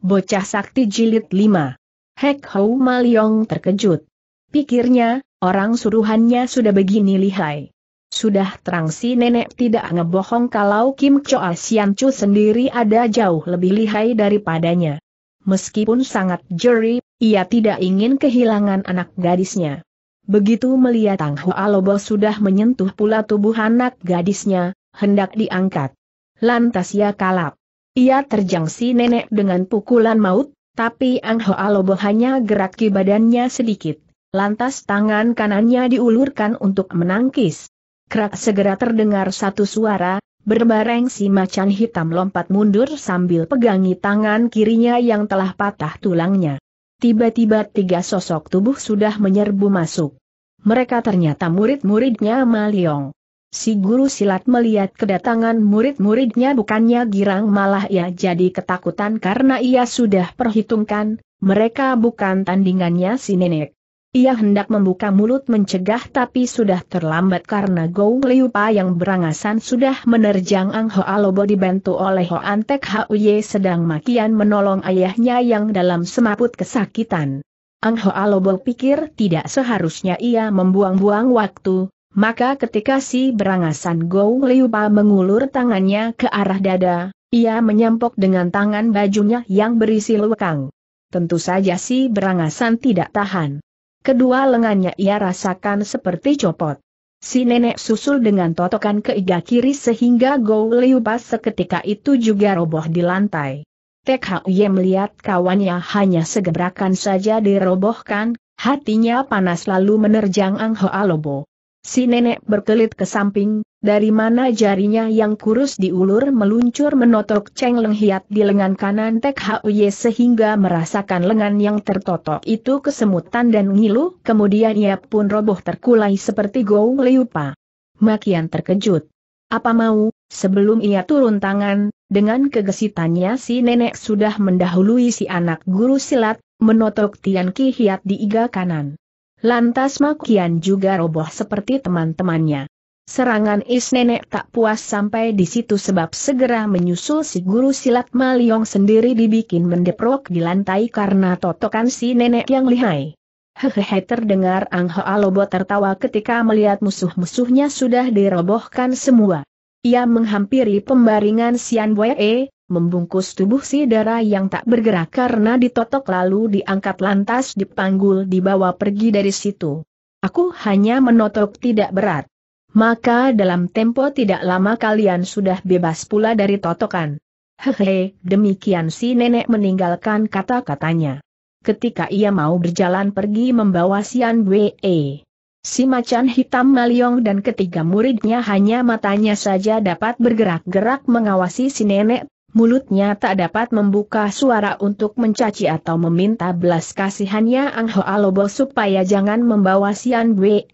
Bocah sakti jilid 5. Hek Hou Maliong terkejut. Pikirnya, orang suruhannya sudah begini lihai. Sudah terang si nenek tidak ngebohong kalau Kim Choa Sian Chu sendiri ada jauh lebih lihai daripadanya. Meskipun sangat jeri, ia tidak ingin kehilangan anak gadisnya. Begitu melihat Tang Hua Lobo sudah menyentuh pula tubuh anak gadisnya, hendak diangkat. Lantas ia kalap. Ia terjang nenek dengan pukulan maut, tapi Ang Hoa Lobo hanya gerak ke badannya sedikit. Lantas tangan kanannya diulurkan untuk menangkis. Krak segera terdengar satu suara, berbareng si macan hitam lompat mundur sambil pegangi tangan kirinya yang telah patah tulangnya. Tiba-tiba tiga sosok tubuh sudah menyerbu masuk. Mereka ternyata murid-muridnya Maliong. Si guru silat melihat kedatangan murid-muridnya bukannya girang malah ia jadi ketakutan karena ia sudah perhitungkan, mereka bukan tandingannya si nenek. Ia hendak membuka mulut mencegah tapi sudah terlambat karena Gong Liu Pa yang berangasan sudah menerjang Ang Hoa Lobo dibantu oleh Ho Antek Huye sedang makian menolong ayahnya yang dalam semaput kesakitan. Ang Hoa Lobo pikir tidak seharusnya ia membuang-buang waktu, maka ketika si berangasan Gou Liupa mengulur tangannya ke arah dada, ia menyampok dengan tangan bajunya yang berisi lekang. Tentu saja si berangasan tidak tahan. Kedua lengannya ia rasakan seperti copot. Si nenek susul dengan totokan ke iga kiri sehingga Gou Liupa seketika itu juga roboh di lantai. Tek Hauye melihat kawannya hanya segebrakan saja dirobohkan, hatinya panas lalu menerjang Ang Hoa Lobo. Si nenek berkelit ke samping, dari mana jarinya yang kurus diulur meluncur menotok Cheng Leng Hiat di lengan kanan Tek Huye sehingga merasakan lengan yang tertotok itu kesemutan dan ngilu, kemudian ia pun roboh terkulai seperti Gou Liupa. Makian terkejut. Apa mau, sebelum ia turun tangan, dengan kegesitannya si nenek sudah mendahului si anak guru silat, menotok Tian Ki Hiat di iga kanan. Lantas Makian juga roboh seperti teman-temannya. Serangan Is Nenek tak puas sampai di situ sebab segera menyusul si guru silat Maliong sendiri dibikin mendeprok di lantai karena totokan si nenek yang lihai. Hehehe terdengar Ang Hoa tertawa ketika melihat musuh-musuhnya sudah dirobohkan semua. Ia menghampiri pembaringan Sian Wei, membungkus tubuh si dara yang tak bergerak karena ditotok lalu diangkat lantas dipanggul dibawa pergi dari situ. Aku hanya menotok tidak berat. Maka dalam tempo tidak lama kalian sudah bebas pula dari totokan. Hehe, demikian si nenek meninggalkan kata-katanya. Ketika ia mau berjalan pergi membawa Sian Wei. Si macan hitam Maliong dan ketiga muridnya hanya matanya saja dapat bergerak-gerak mengawasi si nenek, Mulutnya tak dapat membuka suara untuk mencaci atau meminta belas kasihannya Ang Hoa Lobo supaya jangan membawa Sian Bwe.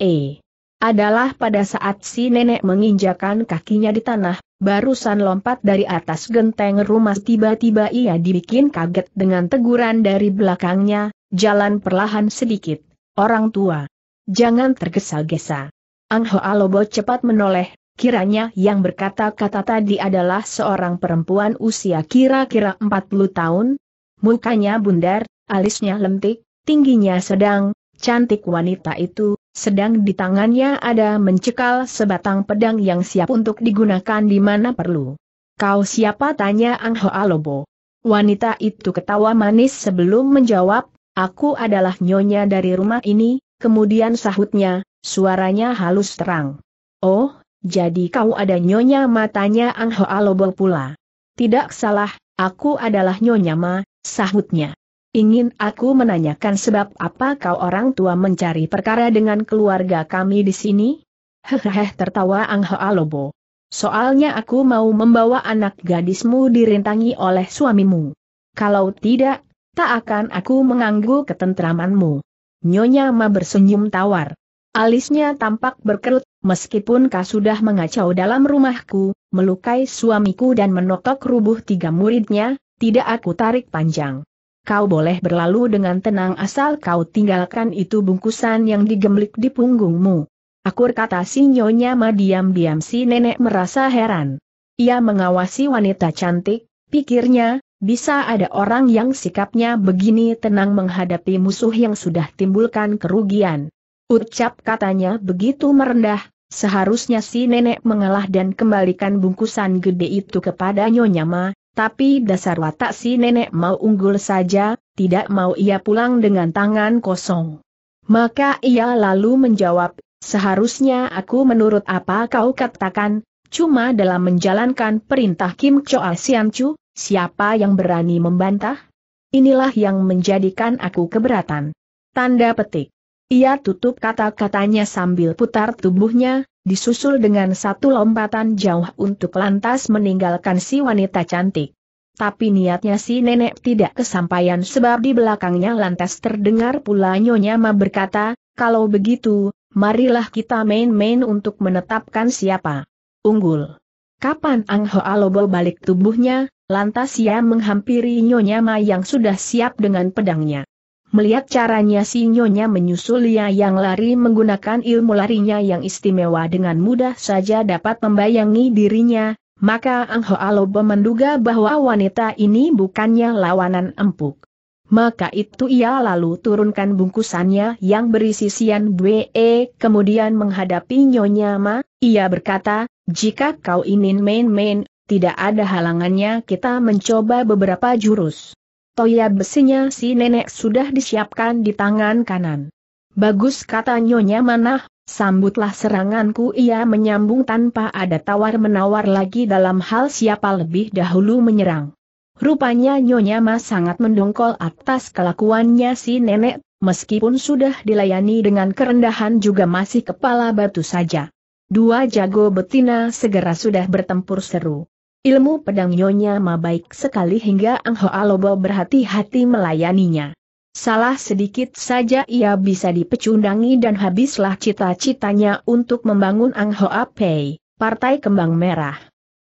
Adalah pada saat si nenek menginjakan kakinya di tanah, barusan lompat dari atas genteng rumah tiba-tiba ia dibikin kaget dengan teguran dari belakangnya, jalan perlahan sedikit, orang tua. Jangan tergesa-gesa. Ang Hoa Lobo cepat menoleh, Kiranya yang berkata-kata tadi adalah seorang perempuan usia kira-kira 40 tahun. Mukanya bundar, alisnya lentik, tingginya sedang, cantik wanita itu, sedang di tangannya ada mencekal sebatang pedang yang siap untuk digunakan di mana perlu. Kau siapa tanya Ang Hoa Lobo. Wanita itu ketawa manis sebelum menjawab, aku adalah nyonya dari rumah ini, kemudian sahutnya, suaranya halus terang. Oh, jadi kau ada nyonya matanya Ang Hoa Lobo pula. Tidak salah, aku adalah nyonya ma, sahutnya. Ingin aku menanyakan sebab apa kau orang tua mencari perkara dengan keluarga kami di sini? Hehehe tertawa Ang Hoa Lobo. Soalnya aku mau membawa anak gadismu dirintangi oleh suamimu. Kalau tidak, tak akan aku mengganggu ketentramanmu. Nyonya Ma bersenyum tawar. Alisnya tampak berkerut, meskipun kau sudah mengacau dalam rumahku, melukai suamiku dan menotok rubuh tiga muridnya, tidak aku tarik panjang. Kau boleh berlalu dengan tenang asal kau tinggalkan itu bungkusan yang digemblik di punggungmu. Akur kata si nyonya ma diam-diam si nenek merasa heran. Ia mengawasi wanita cantik, pikirnya, bisa ada orang yang sikapnya begini tenang menghadapi musuh yang sudah timbulkan kerugian. Ucap katanya begitu merendah, seharusnya si nenek mengalah dan kembalikan bungkusan gede itu kepada Nyonya Ma, tapi dasar watak si nenek mau unggul saja, tidak mau ia pulang dengan tangan kosong. Maka ia lalu menjawab, seharusnya aku menurut apa kau katakan, cuma dalam menjalankan perintah Kim Choa Siam Chu, siapa yang berani membantah? Inilah yang menjadikan aku keberatan. Tanda petik. Ia tutup kata-katanya sambil putar tubuhnya, disusul dengan satu lompatan jauh untuk lantas meninggalkan si wanita cantik. Tapi niatnya si nenek tidak kesampaian sebab di belakangnya lantas terdengar pula Nyonya Ma berkata, kalau begitu, marilah kita main-main untuk menetapkan siapa. Unggul. Kapan Ang Ho Alobo balik tubuhnya, lantas ia menghampiri Nyonya Ma yang sudah siap dengan pedangnya. Melihat caranya si Nyonya menyusul menyusulnya yang lari menggunakan ilmu larinya yang istimewa dengan mudah saja dapat membayangi dirinya, maka Ang Alobo menduga bahwa wanita ini bukannya lawanan empuk. Maka itu ia lalu turunkan bungkusannya yang berisi sian bue, kemudian menghadapi Nyonya Ma, ia berkata, jika kau ingin main-main, tidak ada halangannya kita mencoba beberapa jurus. Toya besinya si nenek sudah disiapkan di tangan kanan. Bagus kata Nyonya Manah, sambutlah seranganku ia menyambung tanpa ada tawar-menawar lagi dalam hal siapa lebih dahulu menyerang. Rupanya Nyonya Ma sangat mendongkol atas kelakuannya si nenek, meskipun sudah dilayani dengan kerendahan juga masih kepala batu saja. Dua jago betina segera sudah bertempur seru. Ilmu pedang Nyonya Ma baik sekali hingga Ang Hoa Lobo berhati-hati melayaninya. Salah sedikit saja ia bisa dipecundangi dan habislah cita-citanya untuk membangun Ang Hoa Pei, Partai Kembang Merah.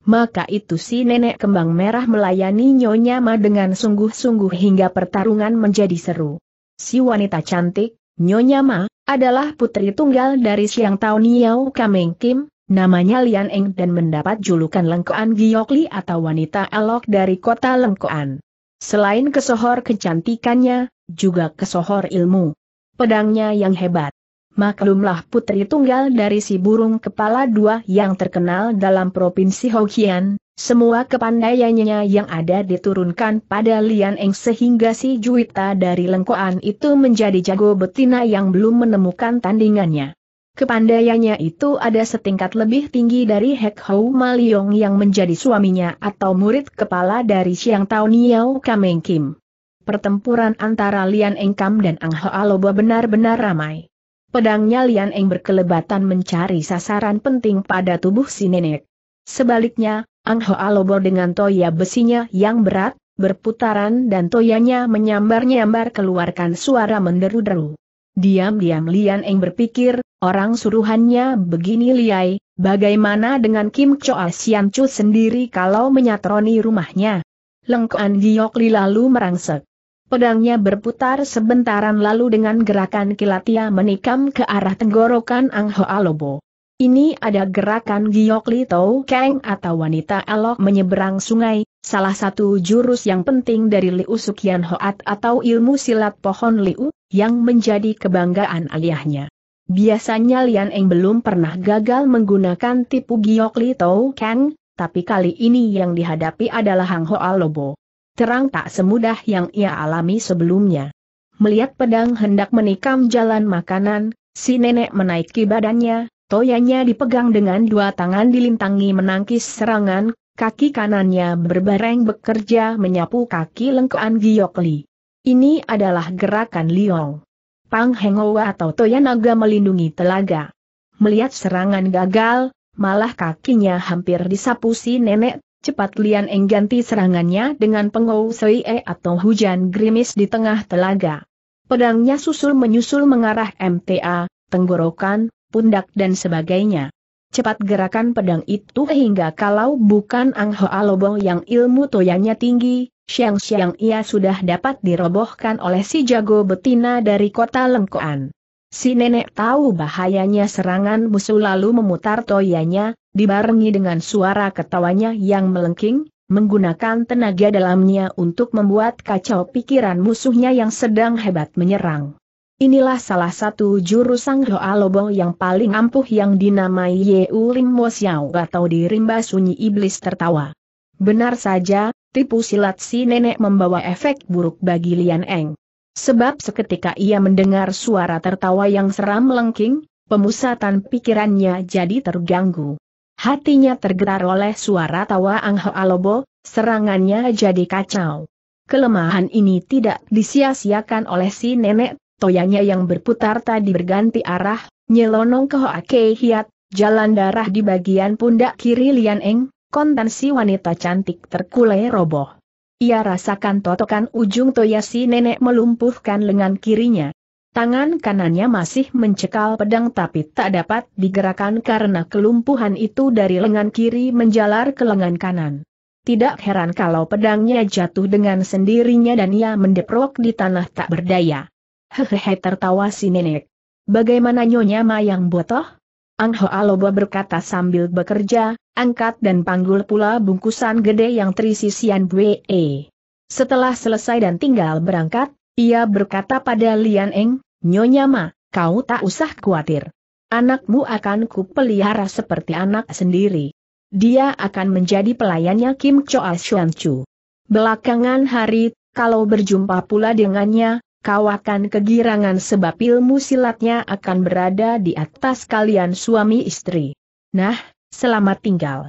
Maka itu si nenek kembang merah melayani Nyonya Ma dengan sungguh-sungguh hingga pertarungan menjadi seru. Si wanita cantik, Nyonya Ma, adalah putri tunggal dari Siang Tao Niao Kameng Kim, Namanya Lian Eng dan mendapat julukan Lengkoan Giokli atau wanita elok dari kota Lengkoan. Selain kesohor kecantikannya, juga kesohor ilmu. Pedangnya yang hebat. Maklumlah putri tunggal dari si burung kepala dua yang terkenal dalam provinsi Hokian, semua kepandaiannya yang ada diturunkan pada Lian Eng sehingga si Juwita dari Lengkoan itu menjadi jago betina yang belum menemukan tandingannya. Kepandaiannya itu ada setingkat lebih tinggi dari Hek Hou Maliong yang menjadi suaminya atau murid kepala dari Siang Tao Niao Kameng Kim. Pertempuran antara Lian Eng Kam dan Ang Hoa Loba benar-benar ramai. Pedangnya Lian Eng berkelebatan mencari sasaran penting pada tubuh si nenek. Sebaliknya, Ang Hoa dengan toya besinya yang berat, berputaran dan toyanya menyambar-nyambar keluarkan suara menderu-deru. Diam-diam Lian Eng berpikir, Orang suruhannya begini liai, bagaimana dengan Kim Choa Sian Chu sendiri kalau menyatroni rumahnya? Lengkuan Giok Li lalu merangsek. Pedangnya berputar sebentaran lalu dengan gerakan kilatia menikam ke arah tenggorokan Ang Hoa Lobo. Ini ada gerakan Giok Li Tau Kang atau wanita elok menyeberang sungai, salah satu jurus yang penting dari Liu Sukian Hoat atau ilmu silat pohon Liu, yang menjadi kebanggaan aliahnya. Biasanya Lian Eng belum pernah gagal menggunakan tipu giok Li Tau Kang, tapi kali ini yang dihadapi adalah Hang Hoa Lobo. Terang tak semudah yang ia alami sebelumnya. Melihat pedang hendak menikam jalan makanan, si nenek menaiki badannya, toyanya dipegang dengan dua tangan dilintangi menangkis serangan, kaki kanannya berbareng bekerja menyapu kaki lengkuan Li. Ini adalah gerakan Liong. Pang Hengowa atau Toyanaga melindungi telaga. Melihat serangan gagal, malah kakinya hampir disapu si nenek, cepat Lian Eng ganti serangannya dengan pengou Sei'e atau hujan gerimis di tengah telaga. Pedangnya susul menyusul mengarah MTA, tenggorokan, pundak dan sebagainya. Cepat gerakan pedang itu hingga kalau bukan Ang Hoa Lobo yang ilmu toyanya tinggi, siang-siang ia sudah dapat dirobohkan oleh si jago betina dari kota Lengkoan. Si nenek tahu bahayanya serangan musuh lalu memutar toyanya, dibarengi dengan suara ketawanya yang melengking, menggunakan tenaga dalamnya untuk membuat kacau pikiran musuhnya yang sedang hebat menyerang. Inilah salah satu jurus Sang Hoa Lobo yang paling ampuh yang dinamai Yeu Lim Mo Xiao atau dirimba sunyi iblis tertawa. Benar saja, tipu silat si nenek membawa efek buruk bagi Lian Eng. Sebab seketika ia mendengar suara tertawa yang seram melengking, pemusatan pikirannya jadi terganggu. Hatinya tergetar oleh suara tawa Ang Alobo, serangannya jadi kacau. Kelemahan ini tidak disia-siakan oleh si nenek, toyanya yang berputar tadi berganti arah, nyelonong ke Kei Hiat, jalan darah di bagian pundak kiri Lian Eng, kontan si wanita cantik terkulai roboh. Ia rasakan totokan ujung toya si nenek melumpuhkan lengan kirinya. Tangan kanannya masih mencekal pedang tapi tak dapat digerakkan karena kelumpuhan itu dari lengan kiri menjalar ke lengan kanan. Tidak heran kalau pedangnya jatuh dengan sendirinya dan ia mendeprok di tanah tak berdaya. Hehehe tertawa si nenek. Bagaimana Nyonya Mayang botoh? Ang Hoa Lobo berkata sambil bekerja, angkat dan panggul pula bungkusan gede yang terisi Sian Bue. Setelah selesai dan tinggal berangkat, ia berkata pada Lian Eng, Nyonya Ma, kau tak usah khawatir. Anakmu akan kupelihara seperti anak sendiri. Dia akan menjadi pelayannya Kim Choa Xuan Chu. Belakangan hari, kalau berjumpa pula dengannya, kau akan kegirangan sebab ilmu silatnya akan berada di atas kalian suami istri. Nah, selamat tinggal.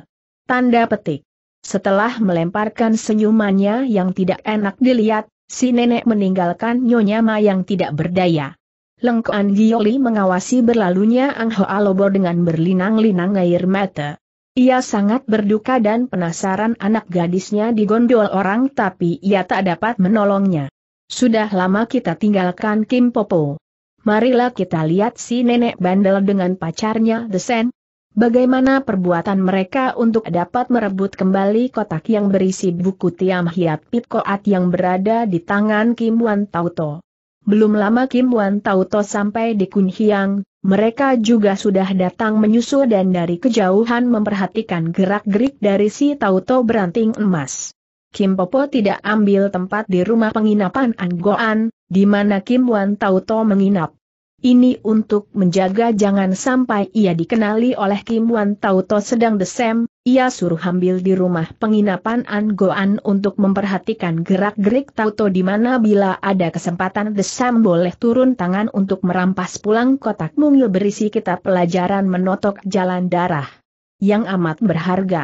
Tanda petik. Setelah melemparkan senyumannya yang tidak enak dilihat, si nenek meninggalkan Nyonya Ma yang tidak berdaya. Lengkoan Gioli mengawasi berlalunya Ang Ho Hoalobo dengan berlinang-linang air mata. Ia sangat berduka dan penasaran anak gadisnya digondol orang tapi ia tak dapat menolongnya. Sudah lama kita tinggalkan Kim Popo. Marilah kita lihat si nenek bandel dengan pacarnya Desen. Bagaimana perbuatan mereka untuk dapat merebut kembali kotak yang berisi buku Tiam Hiat Pit Koat yang berada di tangan Kim Wan Tauto. Belum lama Kim Wan Tauto sampai di Kun Kunhiang, mereka juga sudah datang menyusul dan dari kejauhan memperhatikan gerak-gerik dari si Tauto beranting emas. Kim Popo tidak ambil tempat di rumah penginapan Anggoan, di mana Kim Wan Tauto menginap. Ini untuk menjaga jangan sampai ia dikenali oleh Kim Wan Tauto sedang desem, ia suruh ambil di rumah penginapan Anggoan untuk memperhatikan gerak-gerik Tauto di mana bila ada kesempatan desem boleh turun tangan untuk merampas pulang kotak mungil berisi kitab pelajaran menotok jalan darah. Yang amat berharga.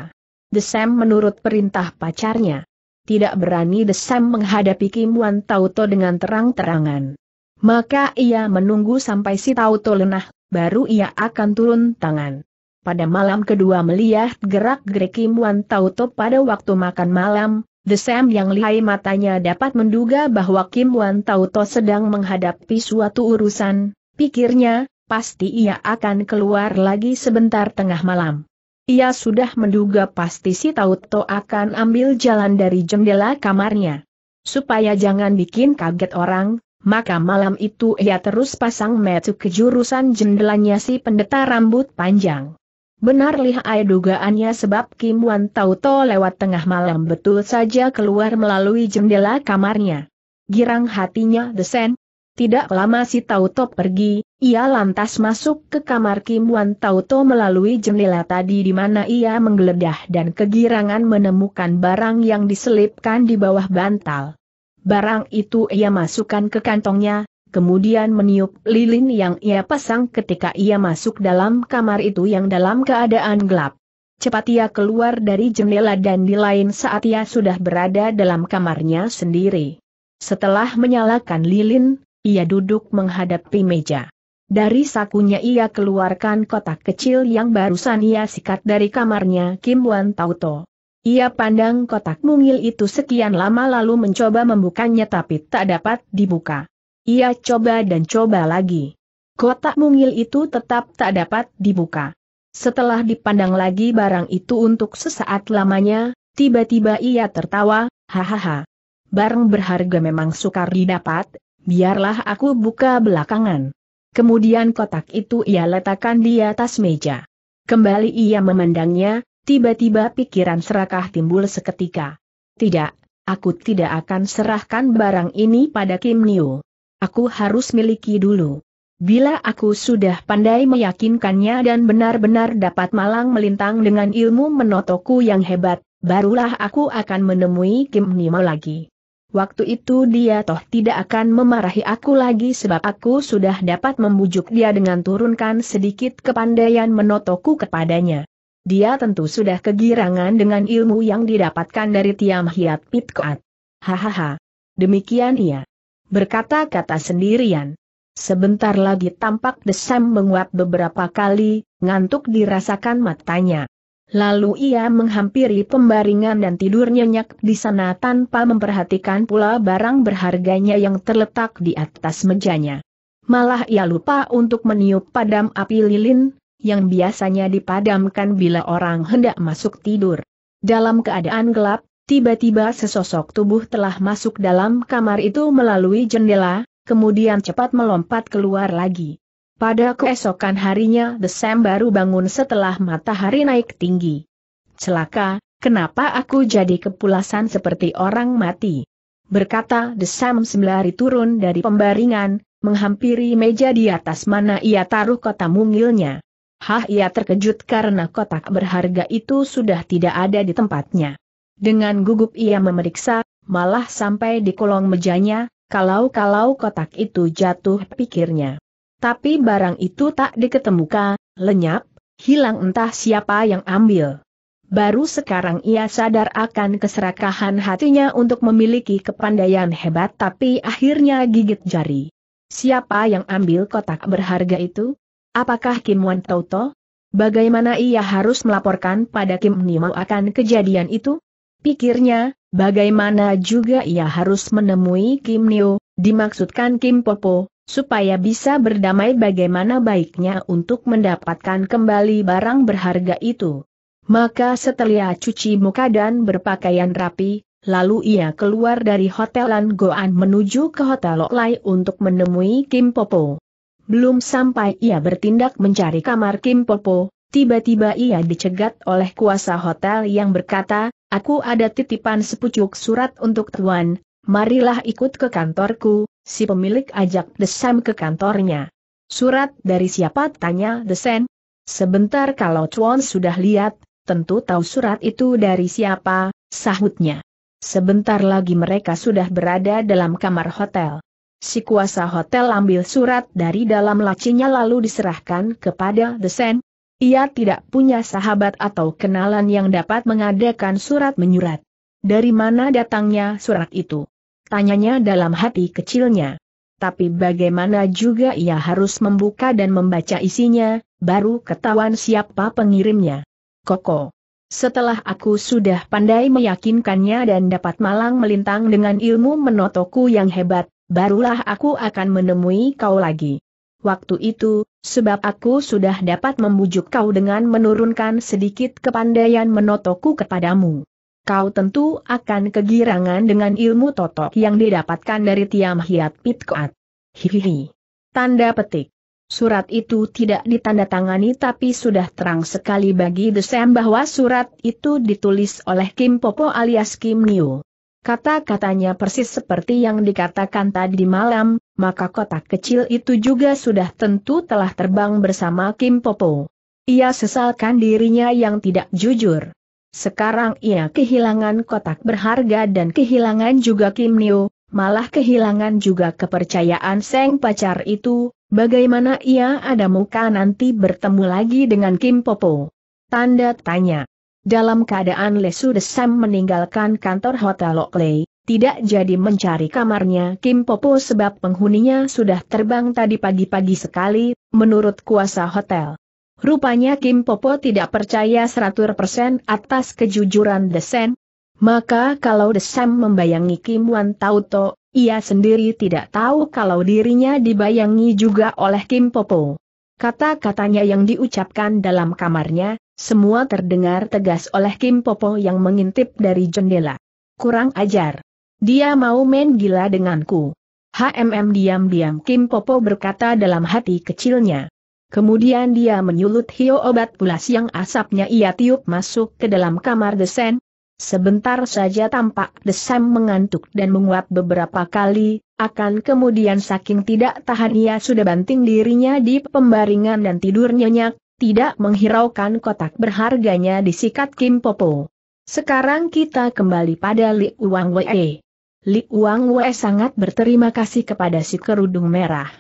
Desem menurut perintah pacarnya tidak berani desam menghadapi Kim Wan Tauto dengan terang-terangan. Maka ia menunggu sampai si Tauto lenah, baru ia akan turun tangan. Pada malam kedua melihat gerak-gerik Kim Wan Tauto pada waktu makan malam, Desam yang lihai matanya dapat menduga bahwa Kim Wan Tauto sedang menghadapi suatu urusan, pikirnya, pasti ia akan keluar lagi sebentar tengah malam. Ia sudah menduga pasti si Tauto akan ambil jalan dari jendela kamarnya. Supaya jangan bikin kaget orang, maka malam itu ia terus pasang metu ke jurusan jendelanya si pendeta rambut panjang. Benar lihai dugaannya sebab Kim Wan Tauto lewat tengah malam betul saja keluar melalui jendela kamarnya. Girang hatinya desen. Tidak lama si Tauto pergi, ia lantas masuk ke kamar Kim Wan Tauto melalui jendela tadi di mana ia menggeledah dan kegirangan menemukan barang yang diselipkan di bawah bantal. Barang itu ia masukkan ke kantongnya, kemudian meniup lilin yang ia pasang ketika ia masuk dalam kamar itu yang dalam keadaan gelap. Cepat ia keluar dari jendela dan di lain saat ia sudah berada dalam kamarnya sendiri. Setelah menyalakan lilin, ia duduk menghadapi meja. Dari sakunya ia keluarkan kotak kecil yang barusan ia sikat dari kamarnya Kim Wan Tauto. Ia pandang kotak mungil itu sekian lama lalu mencoba membukanya tapi tak dapat dibuka. Ia coba dan coba lagi. Kotak mungil itu tetap tak dapat dibuka. Setelah dipandang lagi barang itu untuk sesaat lamanya, tiba-tiba ia tertawa, hahaha. Barang berharga memang sukar didapat, biarlah aku buka belakangan. Kemudian kotak itu ia letakkan di atas meja. Kembali ia memandangnya, tiba-tiba pikiran serakah timbul seketika. Tidak, aku tidak akan serahkan barang ini pada Kim Niu. Aku harus miliki dulu. Bila aku sudah pandai meyakinkannya dan benar-benar dapat malang melintang dengan ilmu menotoku yang hebat, barulah aku akan menemui Kim Niu lagi. Waktu itu dia toh tidak akan memarahi aku lagi sebab aku sudah dapat membujuk dia dengan turunkan sedikit kepandaian menotoku kepadanya. Dia tentu sudah kegirangan dengan ilmu yang didapatkan dari Tiam Hiat Pitkoat. Hahaha. Demikian ia. Berkata-kata sendirian. Sebentar lagi tampak desam menguap beberapa kali, ngantuk dirasakan matanya. Lalu ia menghampiri pembaringan dan tidur nyenyak di sana tanpa memperhatikan pula barang berharganya yang terletak di atas mejanya. Malah ia lupa untuk meniup padam api lilin, yang biasanya dipadamkan bila orang hendak masuk tidur. Dalam keadaan gelap, tiba-tiba sesosok tubuh telah masuk dalam kamar itu melalui jendela, kemudian cepat melompat keluar lagi. Pada keesokan harinya The baru bangun setelah matahari naik tinggi. Celaka, kenapa aku jadi kepulasan seperti orang mati? Berkata The Sam sembari turun dari pembaringan, menghampiri meja di atas mana ia taruh kotak mungilnya. Hah ia terkejut karena kotak berharga itu sudah tidak ada di tempatnya. Dengan gugup ia memeriksa, malah sampai di kolong mejanya, kalau-kalau kotak itu jatuh pikirnya tapi barang itu tak diketemukan, lenyap, hilang entah siapa yang ambil. Baru sekarang ia sadar akan keserakahan hatinya untuk memiliki kepandaian hebat tapi akhirnya gigit jari. Siapa yang ambil kotak berharga itu? Apakah Kim Wan Toto? Bagaimana ia harus melaporkan pada Kim Nimo akan kejadian itu? Pikirnya, bagaimana juga ia harus menemui Kim Nio, dimaksudkan Kim Popo, supaya bisa berdamai bagaimana baiknya untuk mendapatkan kembali barang berharga itu. Maka setelah cuci muka dan berpakaian rapi, lalu ia keluar dari hotel Goan menuju ke Hotel Lai untuk menemui Kim Popo. Belum sampai ia bertindak mencari kamar Kim Popo, tiba-tiba ia dicegat oleh kuasa hotel yang berkata, aku ada titipan sepucuk surat untuk Tuan, marilah ikut ke kantorku, si pemilik ajak Desem ke kantornya. Surat dari siapa tanya Desem? Sebentar kalau Chuan sudah lihat, tentu tahu surat itu dari siapa, sahutnya. Sebentar lagi mereka sudah berada dalam kamar hotel. Si kuasa hotel ambil surat dari dalam lacinya lalu diserahkan kepada Desen. Ia tidak punya sahabat atau kenalan yang dapat mengadakan surat menyurat. Dari mana datangnya surat itu? Tanyanya dalam hati kecilnya. Tapi bagaimana juga ia harus membuka dan membaca isinya, baru ketahuan siapa pengirimnya. Koko. Setelah aku sudah pandai meyakinkannya dan dapat malang melintang dengan ilmu menotoku yang hebat, barulah aku akan menemui kau lagi. Waktu itu, sebab aku sudah dapat membujuk kau dengan menurunkan sedikit kepandaian menotoku kepadamu kau tentu akan kegirangan dengan ilmu totok yang didapatkan dari Tiam Hiat Pitkoat. Hihihi. Tanda petik. Surat itu tidak ditandatangani tapi sudah terang sekali bagi Desem bahwa surat itu ditulis oleh Kim Popo alias Kim Niu. Kata-katanya persis seperti yang dikatakan tadi malam, maka kotak kecil itu juga sudah tentu telah terbang bersama Kim Popo. Ia sesalkan dirinya yang tidak jujur. Sekarang ia kehilangan kotak berharga dan kehilangan juga Kim Niu, malah kehilangan juga kepercayaan Seng pacar itu, bagaimana ia ada muka nanti bertemu lagi dengan Kim Popo? Tanda tanya. Dalam keadaan lesu desam meninggalkan kantor Hotel Oakley, tidak jadi mencari kamarnya Kim Popo sebab penghuninya sudah terbang tadi pagi-pagi sekali, menurut kuasa hotel. Rupanya Kim Popo tidak percaya 100% atas kejujuran Desen. Maka kalau Desem membayangi Kim Wan Tauto, ia sendiri tidak tahu kalau dirinya dibayangi juga oleh Kim Popo. Kata-katanya yang diucapkan dalam kamarnya, semua terdengar tegas oleh Kim Popo yang mengintip dari jendela. Kurang ajar. Dia mau main gila denganku. HMM diam-diam Kim Popo berkata dalam hati kecilnya. Kemudian dia menyulut hio obat pulas yang asapnya ia tiup masuk ke dalam kamar desain. Sebentar saja tampak desain mengantuk dan menguap beberapa kali, akan kemudian saking tidak tahan ia sudah banting dirinya di pembaringan dan tidur nyenyak, tidak menghiraukan kotak berharganya disikat Kim Popo. Sekarang kita kembali pada Li Uang Wei. Li Uang Wei sangat berterima kasih kepada si kerudung merah.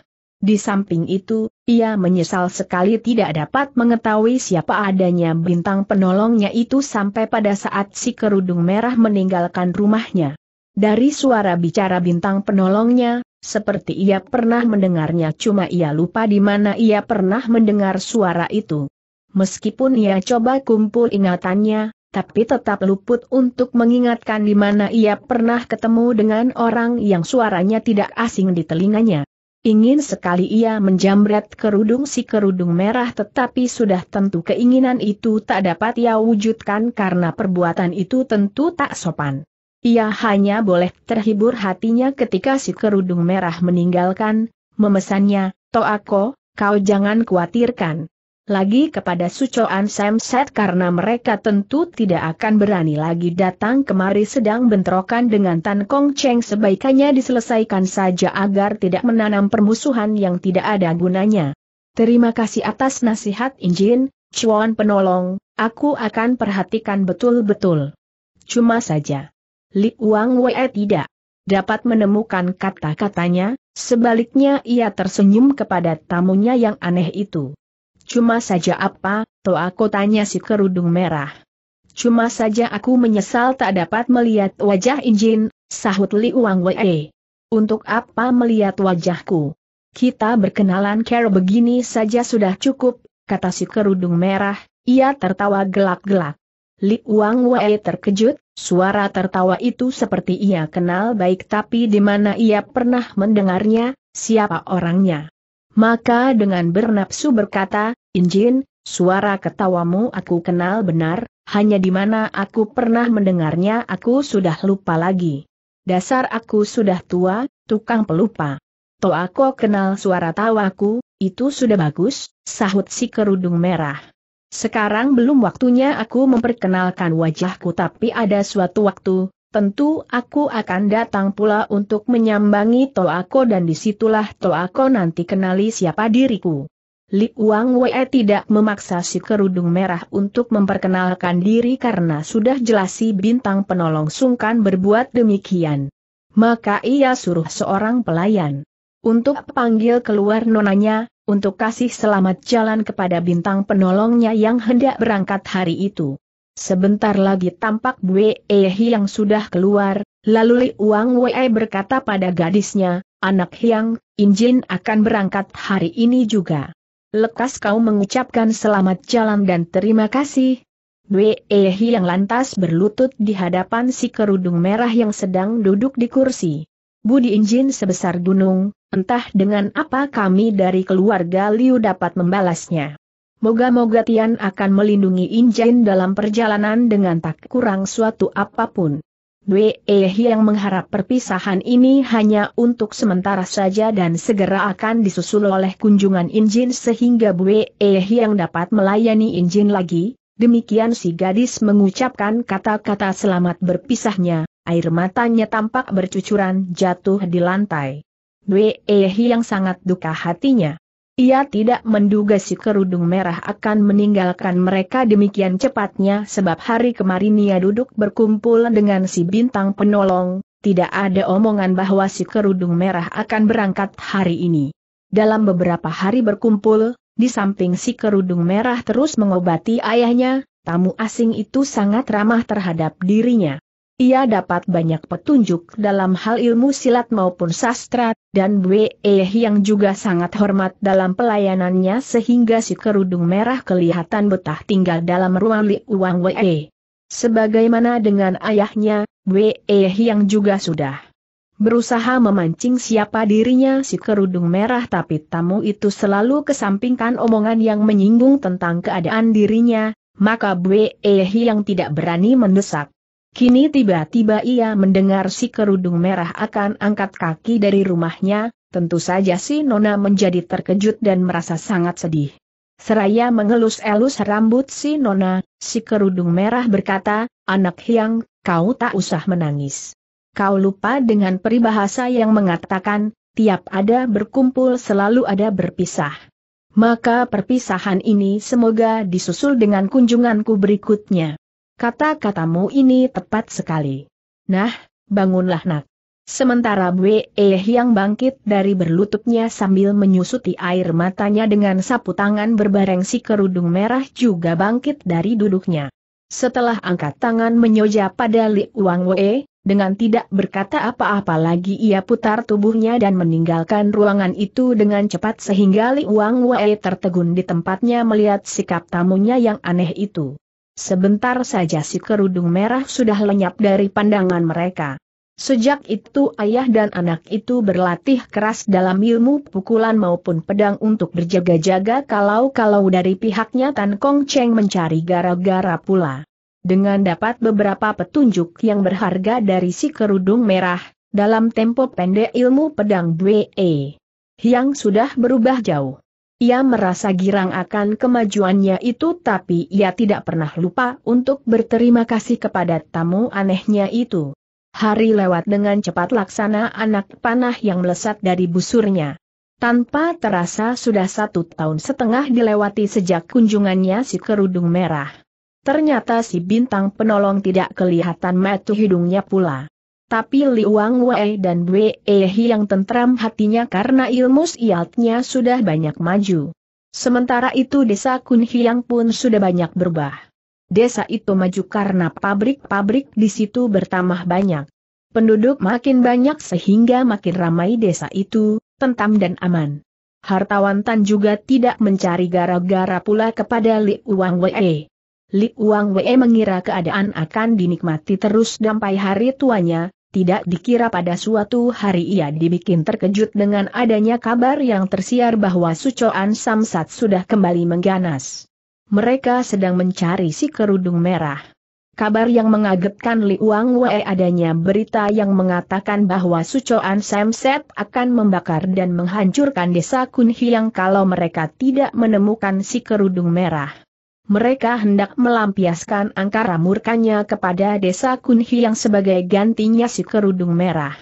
Di samping itu, ia menyesal sekali tidak dapat mengetahui siapa adanya bintang penolongnya itu sampai pada saat si kerudung merah meninggalkan rumahnya. Dari suara bicara bintang penolongnya, seperti ia pernah mendengarnya cuma ia lupa di mana ia pernah mendengar suara itu. Meskipun ia coba kumpul ingatannya, tapi tetap luput untuk mengingatkan di mana ia pernah ketemu dengan orang yang suaranya tidak asing di telinganya. Ingin sekali ia menjamret kerudung si kerudung merah tetapi sudah tentu keinginan itu tak dapat ia wujudkan karena perbuatan itu tentu tak sopan. Ia hanya boleh terhibur hatinya ketika si kerudung merah meninggalkan, memesannya, Toako, kau jangan khawatirkan lagi kepada Sucoan Samset karena mereka tentu tidak akan berani lagi datang kemari sedang bentrokan dengan Tan Kong Cheng sebaiknya diselesaikan saja agar tidak menanam permusuhan yang tidak ada gunanya. Terima kasih atas nasihat Injin, Chuan penolong, aku akan perhatikan betul-betul. Cuma saja, Li Wang Wei tidak dapat menemukan kata-katanya, sebaliknya ia tersenyum kepada tamunya yang aneh itu. Cuma saja apa, aku tanya si kerudung merah. Cuma saja aku menyesal tak dapat melihat wajah Injin, sahut Li Uang Wei. Untuk apa melihat wajahku? Kita berkenalan kero begini saja sudah cukup, kata si kerudung merah, ia tertawa gelak-gelak. Li Uang Wei terkejut, suara tertawa itu seperti ia kenal baik tapi di mana ia pernah mendengarnya, siapa orangnya. Maka dengan bernapsu berkata, Injin, suara ketawamu aku kenal benar, hanya di mana aku pernah mendengarnya aku sudah lupa lagi. Dasar aku sudah tua, tukang pelupa. To aku kenal suara tawaku, itu sudah bagus, sahut si kerudung merah. Sekarang belum waktunya aku memperkenalkan wajahku tapi ada suatu waktu, tentu aku akan datang pula untuk menyambangi Toako dan disitulah Toako nanti kenali siapa diriku. Li Wang Wei tidak memaksa si kerudung merah untuk memperkenalkan diri karena sudah jelas si bintang penolong sungkan berbuat demikian. Maka ia suruh seorang pelayan untuk panggil keluar nonanya, untuk kasih selamat jalan kepada bintang penolongnya yang hendak berangkat hari itu. Sebentar lagi tampak Bue Ehi yang sudah keluar, lalu Li Uang Wei berkata pada gadisnya, Anak Hyang, Injin akan berangkat hari ini juga. Lekas kau mengucapkan selamat jalan dan terima kasih. Bue Ehi yang lantas berlutut di hadapan si kerudung merah yang sedang duduk di kursi. Budi Injin sebesar gunung, entah dengan apa kami dari keluarga Liu dapat membalasnya moga-moga Tian akan melindungi Injin dalam perjalanan dengan tak kurang suatu apapun. Dwe Ehi yang mengharap perpisahan ini hanya untuk sementara saja dan segera akan disusul oleh kunjungan Injin sehingga Dwe Ehi yang dapat melayani Injin lagi. Demikian si gadis mengucapkan kata-kata selamat berpisahnya, air matanya tampak bercucuran jatuh di lantai. Dwe Ehi yang sangat duka hatinya. Ia tidak menduga si kerudung merah akan meninggalkan mereka demikian cepatnya sebab hari kemarin ia duduk berkumpul dengan si bintang penolong, tidak ada omongan bahwa si kerudung merah akan berangkat hari ini. Dalam beberapa hari berkumpul, di samping si kerudung merah terus mengobati ayahnya, tamu asing itu sangat ramah terhadap dirinya. Ia dapat banyak petunjuk dalam hal ilmu silat maupun sastra, dan Bwe eh yang juga sangat hormat dalam pelayanannya sehingga si kerudung merah kelihatan betah tinggal dalam ruang Li Uang Wei. Eh. Sebagaimana dengan ayahnya, Bwe eh yang juga sudah berusaha memancing siapa dirinya si kerudung merah tapi tamu itu selalu kesampingkan omongan yang menyinggung tentang keadaan dirinya, maka Bwe yang tidak berani mendesak Kini tiba-tiba ia mendengar si kerudung merah akan angkat kaki dari rumahnya, tentu saja si Nona menjadi terkejut dan merasa sangat sedih. Seraya mengelus-elus rambut si Nona, si kerudung merah berkata, Anak Hyang, kau tak usah menangis. Kau lupa dengan peribahasa yang mengatakan, tiap ada berkumpul selalu ada berpisah. Maka perpisahan ini semoga disusul dengan kunjunganku berikutnya. Kata-katamu ini tepat sekali. Nah, bangunlah nak. Sementara Bwe eh yang bangkit dari berlututnya sambil menyusuti air matanya dengan sapu tangan berbareng si kerudung merah juga bangkit dari duduknya. Setelah angkat tangan menyoja pada Li Wang Wei, dengan tidak berkata apa-apa lagi ia putar tubuhnya dan meninggalkan ruangan itu dengan cepat sehingga Li Wang Wei tertegun di tempatnya melihat sikap tamunya yang aneh itu. Sebentar saja si kerudung merah sudah lenyap dari pandangan mereka. Sejak itu ayah dan anak itu berlatih keras dalam ilmu pukulan maupun pedang untuk berjaga-jaga kalau-kalau dari pihaknya Tan Kong Cheng mencari gara-gara pula. Dengan dapat beberapa petunjuk yang berharga dari si kerudung merah, dalam tempo pendek ilmu pedang BE yang sudah berubah jauh. Ia merasa girang akan kemajuannya itu tapi ia tidak pernah lupa untuk berterima kasih kepada tamu anehnya itu. Hari lewat dengan cepat laksana anak panah yang melesat dari busurnya. Tanpa terasa sudah satu tahun setengah dilewati sejak kunjungannya si kerudung merah. Ternyata si bintang penolong tidak kelihatan metu hidungnya pula tapi Liuang Wei dan Wei Ehi yang tentram hatinya karena ilmu siatnya sudah banyak maju. Sementara itu desa Hiang pun sudah banyak berubah. Desa itu maju karena pabrik-pabrik di situ bertambah banyak. Penduduk makin banyak sehingga makin ramai desa itu, tentam dan aman. Hartawan Tan juga tidak mencari gara-gara pula kepada Li Wei. Li Uang Wei mengira keadaan akan dinikmati terus sampai hari tuanya, tidak dikira pada suatu hari ia dibikin terkejut dengan adanya kabar yang tersiar bahwa Sucoan Samsat sudah kembali mengganas. Mereka sedang mencari si kerudung merah. Kabar yang mengagetkan Li Wang Wei adanya berita yang mengatakan bahwa Sucoan Samsat akan membakar dan menghancurkan desa Kunhiang kalau mereka tidak menemukan si kerudung merah mereka hendak melampiaskan angkara murkanya kepada desa Kunhi yang sebagai gantinya si kerudung merah.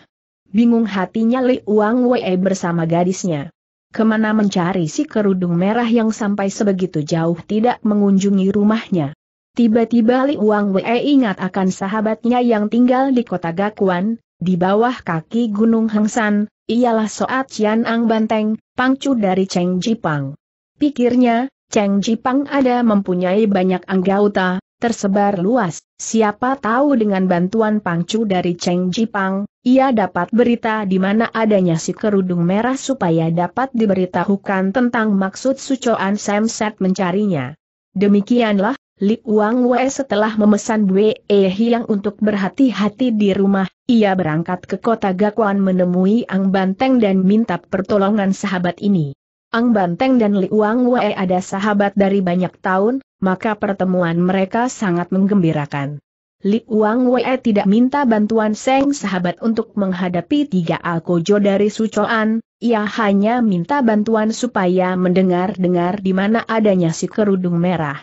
Bingung hatinya Li Uang Wei bersama gadisnya. Kemana mencari si kerudung merah yang sampai sebegitu jauh tidak mengunjungi rumahnya. Tiba-tiba Li Uang Wei ingat akan sahabatnya yang tinggal di kota Gakuan, di bawah kaki Gunung Hengsan, ialah Soat Chian Ang Banteng, pangcu dari Cheng Jipang. Pikirnya, Cheng Jipang ada mempunyai banyak anggota, tersebar luas, siapa tahu dengan bantuan pangcu dari Cheng Jipang, ia dapat berita di mana adanya si kerudung merah supaya dapat diberitahukan tentang maksud sucoan Samset mencarinya. Demikianlah, Li Wang Wei setelah memesan Wei e Hiang untuk berhati-hati di rumah, ia berangkat ke kota Gakuan menemui Ang Banteng dan minta pertolongan sahabat ini. Ang Banteng dan Liuang Wei ada sahabat dari banyak tahun, maka pertemuan mereka sangat menggembirakan. Liuang Wei tidak minta bantuan Seng sahabat untuk menghadapi tiga alkojo dari Sucoan, ia hanya minta bantuan supaya mendengar-dengar di mana adanya si kerudung merah.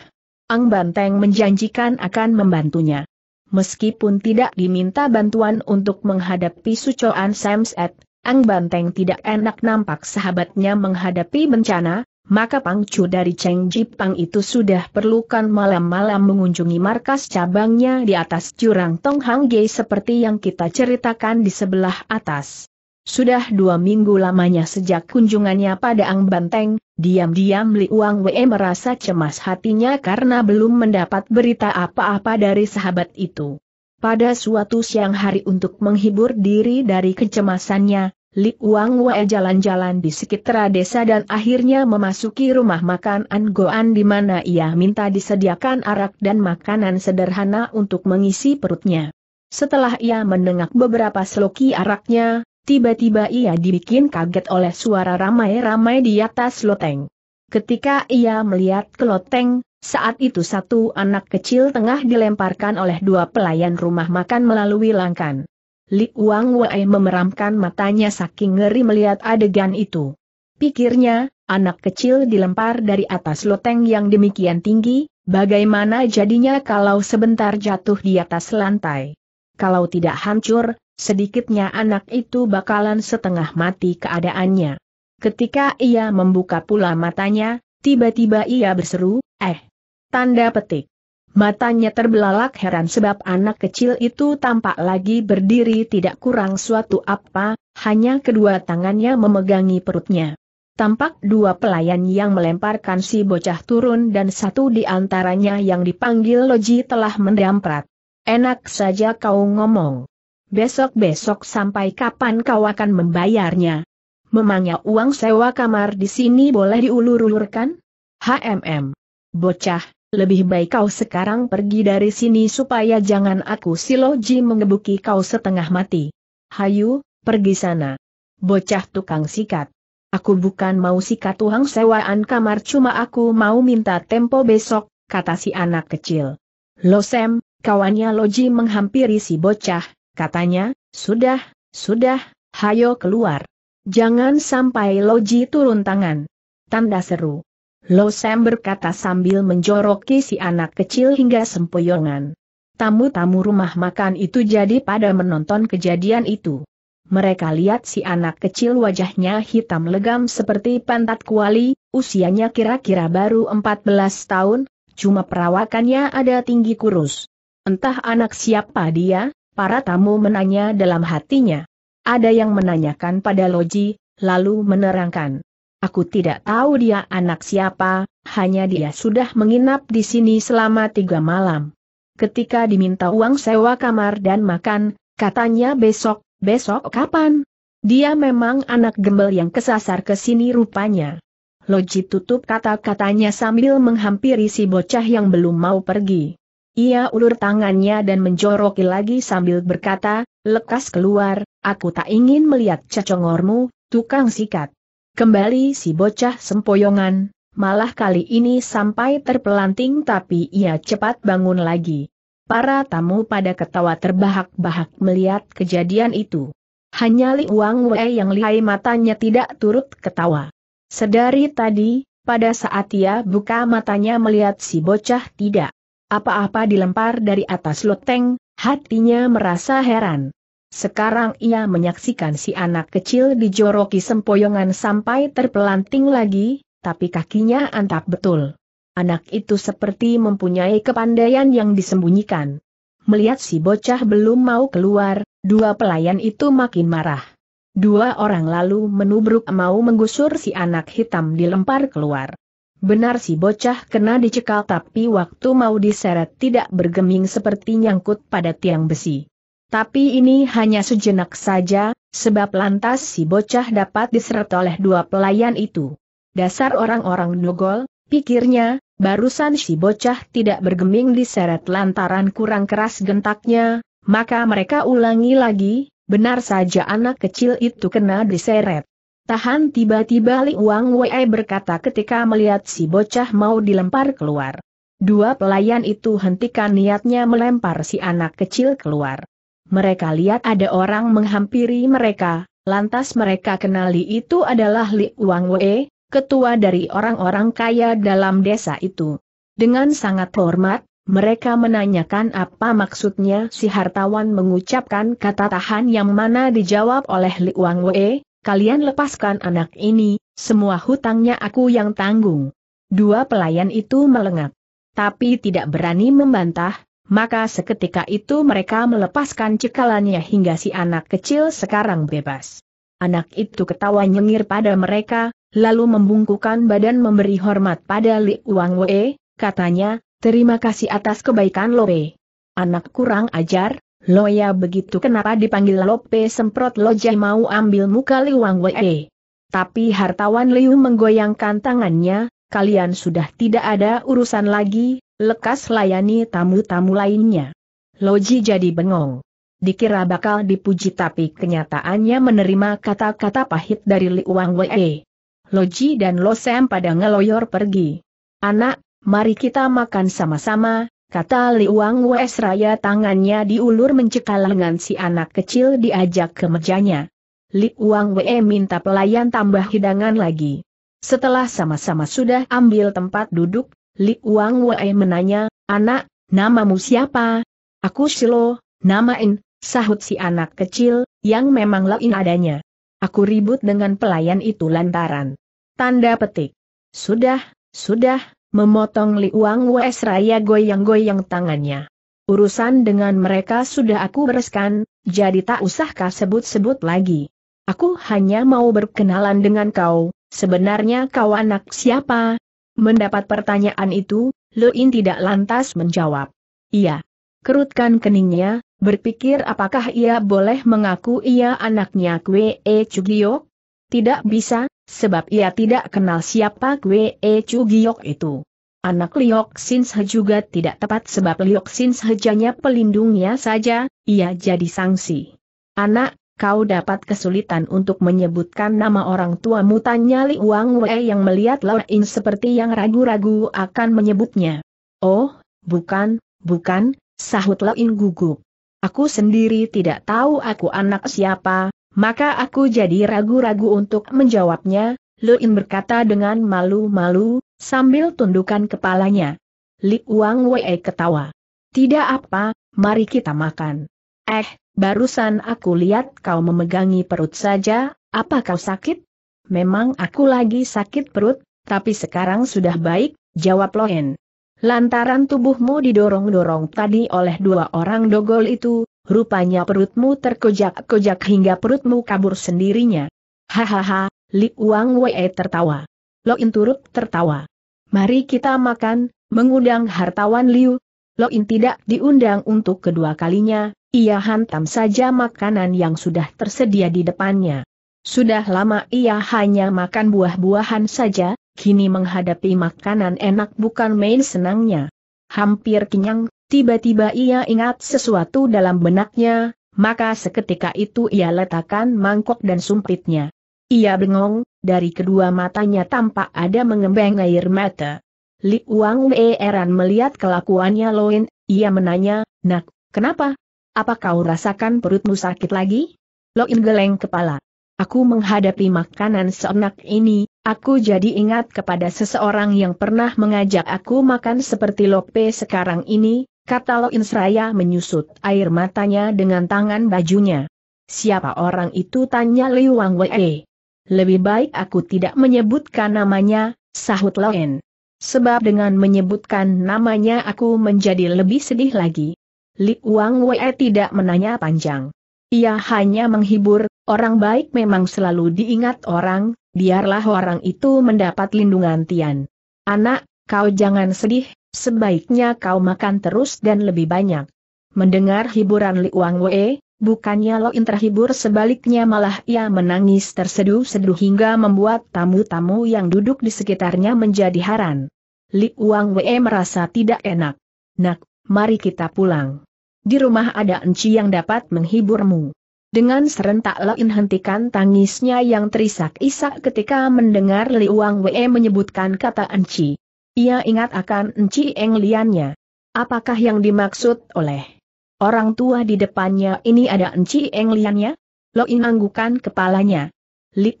Ang Banteng menjanjikan akan membantunya. Meskipun tidak diminta bantuan untuk menghadapi Sucoan Samset, Ang Banteng tidak enak nampak sahabatnya menghadapi bencana, maka Pangcu dari Cheng Jipang itu sudah perlukan malam-malam mengunjungi markas cabangnya di atas jurang Tong Hang Ge seperti yang kita ceritakan di sebelah atas. Sudah dua minggu lamanya sejak kunjungannya pada Ang Banteng, diam-diam Li Wang Wei merasa cemas hatinya karena belum mendapat berita apa-apa dari sahabat itu. Pada suatu siang hari untuk menghibur diri dari kecemasannya, Li Wang Wei jalan-jalan di sekitar desa dan akhirnya memasuki rumah makan An Goan di mana ia minta disediakan arak dan makanan sederhana untuk mengisi perutnya. Setelah ia mendengar beberapa seloki araknya, tiba-tiba ia dibikin kaget oleh suara ramai-ramai di atas loteng. Ketika ia melihat ke loteng, saat itu satu anak kecil tengah dilemparkan oleh dua pelayan rumah makan melalui langkan. Li Wang Wei memeramkan matanya saking ngeri melihat adegan itu. Pikirnya, anak kecil dilempar dari atas loteng yang demikian tinggi, bagaimana jadinya kalau sebentar jatuh di atas lantai. Kalau tidak hancur, sedikitnya anak itu bakalan setengah mati keadaannya. Ketika ia membuka pula matanya, tiba-tiba ia berseru, eh, Tanda petik. Matanya terbelalak heran sebab anak kecil itu tampak lagi berdiri tidak kurang suatu apa, hanya kedua tangannya memegangi perutnya. Tampak dua pelayan yang melemparkan si bocah turun dan satu di antaranya yang dipanggil Loji telah mendamprat. Enak saja kau ngomong. Besok-besok sampai kapan kau akan membayarnya? Memangnya uang sewa kamar di sini boleh diulur-ulurkan? HMM. Bocah, lebih baik kau sekarang pergi dari sini supaya jangan aku si Loji mengebuki kau setengah mati. Hayu, pergi sana. Bocah tukang sikat. Aku bukan mau sikat tuang sewaan kamar cuma aku mau minta tempo besok, kata si anak kecil. Losem, kawannya Loji menghampiri si bocah, katanya, sudah, sudah, hayo keluar. Jangan sampai Loji turun tangan. Tanda seru. Lo Sam berkata sambil menjoroki si anak kecil hingga sempoyongan. Tamu-tamu rumah makan itu jadi pada menonton kejadian itu. Mereka lihat si anak kecil wajahnya hitam legam seperti pantat kuali, usianya kira-kira baru 14 tahun, cuma perawakannya ada tinggi kurus. Entah anak siapa dia, para tamu menanya dalam hatinya. Ada yang menanyakan pada Loji, lalu menerangkan. Aku tidak tahu dia anak siapa, hanya dia sudah menginap di sini selama tiga malam. Ketika diminta uang sewa kamar dan makan, katanya besok, besok kapan? Dia memang anak gembel yang kesasar ke sini rupanya. Loji tutup kata-katanya sambil menghampiri si bocah yang belum mau pergi. Ia ulur tangannya dan menjoroki lagi sambil berkata, lekas keluar, aku tak ingin melihat cacongormu, tukang sikat. Kembali si bocah sempoyongan, malah kali ini sampai terpelanting tapi ia cepat bangun lagi. Para tamu pada ketawa terbahak-bahak melihat kejadian itu. Hanya Li Wang Wei yang lihai matanya tidak turut ketawa. Sedari tadi, pada saat ia buka matanya melihat si bocah tidak apa-apa dilempar dari atas loteng, hatinya merasa heran. Sekarang ia menyaksikan si anak kecil dijoroki sempoyongan sampai terpelanting lagi, tapi kakinya antap betul. Anak itu seperti mempunyai kepandaian yang disembunyikan. Melihat si bocah belum mau keluar, dua pelayan itu makin marah. Dua orang lalu menubruk mau menggusur si anak hitam dilempar keluar. Benar si bocah kena dicekal tapi waktu mau diseret tidak bergeming seperti nyangkut pada tiang besi. Tapi ini hanya sejenak saja, sebab lantas si bocah dapat diseret oleh dua pelayan itu. Dasar orang-orang nogol, pikirnya, barusan si bocah tidak bergeming diseret lantaran kurang keras gentaknya, maka mereka ulangi lagi, benar saja anak kecil itu kena diseret. Tahan tiba-tiba Li Wang Wei berkata ketika melihat si bocah mau dilempar keluar. Dua pelayan itu hentikan niatnya melempar si anak kecil keluar. Mereka lihat ada orang menghampiri mereka, lantas mereka kenali itu adalah Li Wang Wei, ketua dari orang-orang kaya dalam desa itu. Dengan sangat hormat, mereka menanyakan apa maksudnya si hartawan mengucapkan kata tahan yang mana dijawab oleh Li Wang Wei, kalian lepaskan anak ini, semua hutangnya aku yang tanggung. Dua pelayan itu melengak. Tapi tidak berani membantah, maka seketika itu mereka melepaskan cekalannya hingga si anak kecil sekarang bebas. Anak itu ketawa nyengir pada mereka, lalu membungkukan badan memberi hormat pada Li Wang Wei, katanya, terima kasih atas kebaikan Lope. Anak kurang ajar, Loya begitu kenapa dipanggil Lope semprot Loja mau ambil muka Li Wang Wei. Tapi hartawan Liu menggoyangkan tangannya, kalian sudah tidak ada urusan lagi, lekas layani tamu-tamu lainnya. Loji jadi bengong. Dikira bakal dipuji tapi kenyataannya menerima kata-kata pahit dari Li Wang Wei. Loji dan Lo Sam pada ngeloyor pergi. Anak, mari kita makan sama-sama, kata Li Wang Wei seraya tangannya diulur mencekal lengan si anak kecil diajak ke mejanya. Li Wang Wei minta pelayan tambah hidangan lagi. Setelah sama-sama sudah ambil tempat duduk, Li Wang Wei menanya, anak, namamu siapa? Aku Silo, namain, sahut si anak kecil, yang memang lain adanya. Aku ribut dengan pelayan itu lantaran. Tanda petik. Sudah, sudah, memotong Li Wang Wei seraya goyang-goyang tangannya. Urusan dengan mereka sudah aku bereskan, jadi tak usah kau sebut-sebut lagi. Aku hanya mau berkenalan dengan kau, sebenarnya kau anak siapa, Mendapat pertanyaan itu, Luin tidak lantas menjawab. Iya. Kerutkan keningnya, berpikir apakah ia boleh mengaku ia anaknya Kwe E Chugiok? Tidak bisa, sebab ia tidak kenal siapa Kwe E Chugiok itu. Anak Liok Sinshe juga tidak tepat sebab Liok Sinshe hanya pelindungnya saja, ia jadi sanksi. Anak kau dapat kesulitan untuk menyebutkan nama orang tuamu tanya Li Wang Wei yang melihat Lao In seperti yang ragu-ragu akan menyebutnya. Oh, bukan, bukan, sahut Lao In gugup. Aku sendiri tidak tahu aku anak siapa, maka aku jadi ragu-ragu untuk menjawabnya, Lao In berkata dengan malu-malu, sambil tundukkan kepalanya. Li Wang Wei ketawa. Tidak apa, mari kita makan. Eh, Barusan aku lihat kau memegangi perut saja, apa kau sakit? Memang aku lagi sakit perut, tapi sekarang sudah baik, jawab Loen. Lantaran tubuhmu didorong-dorong tadi oleh dua orang dogol itu, rupanya perutmu terkojak-kojak hingga perutmu kabur sendirinya. Hahaha, Li Wang Wei tertawa. Loin turut tertawa. Mari kita makan, mengundang hartawan Liu. Loin tidak diundang untuk kedua kalinya, ia hantam saja makanan yang sudah tersedia di depannya. Sudah lama ia hanya makan buah-buahan saja, kini menghadapi makanan enak bukan main senangnya. Hampir kenyang, tiba-tiba ia ingat sesuatu dalam benaknya, maka seketika itu ia letakkan mangkok dan sumpitnya. Ia bengong, dari kedua matanya tampak ada mengembang air mata. Li Wang Wei Eran melihat kelakuannya Loin, ia menanya, Nak, kenapa? Apa kau rasakan perutmu sakit lagi? Lo geleng kepala. Aku menghadapi makanan seenak ini, aku jadi ingat kepada seseorang yang pernah mengajak aku makan seperti Lope sekarang ini, kata Loin Seraya menyusut air matanya dengan tangan bajunya. Siapa orang itu tanya Li Wang Wei. Lebih baik aku tidak menyebutkan namanya, sahut Loen. Sebab dengan menyebutkan namanya aku menjadi lebih sedih lagi. Li Wang Wei tidak menanya panjang. Ia hanya menghibur, orang baik memang selalu diingat orang, biarlah orang itu mendapat lindungan Tian. Anak, kau jangan sedih, sebaiknya kau makan terus dan lebih banyak. Mendengar hiburan Li Wang Wei, bukannya lo In terhibur sebaliknya malah ia menangis terseduh-seduh hingga membuat tamu-tamu yang duduk di sekitarnya menjadi heran. Li Wang Wei merasa tidak enak. Nak, mari kita pulang di rumah ada enci yang dapat menghiburmu. Dengan serentak Lain hentikan tangisnya yang terisak-isak ketika mendengar Liuang Wei menyebutkan kata enci. Ia ingat akan enci engliannya. Apakah yang dimaksud oleh orang tua di depannya ini ada enci engliannya? Liannya? Loin anggukan kepalanya.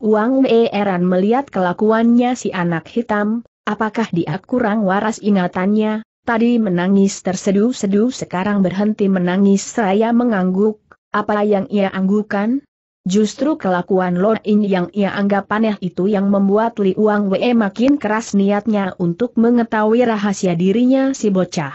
Wang Wei eran melihat kelakuannya si anak hitam, apakah dia kurang waras ingatannya, tadi menangis tersedu-sedu sekarang berhenti menangis saya mengangguk, apa yang ia anggukan? Justru kelakuan Lord In yang ia anggap aneh itu yang membuat Li Wang Wei makin keras niatnya untuk mengetahui rahasia dirinya si bocah.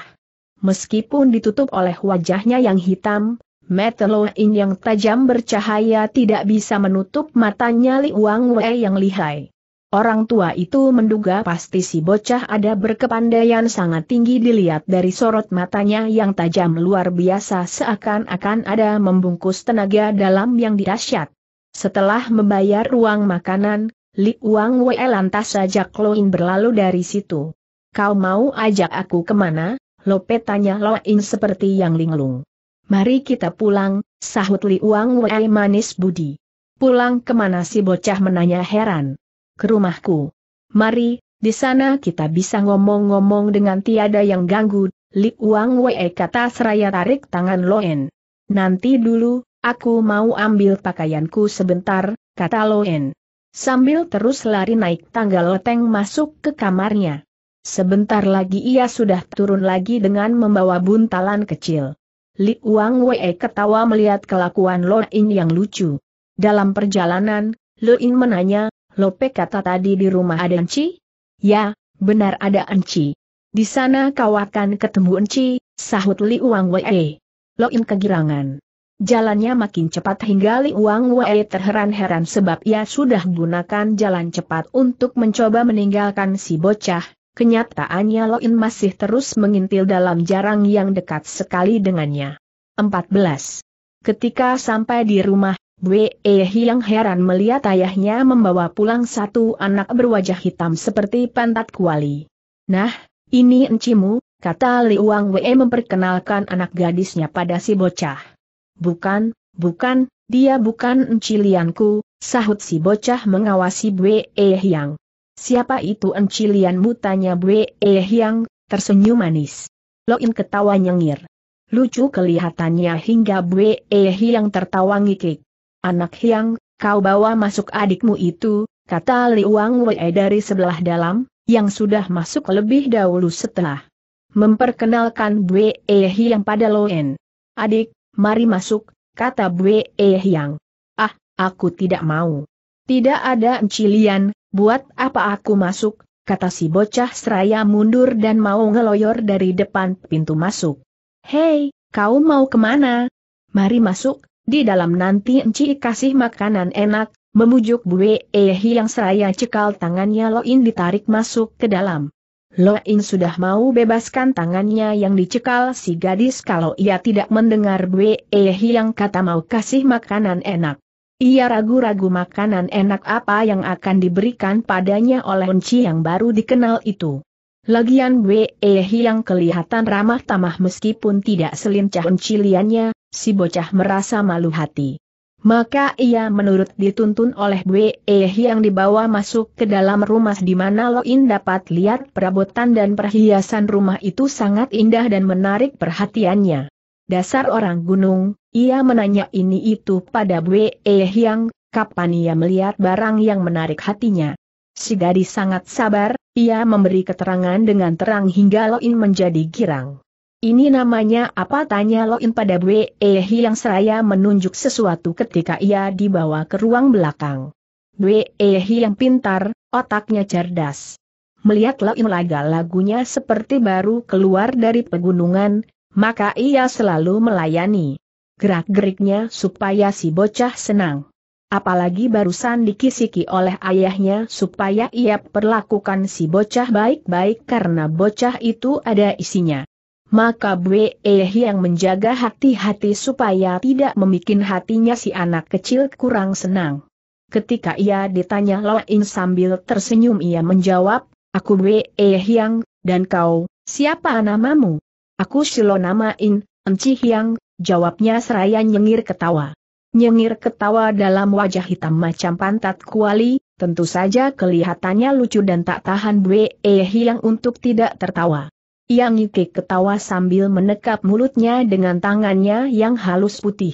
Meskipun ditutup oleh wajahnya yang hitam, mata Lord In yang tajam bercahaya tidak bisa menutup matanya Li Wang Wei yang lihai. Orang tua itu menduga pasti si bocah ada berkepandaian sangat tinggi dilihat dari sorot matanya yang tajam luar biasa seakan-akan ada membungkus tenaga dalam yang dirasyat. Setelah membayar ruang makanan, Li Uang Wei lantas ajak Loin berlalu dari situ. Kau mau ajak aku kemana? Lope tanya Loin seperti yang linglung. Mari kita pulang, sahut Li Uang Wei manis budi. Pulang kemana si bocah menanya heran ke rumahku. Mari, di sana kita bisa ngomong-ngomong dengan tiada yang ganggu, Li Uang Wei kata seraya tarik tangan Loen. Nanti dulu, aku mau ambil pakaianku sebentar, kata Loen. Sambil terus lari naik tangga loteng masuk ke kamarnya. Sebentar lagi ia sudah turun lagi dengan membawa buntalan kecil. Li Uang Wei ketawa melihat kelakuan Loen yang lucu. Dalam perjalanan, Loen menanya, Lope kata tadi di rumah ada Enci? Ya, benar ada Enci. Di sana kau akan ketemu Enci, sahut Li Uang Wei. Loin kegirangan. Jalannya makin cepat hingga Li Uang Wei terheran-heran sebab ia sudah gunakan jalan cepat untuk mencoba meninggalkan si bocah, kenyataannya Loin masih terus mengintil dalam jarang yang dekat sekali dengannya. 14. Ketika sampai di rumah, Bwe Hiang eh, heran melihat ayahnya membawa pulang satu anak berwajah hitam seperti pantat kuali. Nah, ini encimu, kata Liuang Wei memperkenalkan anak gadisnya pada si bocah. Bukan, bukan, dia bukan encilianku, sahut si bocah mengawasi Bwe Hiang. Eh, Siapa itu encilianmu? tanya Bwe eh, yang, tersenyum manis. Loin ketawa nyengir. Lucu kelihatannya hingga Bwe Hiang tertawa ngikik. Anak Hyang, kau bawa masuk adikmu itu, kata Liuang Wei dari sebelah dalam, yang sudah masuk lebih dahulu setelah memperkenalkan Wei e yang pada Loen. Adik, mari masuk, kata Wei e Hyang. Ah, aku tidak mau. Tidak ada encilian, buat apa aku masuk, kata si bocah seraya mundur dan mau ngeloyor dari depan pintu masuk. Hei, kau mau kemana? Mari masuk, di dalam nanti Enci kasih makanan enak, memujuk Bue Ehi yang seraya cekal tangannya Loin ditarik masuk ke dalam. Loin sudah mau bebaskan tangannya yang dicekal si gadis kalau ia tidak mendengar Bue Ehi yang kata mau kasih makanan enak. Ia ragu-ragu makanan enak apa yang akan diberikan padanya oleh Enci yang baru dikenal itu. Lagian Wei yang kelihatan ramah tamah meskipun tidak selincah liannya, si bocah merasa malu hati. Maka ia menurut dituntun oleh Bwe yang dibawa masuk ke dalam rumah di mana Loin dapat lihat perabotan dan perhiasan rumah itu sangat indah dan menarik perhatiannya. Dasar orang gunung, ia menanya ini itu pada Bwe yang kapan ia melihat barang yang menarik hatinya. Si gadis sangat sabar, ia memberi keterangan dengan terang hingga Loin menjadi girang. Ini namanya apa tanya Loin pada Bwe Ehi yang seraya menunjuk sesuatu ketika ia dibawa ke ruang belakang. Bwe Ehi yang pintar, otaknya cerdas. Melihat Loin laga-lagunya seperti baru keluar dari pegunungan, maka ia selalu melayani gerak-geriknya supaya si bocah senang. Apalagi barusan dikisiki oleh ayahnya supaya ia perlakukan si bocah baik-baik karena bocah itu ada isinya maka Bwe yang menjaga hati-hati supaya tidak membuat hatinya si anak kecil kurang senang. Ketika ia ditanya Loin sambil tersenyum ia menjawab, Aku Bwe yang dan kau, siapa namamu? Aku nama in, Enci Hyang, jawabnya seraya nyengir ketawa. Nyengir ketawa dalam wajah hitam macam pantat kuali, tentu saja kelihatannya lucu dan tak tahan Bwe Hyang untuk tidak tertawa. Yang Yuki ketawa sambil menekap mulutnya dengan tangannya yang halus putih.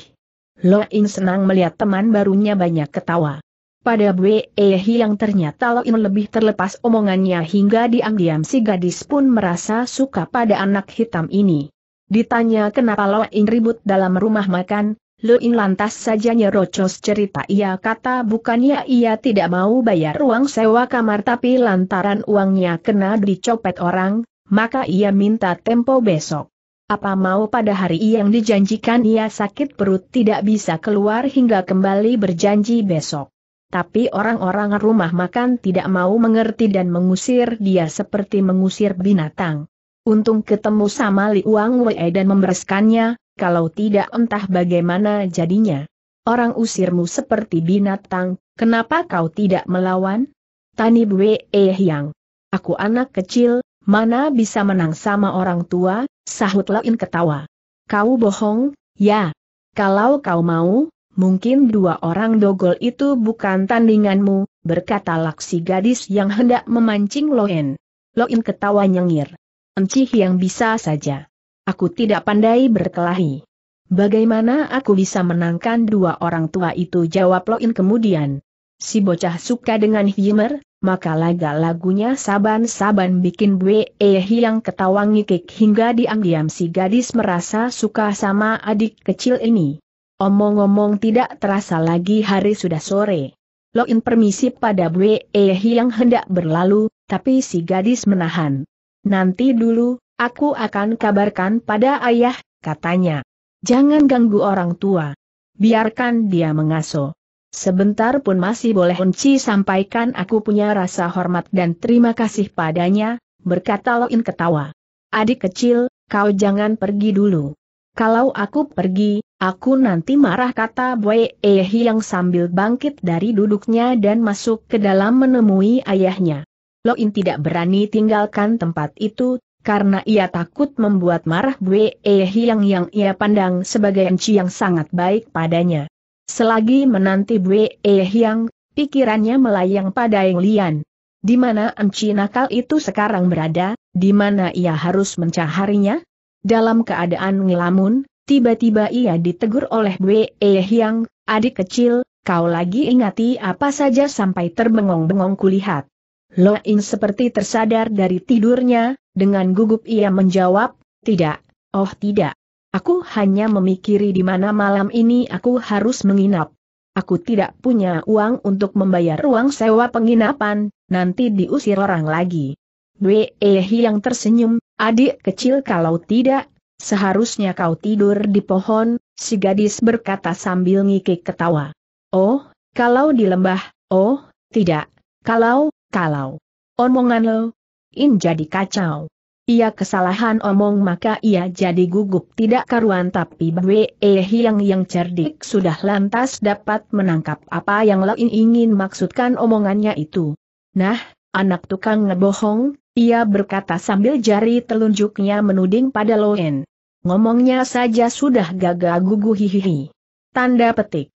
Lo In senang melihat teman barunya banyak ketawa. Pada Bwe Ehi yang ternyata Lo In lebih terlepas omongannya hingga diam-diam si gadis pun merasa suka pada anak hitam ini. Ditanya kenapa Lo In ribut dalam rumah makan, Lo In lantas saja nyerocos cerita ia kata bukannya ia tidak mau bayar uang sewa kamar tapi lantaran uangnya kena dicopet orang, maka ia minta tempo besok. Apa mau pada hari yang dijanjikan ia sakit perut tidak bisa keluar hingga kembali berjanji besok. Tapi orang-orang rumah makan tidak mau mengerti dan mengusir dia seperti mengusir binatang. Untung ketemu sama Li Wang Wei dan membereskannya, kalau tidak entah bagaimana jadinya. Orang usirmu seperti binatang, kenapa kau tidak melawan? Tani Bwe Yang. Aku anak kecil, Mana bisa menang sama orang tua, sahut Lain ketawa. Kau bohong, ya. Kalau kau mau, mungkin dua orang dogol itu bukan tandinganmu, berkata laksi gadis yang hendak memancing Loen. Loen ketawa nyengir. Encih yang bisa saja. Aku tidak pandai berkelahi. Bagaimana aku bisa menangkan dua orang tua itu jawab Loin kemudian. Si bocah suka dengan Himer, maka laga-lagunya saban-saban bikin Bwe yang ketawa ngikik hingga diam-diam si gadis merasa suka sama adik kecil ini. Omong-omong tidak terasa lagi hari sudah sore. Login permisi pada Bwe yang hendak berlalu, tapi si gadis menahan. Nanti dulu, aku akan kabarkan pada ayah, katanya. Jangan ganggu orang tua. Biarkan dia mengasuh. Sebentar pun masih boleh Unci sampaikan aku punya rasa hormat dan terima kasih padanya, berkata Loin ketawa. Adik kecil, kau jangan pergi dulu. Kalau aku pergi, aku nanti marah kata Boy Ehi yang sambil bangkit dari duduknya dan masuk ke dalam menemui ayahnya. Loin tidak berani tinggalkan tempat itu, karena ia takut membuat marah Boy Ehi yang yang ia pandang sebagai enci yang sangat baik padanya. Selagi menanti Bwe Hyang, pikirannya melayang pada Eng Lian. Di mana Enci Nakal itu sekarang berada, di mana ia harus mencaharinya? Dalam keadaan ngelamun, tiba-tiba ia ditegur oleh Bwe Hyang, adik kecil, kau lagi ingati apa saja sampai terbengong-bengong kulihat. Lo In seperti tersadar dari tidurnya, dengan gugup ia menjawab, tidak, oh tidak. Aku hanya memikiri di mana malam ini aku harus menginap. Aku tidak punya uang untuk membayar uang sewa penginapan, nanti diusir orang lagi. Wehi yang tersenyum, adik kecil kalau tidak, seharusnya kau tidur di pohon, si gadis berkata sambil ngikik ketawa. Oh, kalau di lembah, oh, tidak, kalau, kalau. Omongan lo, in jadi kacau ia kesalahan omong maka ia jadi gugup tidak karuan tapi Bwe Hiang yang cerdik sudah lantas dapat menangkap apa yang Lain ingin maksudkan omongannya itu. Nah, anak tukang ngebohong, ia berkata sambil jari telunjuknya menuding pada Loen. Ngomongnya saja sudah gagah gugu hihihi. Tanda petik.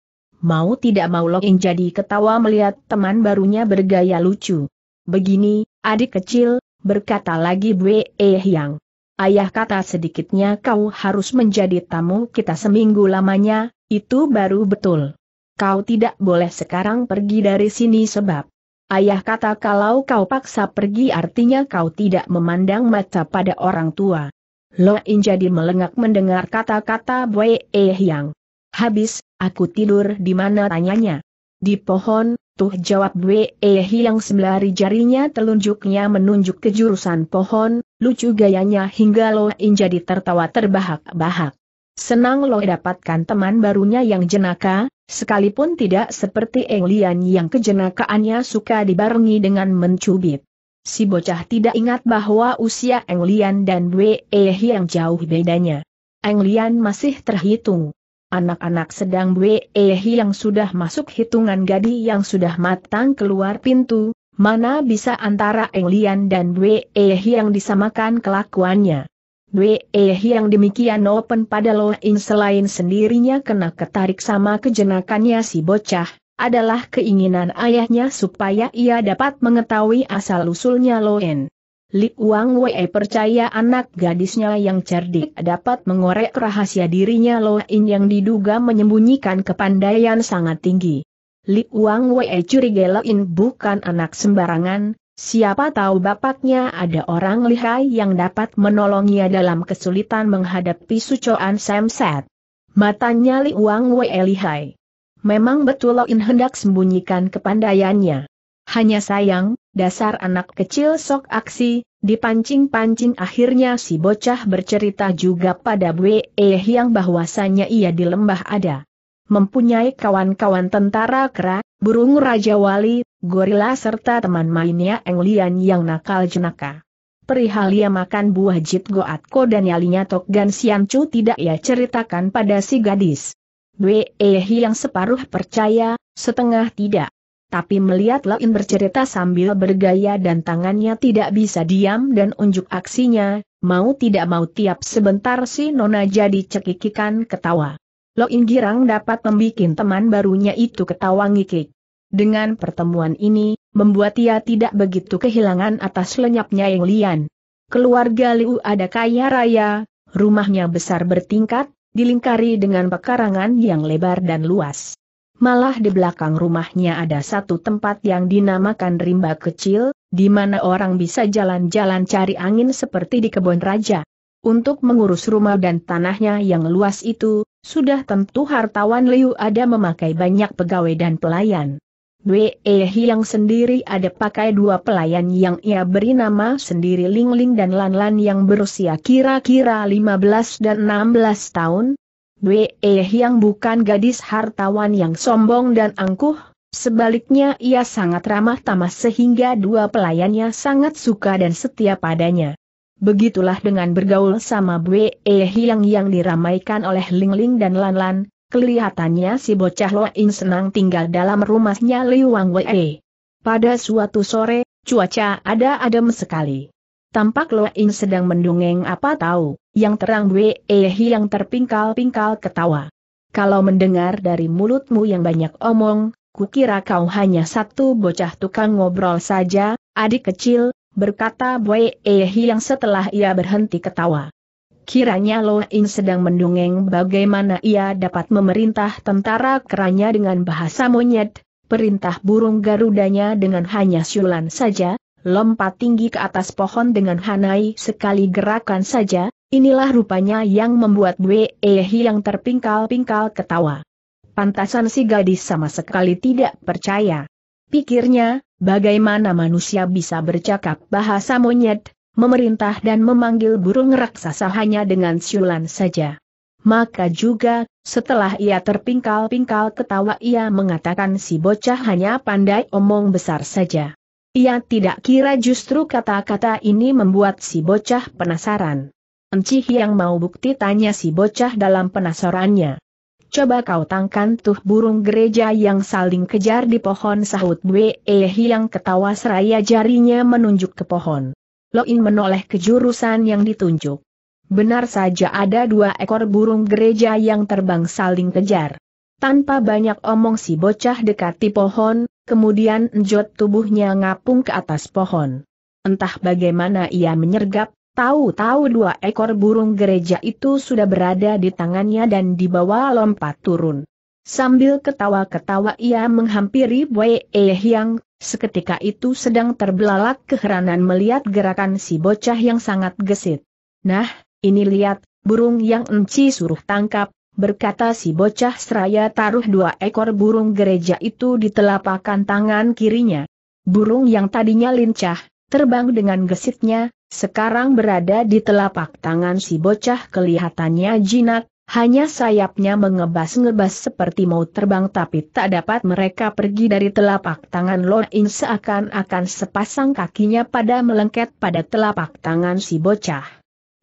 Mau tidak mau Loen jadi ketawa melihat teman barunya bergaya lucu. Begini, adik kecil, berkata lagi Bwe Yang. Ayah kata sedikitnya kau harus menjadi tamu kita seminggu lamanya, itu baru betul. Kau tidak boleh sekarang pergi dari sini sebab Ayah kata kalau kau paksa pergi artinya kau tidak memandang mata pada orang tua. Lo In jadi melengak mendengar kata-kata Bwe Yang. Habis, aku tidur di mana tanyanya. Di pohon, Tuh jawab Bwe Ehi yang sembelari jarinya telunjuknya menunjuk ke jurusan pohon, lucu gayanya hingga Loin jadi tertawa terbahak-bahak. Senang Lo dapatkan teman barunya yang jenaka, sekalipun tidak seperti Eng Lian yang kejenakaannya suka dibarengi dengan mencubit. Si bocah tidak ingat bahwa usia Eng Lian dan Bwe Ehi yang jauh bedanya. Eng Lian masih terhitung Anak-anak sedang Bwe yang sudah masuk hitungan gadi yang sudah matang keluar pintu, mana bisa antara Eng Lian dan Bwe yang disamakan kelakuannya. Bwe yang demikian open pada Lo selain sendirinya kena ketarik sama kejenakannya si bocah, adalah keinginan ayahnya supaya ia dapat mengetahui asal-usulnya Loen. Li Wang Wei percaya anak gadisnya yang cerdik dapat mengorek rahasia dirinya Lo In yang diduga menyembunyikan kepandaian sangat tinggi. Li Wang Wei curiga Lo In bukan anak sembarangan, siapa tahu bapaknya ada orang lihai yang dapat menolongnya dalam kesulitan menghadapi sucoan Samset. Matanya Li Wang Wei lihai. Memang betul Lo In hendak sembunyikan kepandaiannya. Hanya sayang, dasar anak kecil sok aksi, dipancing-pancing akhirnya si bocah bercerita juga pada Bwe yang bahwasannya ia di lembah ada. Mempunyai kawan-kawan tentara kera, burung Raja Wali, gorila serta teman mainnya Englian yang nakal jenaka. Perihal ia makan buah jit goatko dan nyalinya Tokgan Siancu tidak ia ceritakan pada si gadis. Bwe yang separuh percaya, setengah tidak tapi melihat Lain bercerita sambil bergaya dan tangannya tidak bisa diam dan unjuk aksinya, mau tidak mau tiap sebentar si Nona jadi cekikikan ketawa. Loin girang dapat membuat teman barunya itu ketawa ngikik. Dengan pertemuan ini, membuat ia tidak begitu kehilangan atas lenyapnya yang lian. Keluarga Liu ada kaya raya, rumahnya besar bertingkat, dilingkari dengan pekarangan yang lebar dan luas malah di belakang rumahnya ada satu tempat yang dinamakan rimba kecil, di mana orang bisa jalan-jalan cari angin seperti di kebun raja. Untuk mengurus rumah dan tanahnya yang luas itu, sudah tentu hartawan Liu ada memakai banyak pegawai dan pelayan. Dwe yang sendiri ada pakai dua pelayan yang ia beri nama sendiri Lingling dan Lanlan Lan yang berusia kira-kira 15 dan 16 tahun, Dwe eh, yang bukan gadis hartawan yang sombong dan angkuh, sebaliknya ia sangat ramah tamah sehingga dua pelayannya sangat suka dan setia padanya. Begitulah dengan bergaul sama Bwe eh, yang yang diramaikan oleh Ling Ling dan Lan Lan, kelihatannya si bocah Loing senang tinggal dalam rumahnya Liu Wang Wei. Pada suatu sore, cuaca ada adem sekali. Tampak Lo In sedang mendongeng apa tahu, yang terang Wei Ehi yang terpingkal-pingkal ketawa. Kalau mendengar dari mulutmu yang banyak omong, kukira kau hanya satu bocah tukang ngobrol saja, adik kecil, berkata Wei Ehi yang setelah ia berhenti ketawa. Kiranya Lo In sedang mendongeng bagaimana ia dapat memerintah tentara keranya dengan bahasa monyet, perintah burung garudanya dengan hanya siulan saja, lompat tinggi ke atas pohon dengan Hanai sekali gerakan saja, inilah rupanya yang membuat Wei Ehi yang terpingkal-pingkal ketawa. Pantasan si gadis sama sekali tidak percaya. Pikirnya, bagaimana manusia bisa bercakap bahasa monyet, memerintah dan memanggil burung raksasa hanya dengan siulan saja. Maka juga, setelah ia terpingkal-pingkal ketawa ia mengatakan si bocah hanya pandai omong besar saja. Ia tidak kira justru kata-kata ini membuat si bocah penasaran. Enci yang mau bukti tanya si bocah dalam penasarannya. Coba kau tangkan tuh burung gereja yang saling kejar di pohon sahut eh e yang ketawa seraya jarinya menunjuk ke pohon. Loin menoleh ke jurusan yang ditunjuk. Benar saja ada dua ekor burung gereja yang terbang saling kejar. Tanpa banyak omong si bocah dekati pohon, kemudian enjot tubuhnya ngapung ke atas pohon. Entah bagaimana ia menyergap, tahu-tahu dua ekor burung gereja itu sudah berada di tangannya dan dibawa lompat turun. Sambil ketawa-ketawa ia menghampiri Wei Eh Yang, seketika itu sedang terbelalak keheranan melihat gerakan si bocah yang sangat gesit. Nah, ini lihat, burung yang Enci suruh tangkap, berkata si bocah seraya taruh dua ekor burung gereja itu di telapakan tangan kirinya. Burung yang tadinya lincah, terbang dengan gesitnya, sekarang berada di telapak tangan si bocah kelihatannya jinak, hanya sayapnya mengebas-ngebas seperti mau terbang tapi tak dapat mereka pergi dari telapak tangan Loin seakan-akan sepasang kakinya pada melengket pada telapak tangan si bocah.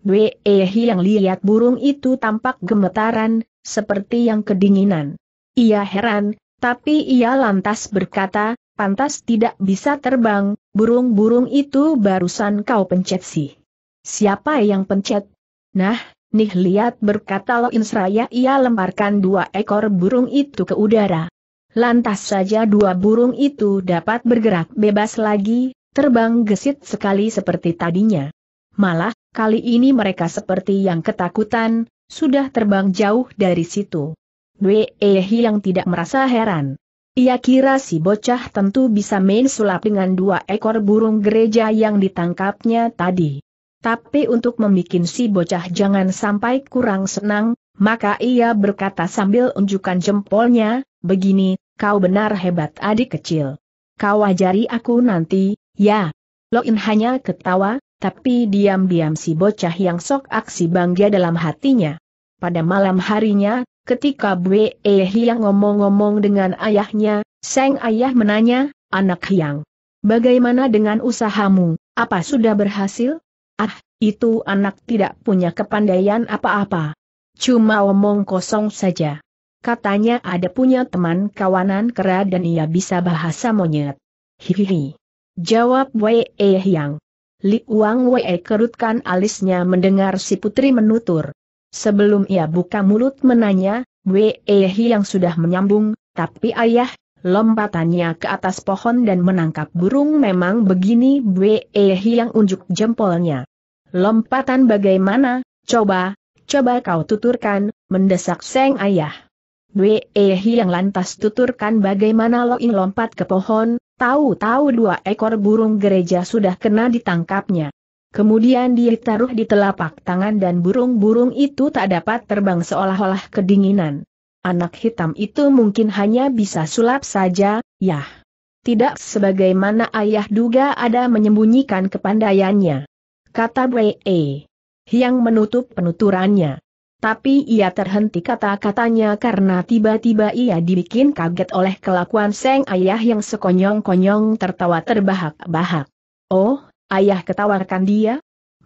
Wei yang lihat burung itu tampak gemetaran, seperti yang kedinginan. Ia heran, tapi ia lantas berkata, pantas tidak bisa terbang, burung-burung itu barusan kau pencet sih. Siapa yang pencet? Nah, nih lihat berkata Loin Seraya ia lemparkan dua ekor burung itu ke udara. Lantas saja dua burung itu dapat bergerak bebas lagi, terbang gesit sekali seperti tadinya. Malah, Kali ini mereka seperti yang ketakutan, sudah terbang jauh dari situ. Dwe Ehi yang tidak merasa heran. Ia kira si bocah tentu bisa main sulap dengan dua ekor burung gereja yang ditangkapnya tadi. Tapi untuk membuat si bocah jangan sampai kurang senang, maka ia berkata sambil unjukkan jempolnya, begini, kau benar hebat adik kecil. Kau ajari aku nanti, ya. Loin hanya ketawa, tapi diam-diam si bocah yang sok aksi bangga dalam hatinya. Pada malam harinya, ketika Bwe Ehyang ngomong-ngomong dengan ayahnya, Seng ayah menanya, anak Hyang, bagaimana dengan usahamu, apa sudah berhasil? Ah, itu anak tidak punya kepandaian apa-apa. Cuma omong kosong saja. Katanya ada punya teman kawanan kera dan ia bisa bahasa monyet. Hihihi. Jawab Wei Yang. Li Wang Wei kerutkan alisnya mendengar si putri menutur. Sebelum ia buka mulut menanya, Wei yang sudah menyambung, tapi ayah, lompatannya ke atas pohon dan menangkap burung memang begini Wei yang unjuk jempolnya. Lompatan bagaimana, coba, coba kau tuturkan, mendesak Seng ayah. Dwe Ehi yang lantas tuturkan bagaimana Loin lompat ke pohon, tahu-tahu dua ekor burung gereja sudah kena ditangkapnya. Kemudian dia ditaruh di telapak tangan dan burung-burung itu tak dapat terbang seolah-olah kedinginan. Anak hitam itu mungkin hanya bisa sulap saja, ya. Tidak sebagaimana ayah duga ada menyembunyikan kepandaiannya. Kata Wei Yang menutup penuturannya. Tapi ia terhenti kata-katanya karena tiba-tiba ia dibikin kaget oleh kelakuan Seng Ayah yang sekonyong-konyong tertawa terbahak-bahak. Oh, Ayah ketawarkan dia?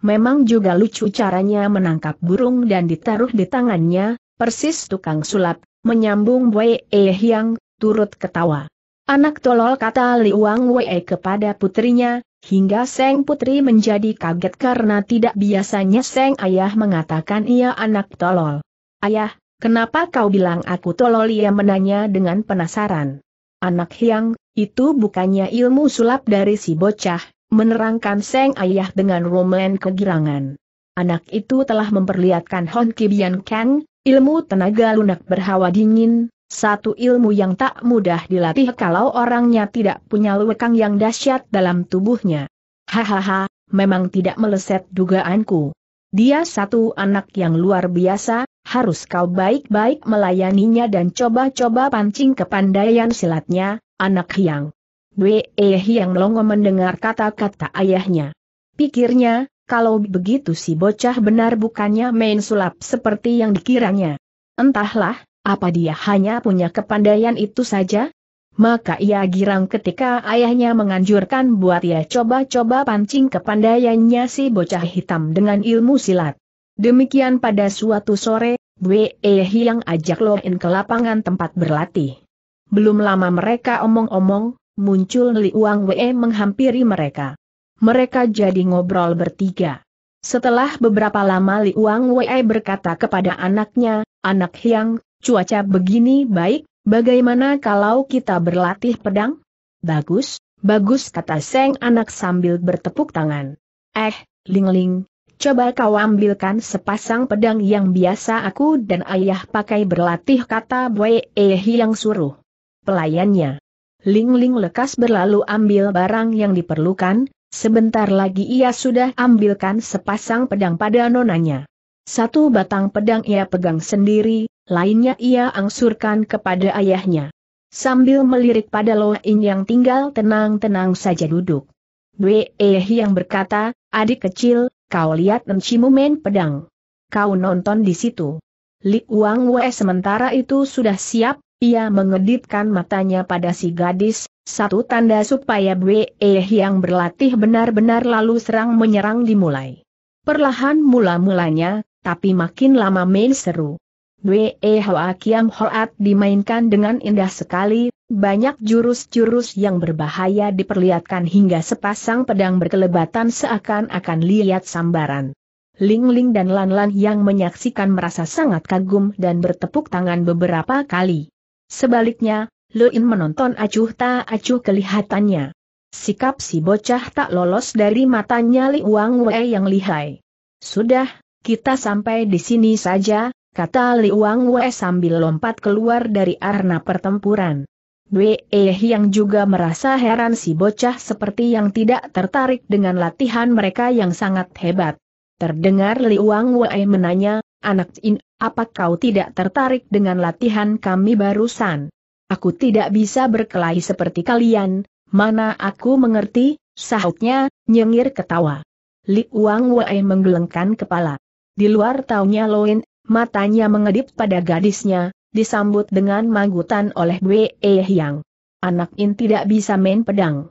Memang juga lucu caranya menangkap burung dan ditaruh di tangannya, persis tukang sulap, menyambung Wei Eh yang turut ketawa. Anak tolol kata Liwang Wei kepada putrinya, hingga Seng Putri menjadi kaget karena tidak biasanya Seng Ayah mengatakan ia anak tolol. Ayah, kenapa kau bilang aku tolol? Ia menanya dengan penasaran. Anak Hyang, itu bukannya ilmu sulap dari si bocah, menerangkan Seng Ayah dengan roman kegirangan. Anak itu telah memperlihatkan Hon Kibian Kang, ilmu tenaga lunak berhawa dingin, satu ilmu yang tak mudah dilatih kalau orangnya tidak punya lekang yang dahsyat dalam tubuhnya. Hahaha, memang tidak meleset dugaanku. Dia satu anak yang luar biasa, harus kau baik-baik melayaninya dan coba-coba pancing kepandaian silatnya, anak Hyang. Wee eh, Hyang Longo mendengar kata-kata ayahnya. Pikirnya, kalau begitu si bocah benar bukannya main sulap seperti yang dikiranya. Entahlah, apa dia hanya punya kepandaian itu saja? Maka ia girang ketika ayahnya menganjurkan buat ia coba-coba pancing kepandaiannya si bocah hitam dengan ilmu silat. Demikian pada suatu sore, Wei yang ajak Loin ke lapangan tempat berlatih. Belum lama mereka omong-omong, muncul Liuang Wei menghampiri mereka. Mereka jadi ngobrol bertiga. Setelah beberapa lama Liuang Wei berkata kepada anaknya, Anak Hyang, Cuaca begini baik, bagaimana kalau kita berlatih pedang? Bagus, bagus kata Seng anak sambil bertepuk tangan. Eh, Ling Ling, coba kau ambilkan sepasang pedang yang biasa aku dan ayah pakai berlatih kata Boy. Ehi yang suruh. Pelayannya. Ling Ling lekas berlalu ambil barang yang diperlukan, sebentar lagi ia sudah ambilkan sepasang pedang pada nonanya. Satu batang pedang ia pegang sendiri, lainnya ia angsurkan kepada ayahnya. Sambil melirik pada Loin yang tinggal tenang-tenang saja duduk. Weh yang berkata, adik kecil, kau lihat Encimu main pedang. Kau nonton di situ. Li Uang Wei sementara itu sudah siap, ia mengedipkan matanya pada si gadis, satu tanda supaya Wei yang berlatih benar-benar lalu serang menyerang dimulai. Perlahan mula-mulanya, tapi makin lama main seru. Bwe e Hoa Kiam Hoat dimainkan dengan indah sekali, banyak jurus-jurus yang berbahaya diperlihatkan hingga sepasang pedang berkelebatan seakan-akan lihat sambaran. Ling Ling dan Lan Lan yang menyaksikan merasa sangat kagum dan bertepuk tangan beberapa kali. Sebaliknya, Luin menonton acuh tak acuh kelihatannya. Sikap si bocah tak lolos dari matanya Li Wang Wei yang lihai. Sudah, kita sampai di sini saja, kata Liuang Wei sambil lompat keluar dari arena pertempuran. Wei yang juga merasa heran si bocah seperti yang tidak tertarik dengan latihan mereka yang sangat hebat. Terdengar Liuang Wei menanya, anak In, apa kau tidak tertarik dengan latihan kami barusan? Aku tidak bisa berkelahi seperti kalian, mana aku mengerti, sahutnya, nyengir ketawa. Liuang Wei menggelengkan kepala. Di luar taunya Loin Matanya mengedip pada gadisnya, disambut dengan manggutan oleh Wei Yang. Anak In tidak bisa main pedang.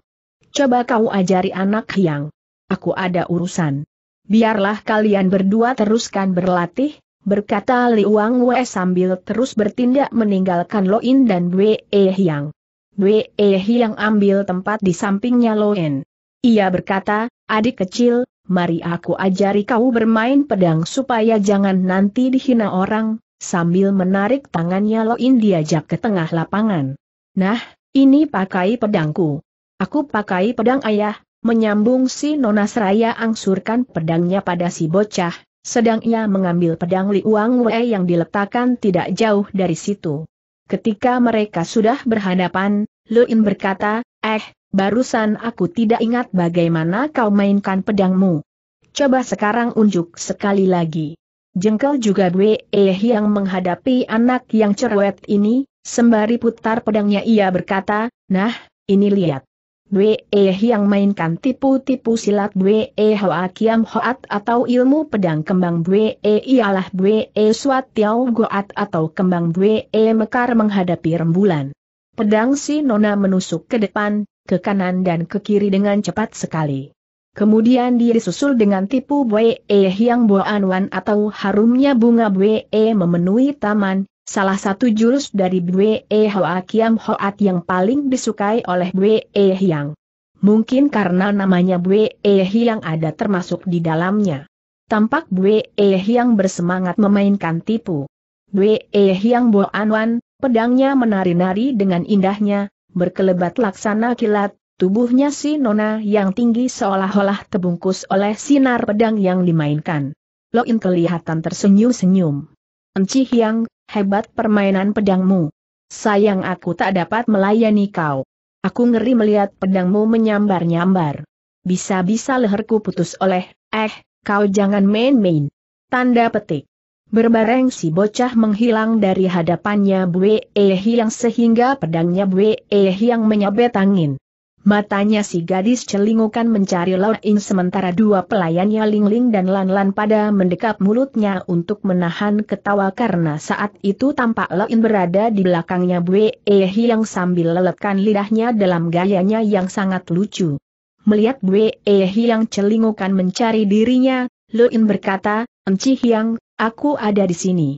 Coba kau ajari anak Yang. Aku ada urusan. Biarlah kalian berdua teruskan berlatih, berkata Liuang Wei sambil terus bertindak meninggalkan Loin dan Wei Yang. Wei Yang ambil tempat di sampingnya Loin. Ia berkata, adik kecil, mari aku ajari kau bermain pedang supaya jangan nanti dihina orang, sambil menarik tangannya Loin diajak ke tengah lapangan. Nah, ini pakai pedangku. Aku pakai pedang ayah, menyambung si Nona Seraya angsurkan pedangnya pada si bocah, sedang ia mengambil pedang Liuang Wei yang diletakkan tidak jauh dari situ. Ketika mereka sudah berhadapan, Luin berkata, eh, barusan aku tidak ingat bagaimana kau mainkan pedangmu. Coba sekarang unjuk sekali lagi. Jengkel juga Bwe yang menghadapi anak yang cerewet ini, sembari putar pedangnya ia berkata, nah, ini lihat. Bwe yang mainkan tipu-tipu silat Bwe Hoa Kiam Hoat atau ilmu pedang kembang Bwe ialah Bwe Suat Tiao Goat atau kembang Bwe Mekar menghadapi rembulan. Pedang si Nona menusuk ke depan, ke kanan dan ke kiri dengan cepat sekali. Kemudian dia disusul dengan tipu Bwe Hiang e Wan atau harumnya bunga Bwe e memenuhi taman, salah satu jurus dari Bwe e Hoa Kiam Hoat yang paling disukai oleh Bwe yang. Mungkin karena namanya Bwe yang ada termasuk di dalamnya. Tampak Bwe yang bersemangat memainkan tipu. Bwe Hiang Wan, pedangnya menari-nari dengan indahnya, berkelebat laksana kilat, tubuhnya si Nona yang tinggi seolah-olah terbungkus oleh sinar pedang yang dimainkan. Loin kelihatan tersenyum-senyum. Enci yang, hebat permainan pedangmu. Sayang aku tak dapat melayani kau. Aku ngeri melihat pedangmu menyambar-nyambar. Bisa-bisa leherku putus oleh, eh, kau jangan main-main. Tanda petik. Berbareng si bocah menghilang dari hadapannya Bue Ehyang sehingga pedangnya Bue Ehyang menyabet angin. Matanya si gadis celingukan mencari Lao sementara dua pelayannya Lingling Ling dan Lan Lan pada mendekap mulutnya untuk menahan ketawa karena saat itu tampak Lao berada di belakangnya Bue Ehyang sambil leletkan lidahnya dalam gayanya yang sangat lucu. Melihat Bue Ehyang celingukan mencari dirinya, Lo berkata, Enci Hiang, Aku ada di sini.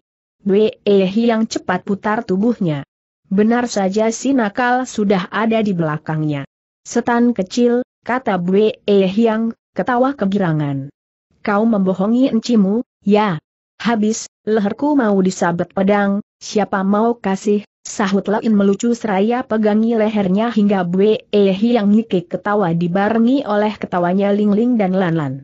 Wei eh, yang cepat putar tubuhnya. Benar saja si nakal sudah ada di belakangnya. Setan kecil, kata Bwe eh, Yang, ketawa kegirangan. Kau membohongi encimu, ya. Habis, leherku mau disabet pedang, siapa mau kasih, sahut Lain melucu seraya pegangi lehernya hingga Bwe eh, Yang ngikik ketawa dibarengi oleh ketawanya Lingling Ling dan Lan Lan.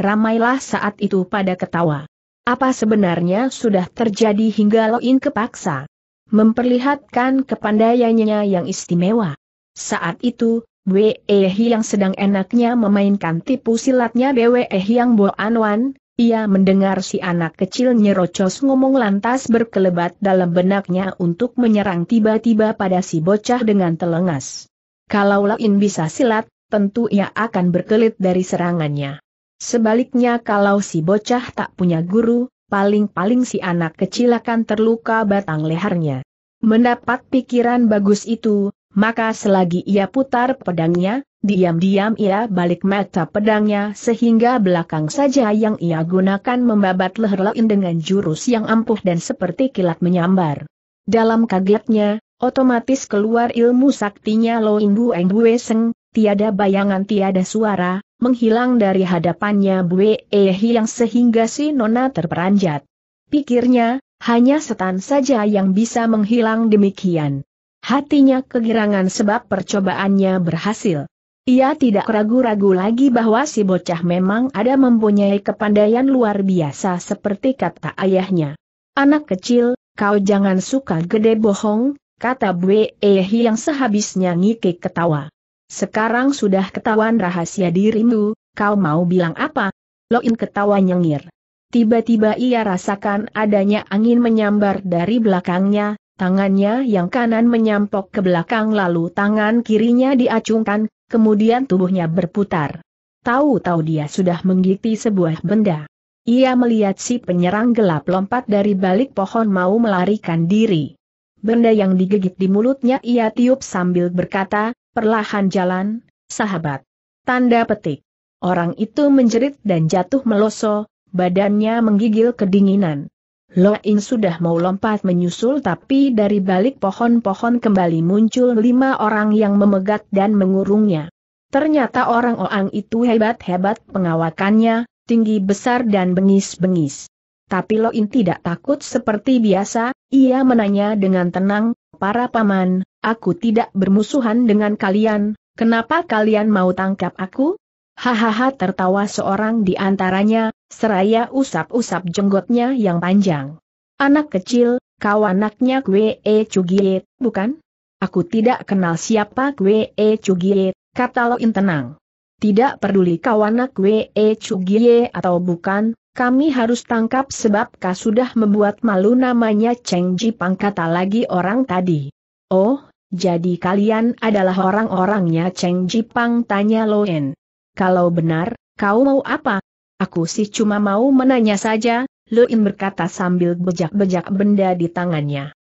Ramailah saat itu pada ketawa. Apa sebenarnya sudah terjadi hingga Loin kepaksa memperlihatkan kepandaiannya yang istimewa. Saat itu, Wehi yang sedang enaknya memainkan tipu silatnya Bwehi yang Bo Anwan, ia mendengar si anak kecil nyerocos ngomong lantas berkelebat dalam benaknya untuk menyerang tiba-tiba pada si bocah dengan telengas. Kalau Lain bisa silat, tentu ia akan berkelit dari serangannya. Sebaliknya kalau si bocah tak punya guru, paling-paling si anak kecil akan terluka batang lehernya. Mendapat pikiran bagus itu, maka selagi ia putar pedangnya, diam-diam ia balik mata pedangnya sehingga belakang saja yang ia gunakan membabat leher Lain dengan jurus yang ampuh dan seperti kilat menyambar. Dalam kagetnya, otomatis keluar ilmu saktinya Loing Bueng Bueseng, tiada bayangan tiada suara, menghilang dari hadapannya Bue Ehi yang sehingga si Nona terperanjat. Pikirnya, hanya setan saja yang bisa menghilang demikian. Hatinya kegirangan sebab percobaannya berhasil. Ia tidak ragu-ragu lagi bahwa si bocah memang ada mempunyai kepandaian luar biasa seperti kata ayahnya. Anak kecil, kau jangan suka gede bohong, kata Bue Ehi yang sehabisnya ngikik ketawa. Sekarang sudah ketahuan rahasia dirimu, kau mau bilang apa? Loin ketawa nyengir. Tiba-tiba ia rasakan adanya angin menyambar dari belakangnya, tangannya yang kanan menyampok ke belakang lalu tangan kirinya diacungkan, kemudian tubuhnya berputar. Tahu-tahu dia sudah menggigiti sebuah benda. Ia melihat si penyerang gelap lompat dari balik pohon mau melarikan diri. Benda yang digigit di mulutnya ia tiup sambil berkata, perlahan jalan, sahabat. Tanda petik. Orang itu menjerit dan jatuh meloso, badannya menggigil kedinginan. Loin sudah mau lompat menyusul tapi dari balik pohon-pohon kembali muncul lima orang yang memegat dan mengurungnya. Ternyata orang-orang itu hebat-hebat pengawakannya, tinggi besar dan bengis-bengis. Tapi Loin tidak takut seperti biasa, ia menanya dengan tenang, para paman, aku tidak bermusuhan dengan kalian, kenapa kalian mau tangkap aku? Hahaha tertawa seorang di antaranya, seraya usap-usap jenggotnya yang panjang. Anak kecil, kau anaknya Kwe E Cugiet, bukan? Aku tidak kenal siapa Kwe E Cugiet, kata Loin tenang. Tidak peduli kau anak Kwe E Cugiet atau bukan, kami harus tangkap sebab kau sudah membuat malu namanya Cheng Ji Pang kata lagi orang tadi. Oh, jadi kalian adalah orang-orangnya Cheng Jipang tanya Loen. Kalau benar, kau mau apa? Aku sih cuma mau menanya saja, Loen berkata sambil bejak-bejak benda di tangannya.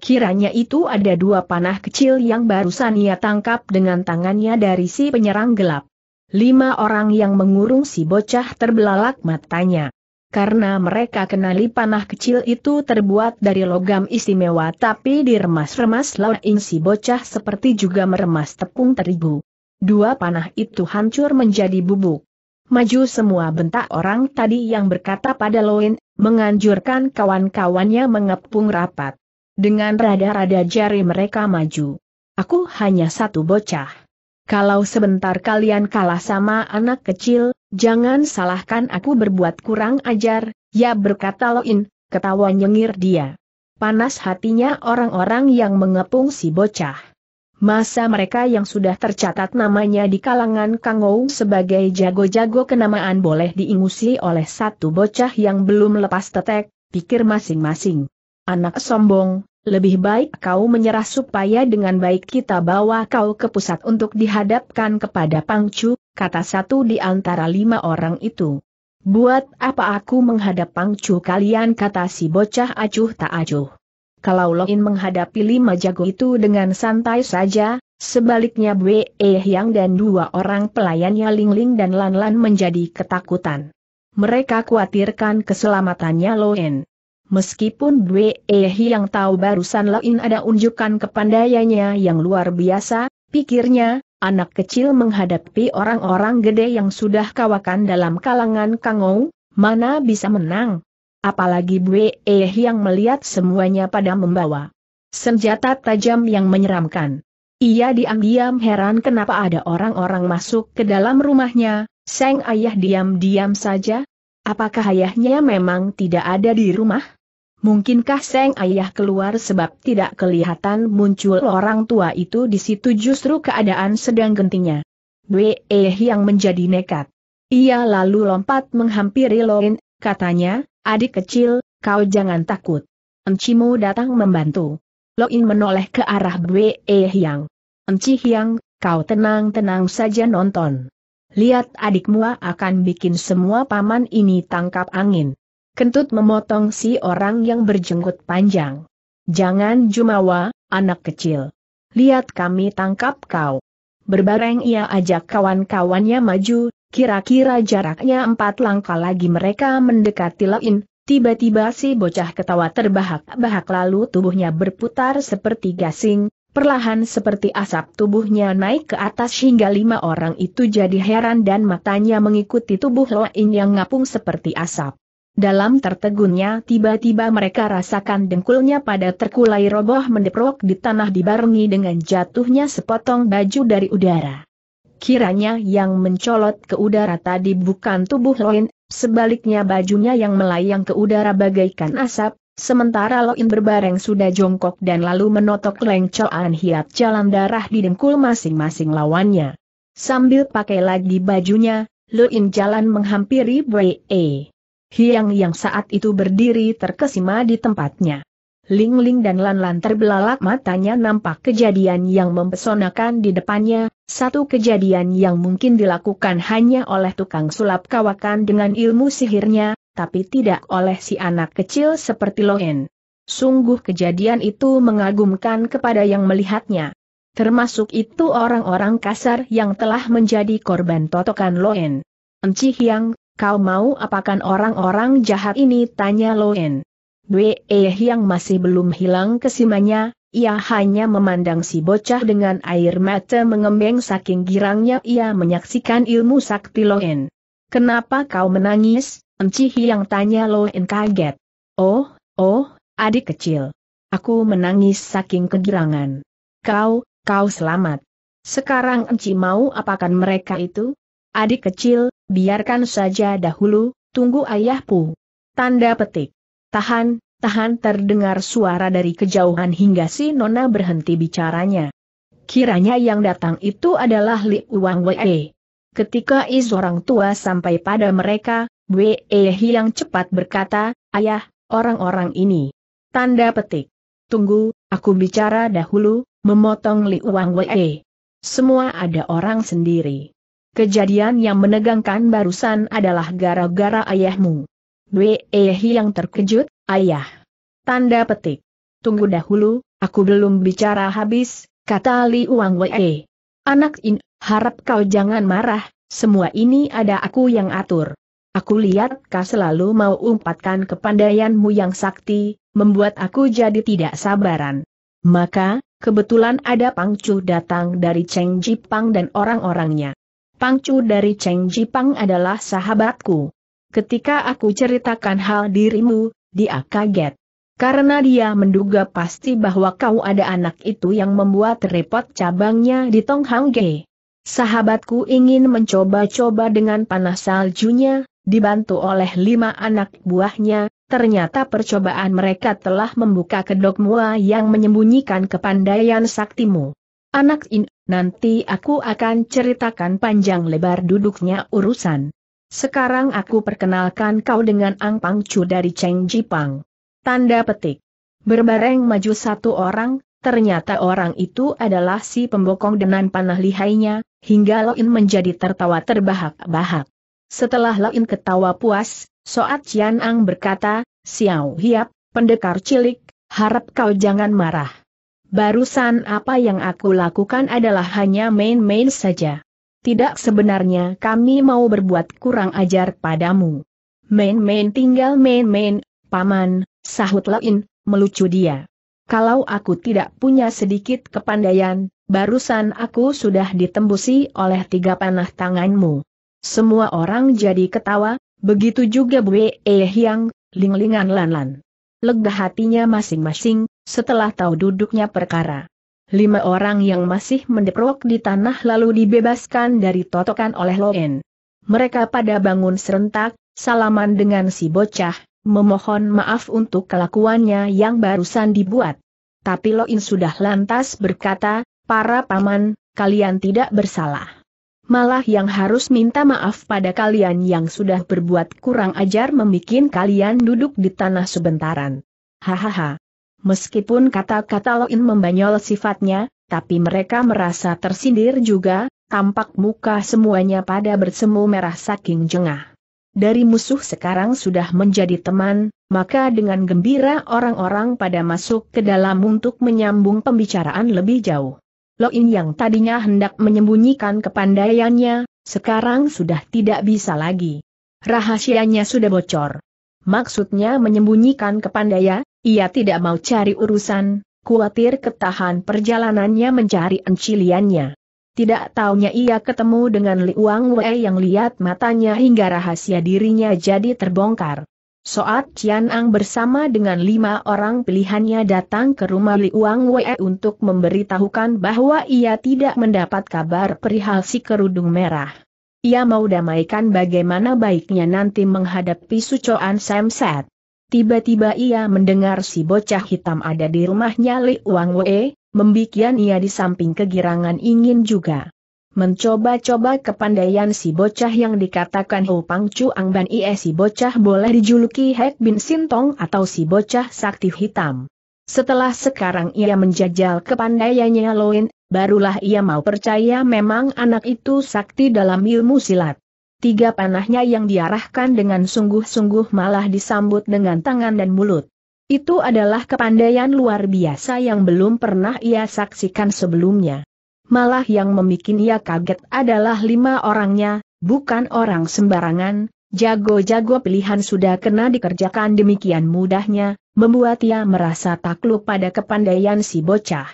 Kiranya itu ada dua panah kecil yang barusan ia tangkap dengan tangannya dari si penyerang gelap. Lima orang yang mengurung si bocah terbelalak matanya karena mereka kenali panah kecil itu terbuat dari logam istimewa tapi diremas-remas Lao Ing si bocah seperti juga meremas tepung terigu. Dua panah itu hancur menjadi bubuk. Maju semua bentak orang tadi yang berkata pada Loin, menganjurkan kawan-kawannya mengepung rapat. Dengan rada-rada jari mereka maju. Aku hanya satu bocah. Kalau sebentar kalian kalah sama anak kecil, Jangan salahkan aku berbuat kurang ajar, ya berkata Loin, ketawa nyengir dia. Panas hatinya orang-orang yang mengepung si bocah. Masa mereka yang sudah tercatat namanya di kalangan Kangou sebagai jago-jago kenamaan boleh diingusi oleh satu bocah yang belum lepas tetek, pikir masing-masing. Anak sombong, lebih baik kau menyerah supaya dengan baik kita bawa kau ke pusat untuk dihadapkan kepada Pangcu, kata satu di antara lima orang itu. Buat apa aku menghadap Pangcu kalian kata si bocah acuh tak acuh. Kalau Loin menghadapi lima jago itu dengan santai saja, sebaliknya Bwe eh Yang dan dua orang pelayannya Lingling Ling dan Lanlan Lan menjadi ketakutan. Mereka khawatirkan keselamatannya Loen. Meskipun Bwe Ehi yang tahu barusan lain ada unjukan kepandaiannya yang luar biasa, pikirnya, anak kecil menghadapi orang-orang gede yang sudah kawakan dalam kalangan Kangou, mana bisa menang. Apalagi Bwe Ehi yang melihat semuanya pada membawa senjata tajam yang menyeramkan. Ia diam-diam heran kenapa ada orang-orang masuk ke dalam rumahnya, Seng ayah diam-diam saja. Apakah ayahnya memang tidak ada di rumah? Mungkinkah Seng Ayah keluar sebab tidak kelihatan muncul orang tua itu di situ justru keadaan sedang gentingnya. Dwe eh yang menjadi nekat. Ia lalu lompat menghampiri Loin, katanya, adik kecil, kau jangan takut. Encimu datang membantu. Loin menoleh ke arah Dwe eh yang. Enci Hyang, kau tenang-tenang saja nonton. Lihat adikmu akan bikin semua paman ini tangkap angin. Kentut memotong si orang yang berjenggot panjang. Jangan jumawa, anak kecil. Lihat kami tangkap kau. Berbareng ia ajak kawan-kawannya maju, kira-kira jaraknya empat langkah lagi mereka mendekati Lain, tiba-tiba si bocah ketawa terbahak-bahak lalu tubuhnya berputar seperti gasing, perlahan seperti asap tubuhnya naik ke atas hingga lima orang itu jadi heran dan matanya mengikuti tubuh Lain yang ngapung seperti asap dalam tertegunnya tiba-tiba mereka rasakan dengkulnya pada terkulai roboh mendeprok di tanah dibarengi dengan jatuhnya sepotong baju dari udara. Kiranya yang mencolot ke udara tadi bukan tubuh Loin, sebaliknya bajunya yang melayang ke udara bagaikan asap, Sementara Loin berbareng sudah jongkok dan lalu menotok lengcoan hiat jalan darah di dengkul masing-masing lawannya. Sambil pakai lagi bajunya, Loin jalan menghampiri Wei. Hiang yang saat itu berdiri terkesima di tempatnya. Ling Ling dan Lan Lan terbelalak matanya nampak kejadian yang mempesonakan di depannya, satu kejadian yang mungkin dilakukan hanya oleh tukang sulap kawakan dengan ilmu sihirnya, tapi tidak oleh si anak kecil seperti Loen. Sungguh kejadian itu mengagumkan kepada yang melihatnya. Termasuk itu orang-orang kasar yang telah menjadi korban totokan Loen. Enci Hiang, Kau mau apakan orang-orang jahat ini? Tanya Loen. Beh yang masih belum hilang kesimanya, ia hanya memandang si bocah dengan air mata mengembeng saking girangnya ia menyaksikan ilmu sakti Loen. Kenapa kau menangis? Enci yang tanya Loen kaget. Oh, oh, adik kecil. Aku menangis saking kegirangan. Kau, kau selamat. Sekarang Enci mau apakan mereka itu? Adik kecil, biarkan saja dahulu, tunggu ayahku. Tanda petik. Tahan, tahan terdengar suara dari kejauhan hingga si Nona berhenti bicaranya. Kiranya yang datang itu adalah Li Uang Wei. Ketika Iz orang tua sampai pada mereka, Wei yang cepat berkata, Ayah, orang-orang ini. Tanda petik. Tunggu, aku bicara dahulu, memotong Li Uang Wei. Semua ada orang sendiri. Kejadian yang menegangkan barusan adalah gara-gara ayahmu. Wei yang terkejut, ayah. Tanda petik. Tunggu dahulu, aku belum bicara habis, kata Li Wang Wei. Anak ini, harap kau jangan marah, semua ini ada aku yang atur. Aku lihat kau selalu mau umpatkan kepandaianmu yang sakti, membuat aku jadi tidak sabaran. Maka, kebetulan ada Pangcu datang dari Cheng Jipang dan orang-orangnya. Pangcu dari Cheng Jipang adalah sahabatku. Ketika aku ceritakan hal dirimu, dia kaget. Karena dia menduga pasti bahwa kau ada anak itu yang membuat repot cabangnya di Tong Tonghangge. Sahabatku ingin mencoba-coba dengan panas saljunya, dibantu oleh lima anak buahnya, ternyata percobaan mereka telah membuka kedok mua yang menyembunyikan kepandaian saktimu. Anak ini, nanti aku akan ceritakan panjang lebar duduknya urusan. Sekarang aku perkenalkan kau dengan Ang Pangcu dari Cheng Jipang. Tanda petik. Berbareng maju satu orang, ternyata orang itu adalah si pembokong dengan panah lihainya, hingga Loin menjadi tertawa terbahak-bahak. Setelah Loin ketawa puas, Soat Cian Ang berkata, Xiao Hiap, pendekar cilik, harap kau jangan marah. Barusan apa yang aku lakukan adalah hanya main-main saja. Tidak sebenarnya kami mau berbuat kurang ajar padamu. Main-main tinggal main-main, paman, sahut Lain, melucu dia. Kalau aku tidak punya sedikit kepandaian, barusan aku sudah ditembusi oleh tiga panah tanganmu. Semua orang jadi ketawa, begitu juga Bwe Ehyang, Ling Lingan Lan Lega hatinya masing-masing, setelah tahu duduknya perkara. Lima orang yang masih mendeprok di tanah lalu dibebaskan dari totokan oleh Loen. Mereka pada bangun serentak, salaman dengan si bocah, memohon maaf untuk kelakuannya yang barusan dibuat. Tapi Loin sudah lantas berkata, para paman, kalian tidak bersalah. Malah yang harus minta maaf pada kalian yang sudah berbuat kurang ajar membuat kalian duduk di tanah sebentaran. Hahaha. Meskipun kata-kata Loin membanyol sifatnya, tapi mereka merasa tersindir juga, tampak muka semuanya pada bersemu merah saking jengah. Dari musuh sekarang sudah menjadi teman, maka dengan gembira orang-orang pada masuk ke dalam untuk menyambung pembicaraan lebih jauh. Loin yang tadinya hendak menyembunyikan kepandaiannya, sekarang sudah tidak bisa lagi. Rahasianya sudah bocor. Maksudnya menyembunyikan kepandaya, ia tidak mau cari urusan, khawatir ketahan perjalanannya mencari enciliannya. Tidak taunya ia ketemu dengan Li Wang Wei yang lihat matanya hingga rahasia dirinya jadi terbongkar. Soat Qian Ang bersama dengan lima orang pilihannya datang ke rumah Li Wang Wei untuk memberitahukan bahwa ia tidak mendapat kabar perihal si kerudung merah. Ia mau damaikan bagaimana baiknya nanti menghadapi sucoan Samset. Tiba-tiba ia mendengar si bocah hitam ada di rumahnya Li Wang Wei, membikian ia di samping kegirangan ingin juga. Mencoba-coba kepandaian si bocah yang dikatakan Ho Pang Chu Ang Ban Ie si bocah boleh dijuluki Hek Bin Sintong atau si bocah sakti hitam. Setelah sekarang ia menjajal kepandaiannya Loin Barulah ia mau percaya memang anak itu sakti dalam ilmu silat. Tiga panahnya yang diarahkan dengan sungguh-sungguh malah disambut dengan tangan dan mulut. Itu adalah kepandaian luar biasa yang belum pernah ia saksikan sebelumnya. Malah yang membuat ia kaget adalah lima orangnya, bukan orang sembarangan, jago-jago pilihan sudah kena dikerjakan demikian mudahnya, membuat ia merasa takluk pada kepandaian si bocah.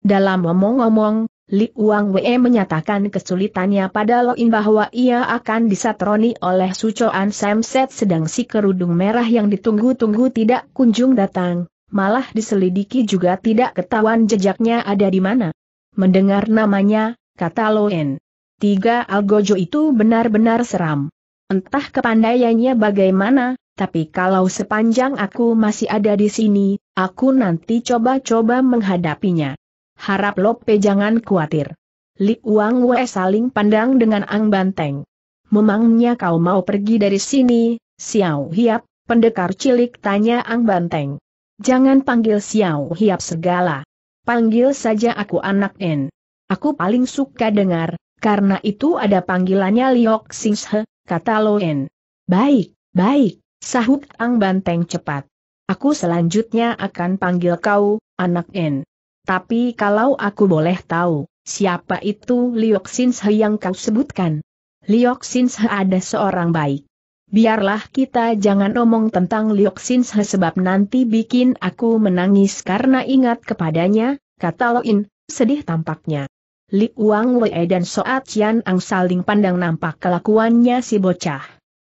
Dalam omong-omong, Li Wang Wei menyatakan kesulitannya pada In bahwa ia akan disatroni oleh Sucoan Samset sedang si kerudung merah yang ditunggu-tunggu tidak kunjung datang, malah diselidiki juga tidak ketahuan jejaknya ada di mana. Mendengar namanya, kata Loen. Tiga algojo itu benar-benar seram. Entah kepandaiannya bagaimana, tapi kalau sepanjang aku masih ada di sini, aku nanti coba-coba menghadapinya. Harap Lope jangan khawatir. Li Uang Wei saling pandang dengan Ang Banteng. Memangnya kau mau pergi dari sini, Xiao Hiap, pendekar cilik tanya Ang Banteng. Jangan panggil Xiao Hiap segala. Panggil saja aku anak En. Aku paling suka dengar, karena itu ada panggilannya Liok Singshe, kata En. Baik, baik, sahut Ang Banteng cepat. Aku selanjutnya akan panggil kau, anak En. Tapi kalau aku boleh tahu, siapa itu Liok Sinshe yang kau sebutkan? Liok Sinshe ada seorang baik. Biarlah kita jangan omong tentang Liok Sinshe sebab nanti bikin aku menangis karena ingat kepadanya, kata Loin, sedih tampaknya. Li Wang Wei dan Soat Qian Ang saling pandang nampak kelakuannya si bocah.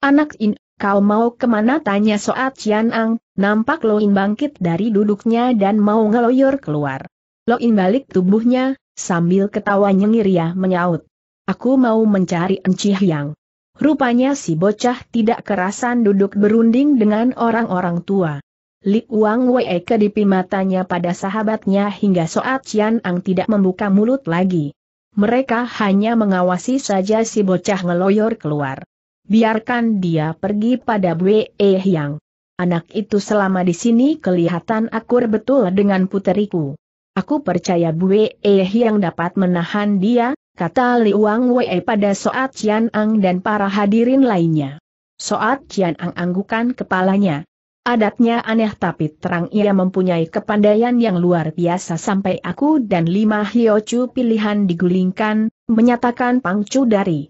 Anak In, kau mau kemana tanya Soat Qian Ang, nampak Loin bangkit dari duduknya dan mau ngeloyor keluar. Loin balik tubuhnya, sambil ketawa nyengir ya menyaut. Aku mau mencari Enci Hyang. Rupanya si bocah tidak kerasan duduk berunding dengan orang-orang tua. Li Wang Wei kedipi matanya pada sahabatnya hingga Soat Cian Ang tidak membuka mulut lagi. Mereka hanya mengawasi saja si bocah ngeloyor keluar. Biarkan dia pergi pada Wei e Hyang. Anak itu selama di sini kelihatan akur betul dengan puteriku. Aku percaya Bue Eh yang dapat menahan dia, kata Liuang Wei pada Soat Cian Ang dan para hadirin lainnya. Soat Cian Ang anggukan kepalanya. Adatnya aneh tapi terang ia mempunyai kepandaian yang luar biasa sampai aku dan lima Hiochu pilihan digulingkan, menyatakan Pang Chu dari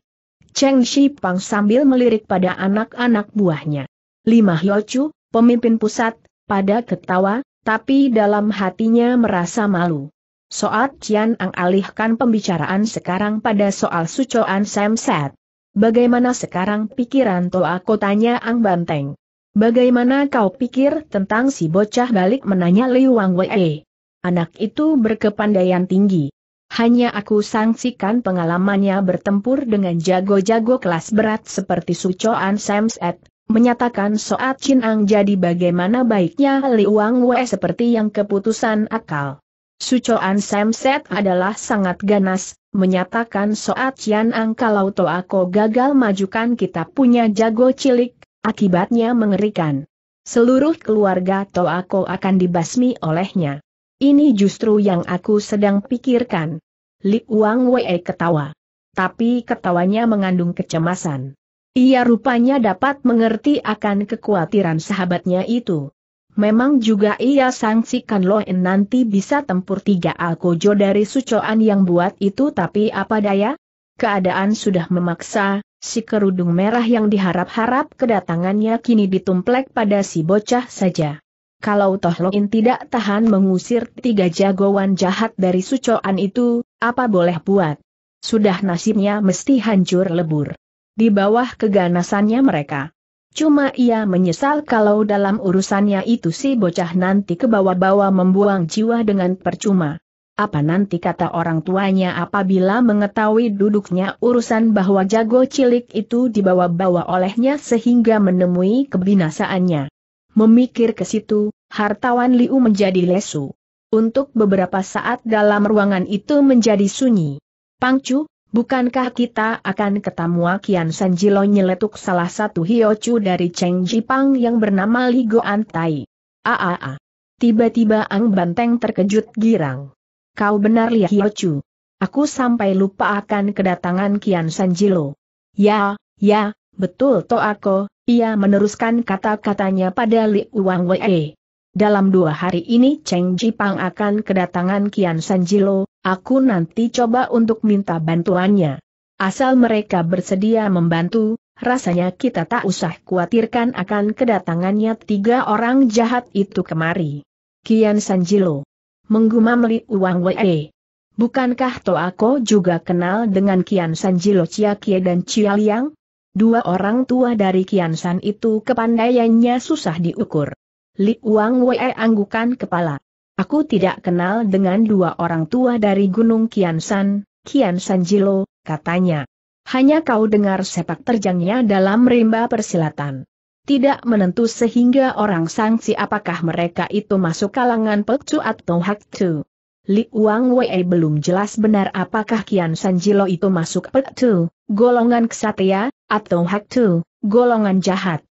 Cheng Shi Pang sambil melirik pada anak-anak buahnya. Lima Hiochu, pemimpin pusat, pada ketawa, tapi dalam hatinya merasa malu. Soat Cian Ang alihkan pembicaraan sekarang pada soal sucoan Samset. Bagaimana sekarang pikiran Toa kotanya Ang Banteng? Bagaimana kau pikir tentang si bocah balik menanya Liu Wang Wei? Anak itu berkepandaian tinggi. Hanya aku sangsikan pengalamannya bertempur dengan jago-jago kelas berat seperti Sucoan Samset, menyatakan soat chin ang jadi bagaimana baiknya liuang Wei seperti yang keputusan akal. Sucoan Samset adalah sangat ganas, menyatakan soat Chin ang kalau Toako gagal majukan kita punya jago cilik, akibatnya mengerikan. Seluruh keluarga Toako akan dibasmi olehnya. Ini justru yang aku sedang pikirkan. Li Wang Wei ketawa. Tapi ketawanya mengandung kecemasan. Ia rupanya dapat mengerti akan kekhawatiran sahabatnya itu. Memang juga ia sangsikan Loen nanti bisa tempur tiga alkojo dari sucoan yang buat itu tapi apa daya? Keadaan sudah memaksa, si kerudung merah yang diharap-harap kedatangannya kini ditumplek pada si bocah saja. Kalau toh Loen tidak tahan mengusir tiga jagoan jahat dari sucoan itu, apa boleh buat? Sudah nasibnya mesti hancur lebur di bawah keganasannya mereka. Cuma ia menyesal kalau dalam urusannya itu si bocah nanti ke bawah-bawah membuang jiwa dengan percuma. Apa nanti kata orang tuanya apabila mengetahui duduknya urusan bahwa jago cilik itu dibawa-bawa olehnya sehingga menemui kebinasaannya. Memikir ke situ, hartawan Liu menjadi lesu. Untuk beberapa saat dalam ruangan itu menjadi sunyi. Pangcu, Bukankah kita akan ketemu Kian Sanjilo nyeletuk salah satu hiocu dari Cheng Jipang yang bernama Ligo Antai? Aaa. Tiba-tiba Ang Banteng terkejut girang. Kau benar ya hiocu. Aku sampai lupa akan kedatangan Kian Sanjilo. Ya, ya, betul to aku, ia meneruskan kata-katanya pada Li Wang Wei. Dalam dua hari ini Cheng Jipang akan kedatangan Kian Sanjilo, aku nanti coba untuk minta bantuannya. Asal mereka bersedia membantu, rasanya kita tak usah khawatirkan akan kedatangannya tiga orang jahat itu kemari. Kian Sanjilo. Menggumam Li Uang Wei. Bukankah Toako juga kenal dengan Kian Sanjilo Chia Kie dan Chia Liang? Dua orang tua dari Kian San itu kepandaiannya susah diukur. Li Wang Wei anggukan kepala. Aku tidak kenal dengan dua orang tua dari Gunung Kiansan, Kiansan Jilo, katanya. Hanya kau dengar sepak terjangnya dalam rimba persilatan. Tidak menentu sehingga orang sangsi apakah mereka itu masuk kalangan Pekcu atau Haktu. Li Wang Wei belum jelas benar apakah Kian Jilo itu masuk Pekcu, golongan Ksatria, atau Haktu, golongan jahat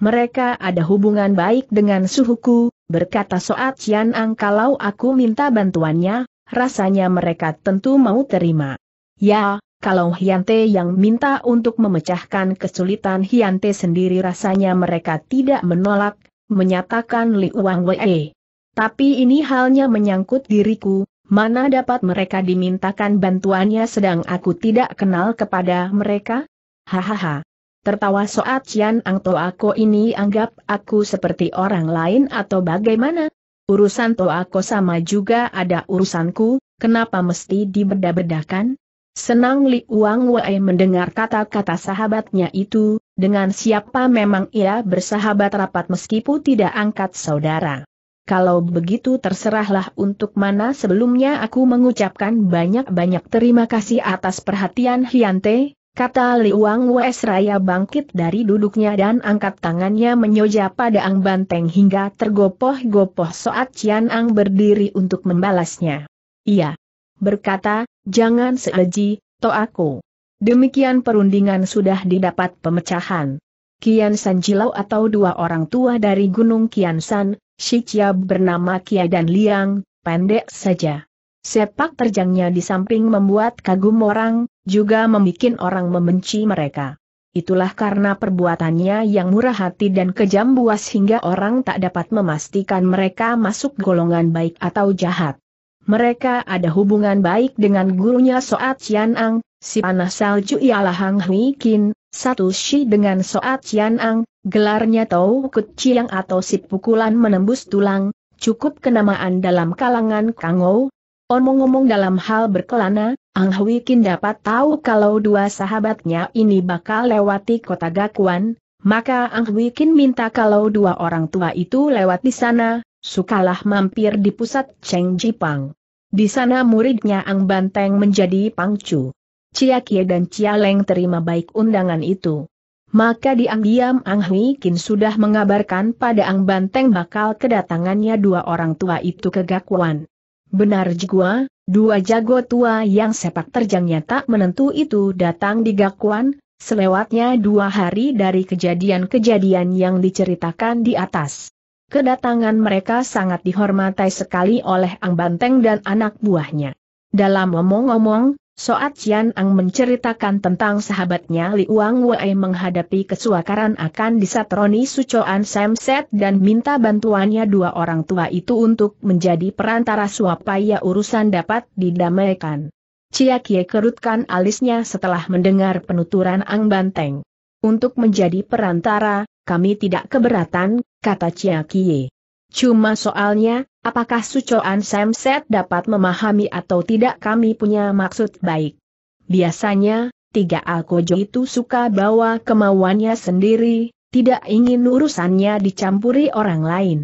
mereka ada hubungan baik dengan suhuku, berkata Soat Cian Ang kalau aku minta bantuannya, rasanya mereka tentu mau terima. Ya, kalau Hyante yang minta untuk memecahkan kesulitan Hyante sendiri rasanya mereka tidak menolak, menyatakan Li Wang Wei. Tapi ini halnya menyangkut diriku, mana dapat mereka dimintakan bantuannya sedang aku tidak kenal kepada mereka? Hahaha. Tertawa Soat Cian Ang Toako ini anggap aku seperti orang lain atau bagaimana? Urusan Toako sama juga ada urusanku, kenapa mesti dibedah bedakan Senang Li Uang Wei mendengar kata-kata sahabatnya itu, dengan siapa memang ia bersahabat rapat meskipun tidak angkat saudara. Kalau begitu terserahlah untuk mana sebelumnya aku mengucapkan banyak-banyak terima kasih atas perhatian Hyante, Kata Liwang Wes Raya bangkit dari duduknya dan angkat tangannya menyoja pada Ang Banteng hingga tergopoh-gopoh saat Cian Ang berdiri untuk membalasnya. Iya. Berkata, jangan seleji, to aku. Demikian perundingan sudah didapat pemecahan. Kian San Jilau atau dua orang tua dari Gunung Kian San, Shichia bernama Kia dan Liang, pendek saja. Sepak terjangnya di samping membuat kagum orang, juga membuat orang membenci mereka. Itulah karena perbuatannya yang murah hati dan kejam buas hingga orang tak dapat memastikan mereka masuk golongan baik atau jahat. Mereka ada hubungan baik dengan gurunya Soat Ang, si panah salju ialah Hang Hui Kin, satu si dengan Soat Ang, gelarnya Tau Kut Chiang atau si pukulan menembus tulang, cukup kenamaan dalam kalangan Kangou, Omong-omong dalam hal berkelana, Ang Hui Kin dapat tahu kalau dua sahabatnya ini bakal lewati kota Gakuan, maka Ang Hui Kin minta kalau dua orang tua itu lewat di sana, sukalah mampir di pusat Cheng Jipang. Di sana muridnya Ang Banteng menjadi pangcu. Cia Kie dan Cia Leng terima baik undangan itu. Maka diam-diam Ang Hui Kin sudah mengabarkan pada Ang Banteng bakal kedatangannya dua orang tua itu ke Gakuan. Benar juga, dua jago tua yang sepak terjangnya tak menentu itu datang di Gakuan, selewatnya dua hari dari kejadian-kejadian yang diceritakan di atas. Kedatangan mereka sangat dihormati sekali oleh Ang Banteng dan anak buahnya. Dalam omong-omong, Soat Jian Ang menceritakan tentang sahabatnya Li Wang Wei menghadapi kesuakaran akan disatroni Sucoan Samset dan minta bantuannya dua orang tua itu untuk menjadi perantara supaya urusan dapat didamaikan. Cia Kie kerutkan alisnya setelah mendengar penuturan Ang Banteng. Untuk menjadi perantara, kami tidak keberatan, kata Cia Kie. Cuma soalnya, Apakah Sucoan Samset dapat memahami atau tidak kami punya maksud baik? Biasanya, tiga Alkojo itu suka bawa kemauannya sendiri, tidak ingin urusannya dicampuri orang lain.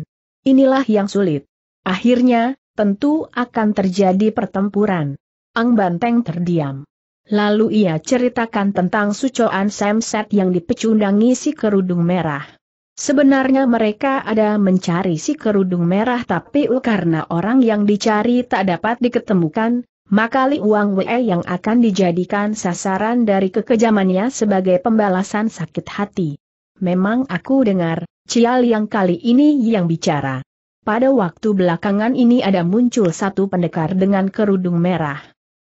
Inilah yang sulit. Akhirnya, tentu akan terjadi pertempuran. Ang Banteng terdiam. Lalu ia ceritakan tentang Sucoan Samset yang dipecundangi si kerudung merah. Sebenarnya mereka ada mencari si kerudung merah tapi karena orang yang dicari tak dapat diketemukan, maka Li Wang Wei yang akan dijadikan sasaran dari kekejamannya sebagai pembalasan sakit hati. Memang aku dengar, Cial yang kali ini yang bicara. Pada waktu belakangan ini ada muncul satu pendekar dengan kerudung merah.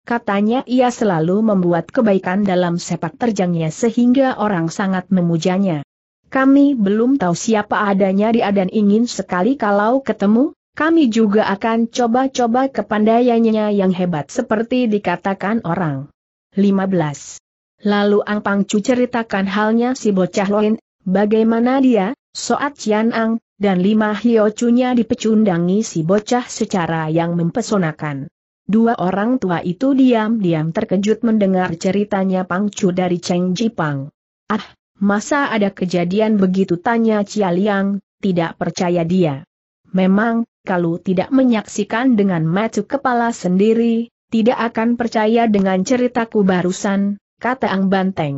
Katanya ia selalu membuat kebaikan dalam sepak terjangnya sehingga orang sangat memujanya. Kami belum tahu siapa adanya dia dan ingin sekali kalau ketemu, kami juga akan coba-coba kepandaiannya yang hebat seperti dikatakan orang. 15. Lalu Ang Pang Pangcu ceritakan halnya si bocah Loin, bagaimana dia, Soat Cian Ang, dan lima hiocunya dipecundangi si bocah secara yang mempesonakan. Dua orang tua itu diam-diam terkejut mendengar ceritanya Pang Pangcu dari Cheng Jipang. Ah, Masa ada kejadian begitu tanya Cia Liang, tidak percaya dia. Memang, kalau tidak menyaksikan dengan mata kepala sendiri, tidak akan percaya dengan ceritaku barusan, kata Ang Banteng.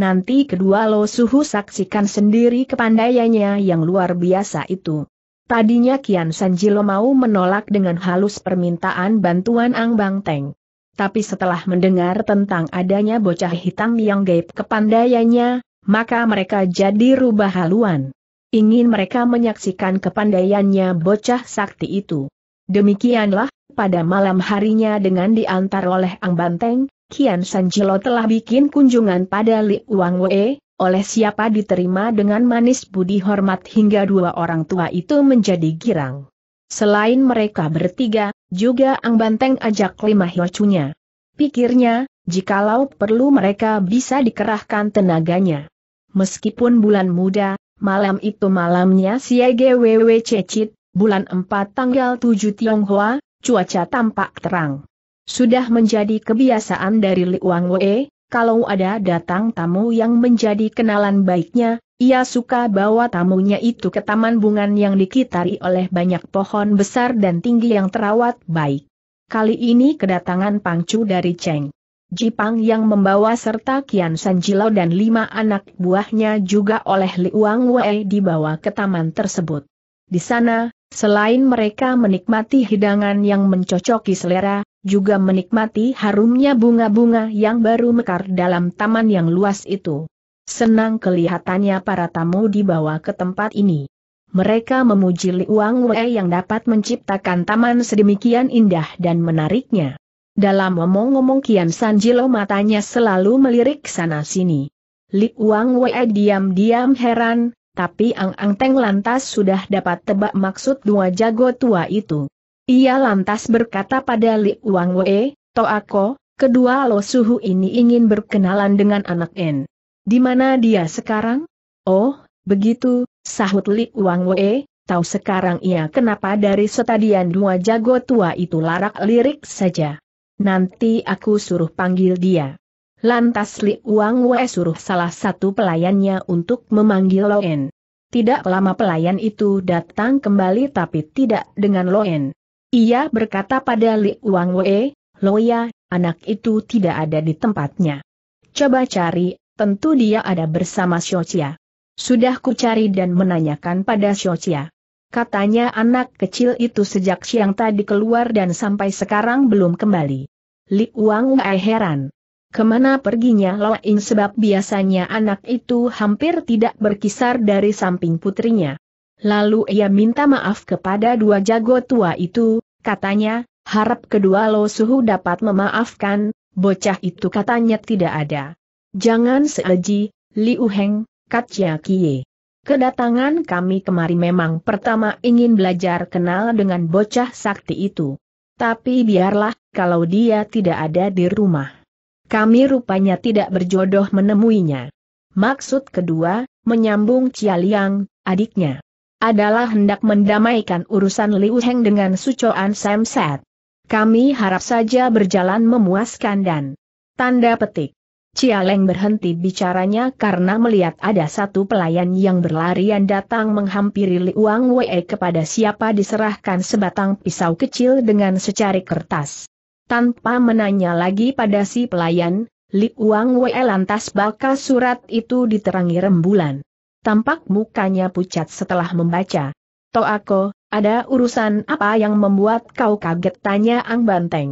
Nanti kedua lo suhu saksikan sendiri kepandaiannya yang luar biasa itu. Tadinya Kian Sanjilo mau menolak dengan halus permintaan bantuan Ang Banteng, Tapi setelah mendengar tentang adanya bocah hitam yang gaib kepandaiannya, maka mereka jadi rubah haluan. Ingin mereka menyaksikan kepandaiannya bocah sakti itu. Demikianlah, pada malam harinya dengan diantar oleh Ang Banteng, Kian Sanjilo telah bikin kunjungan pada Li Wang Wei, oleh siapa diterima dengan manis budi hormat hingga dua orang tua itu menjadi girang. Selain mereka bertiga, juga Ang Banteng ajak lima hyocunya. Pikirnya, jikalau perlu mereka bisa dikerahkan tenaganya meskipun bulan muda, malam itu malamnya Siegww Cecit, bulan 4 tanggal 7 Tionghoa, cuaca tampak terang. Sudah menjadi kebiasaan dari Wang Wei, kalau ada datang tamu yang menjadi kenalan baiknya, ia suka bawa tamunya itu ke taman bunga yang dikitari oleh banyak pohon besar dan tinggi yang terawat baik. Kali ini kedatangan Pangcu dari Cheng Jipang yang membawa serta Kian Sanjilo dan lima anak buahnya juga oleh Liuang Wei dibawa ke taman tersebut. Di sana, selain mereka menikmati hidangan yang mencocoki selera, juga menikmati harumnya bunga-bunga yang baru mekar dalam taman yang luas itu. Senang kelihatannya para tamu dibawa ke tempat ini. Mereka memuji Liuang Wei yang dapat menciptakan taman sedemikian indah dan menariknya. Dalam omong-omong Kian Sanjilo matanya selalu melirik sana-sini. Li Wang Wei diam-diam heran, tapi Ang Ang Teng lantas sudah dapat tebak maksud dua jago tua itu. Ia lantas berkata pada Li Wang Wei, Toako, kedua Lo Suhu ini ingin berkenalan dengan anak N. Di mana dia sekarang? Oh, begitu, sahut Li Wang Wei, tahu sekarang ia kenapa dari setadian dua jago tua itu larak lirik saja nanti aku suruh panggil dia. Lantas Li Wang Wei suruh salah satu pelayannya untuk memanggil Loen. Tidak lama pelayan itu datang kembali tapi tidak dengan Loen. Ia berkata pada Li Wang Wei, Loya, anak itu tidak ada di tempatnya. Coba cari, tentu dia ada bersama Xiochia. Sudah ku cari dan menanyakan pada Xiochia. Katanya anak kecil itu sejak siang tadi keluar dan sampai sekarang belum kembali. Li Wang Wei heran. Kemana perginya Lo Ing sebab biasanya anak itu hampir tidak berkisar dari samping putrinya. Lalu ia minta maaf kepada dua jago tua itu, katanya, harap kedua Lo Suhu dapat memaafkan, bocah itu katanya tidak ada. Jangan seaji, Liu Heng, Katya Kie. Kedatangan kami kemari memang pertama ingin belajar kenal dengan bocah sakti itu. Tapi biarlah, kalau dia tidak ada di rumah. Kami rupanya tidak berjodoh menemuinya. Maksud kedua, menyambung Cialiang, adiknya. Adalah hendak mendamaikan urusan Liu Heng dengan Sucoan Samset. Kami harap saja berjalan memuaskan dan tanda petik. Cialeng berhenti bicaranya karena melihat ada satu pelayan yang berlarian datang menghampiri Liuang Wei kepada siapa diserahkan sebatang pisau kecil dengan secari kertas. Tanpa menanya lagi pada si pelayan, Li Uang Wei lantas bakal surat itu diterangi rembulan. Tampak mukanya pucat setelah membaca. Toako, ada urusan apa yang membuat kau kaget tanya Ang Banteng.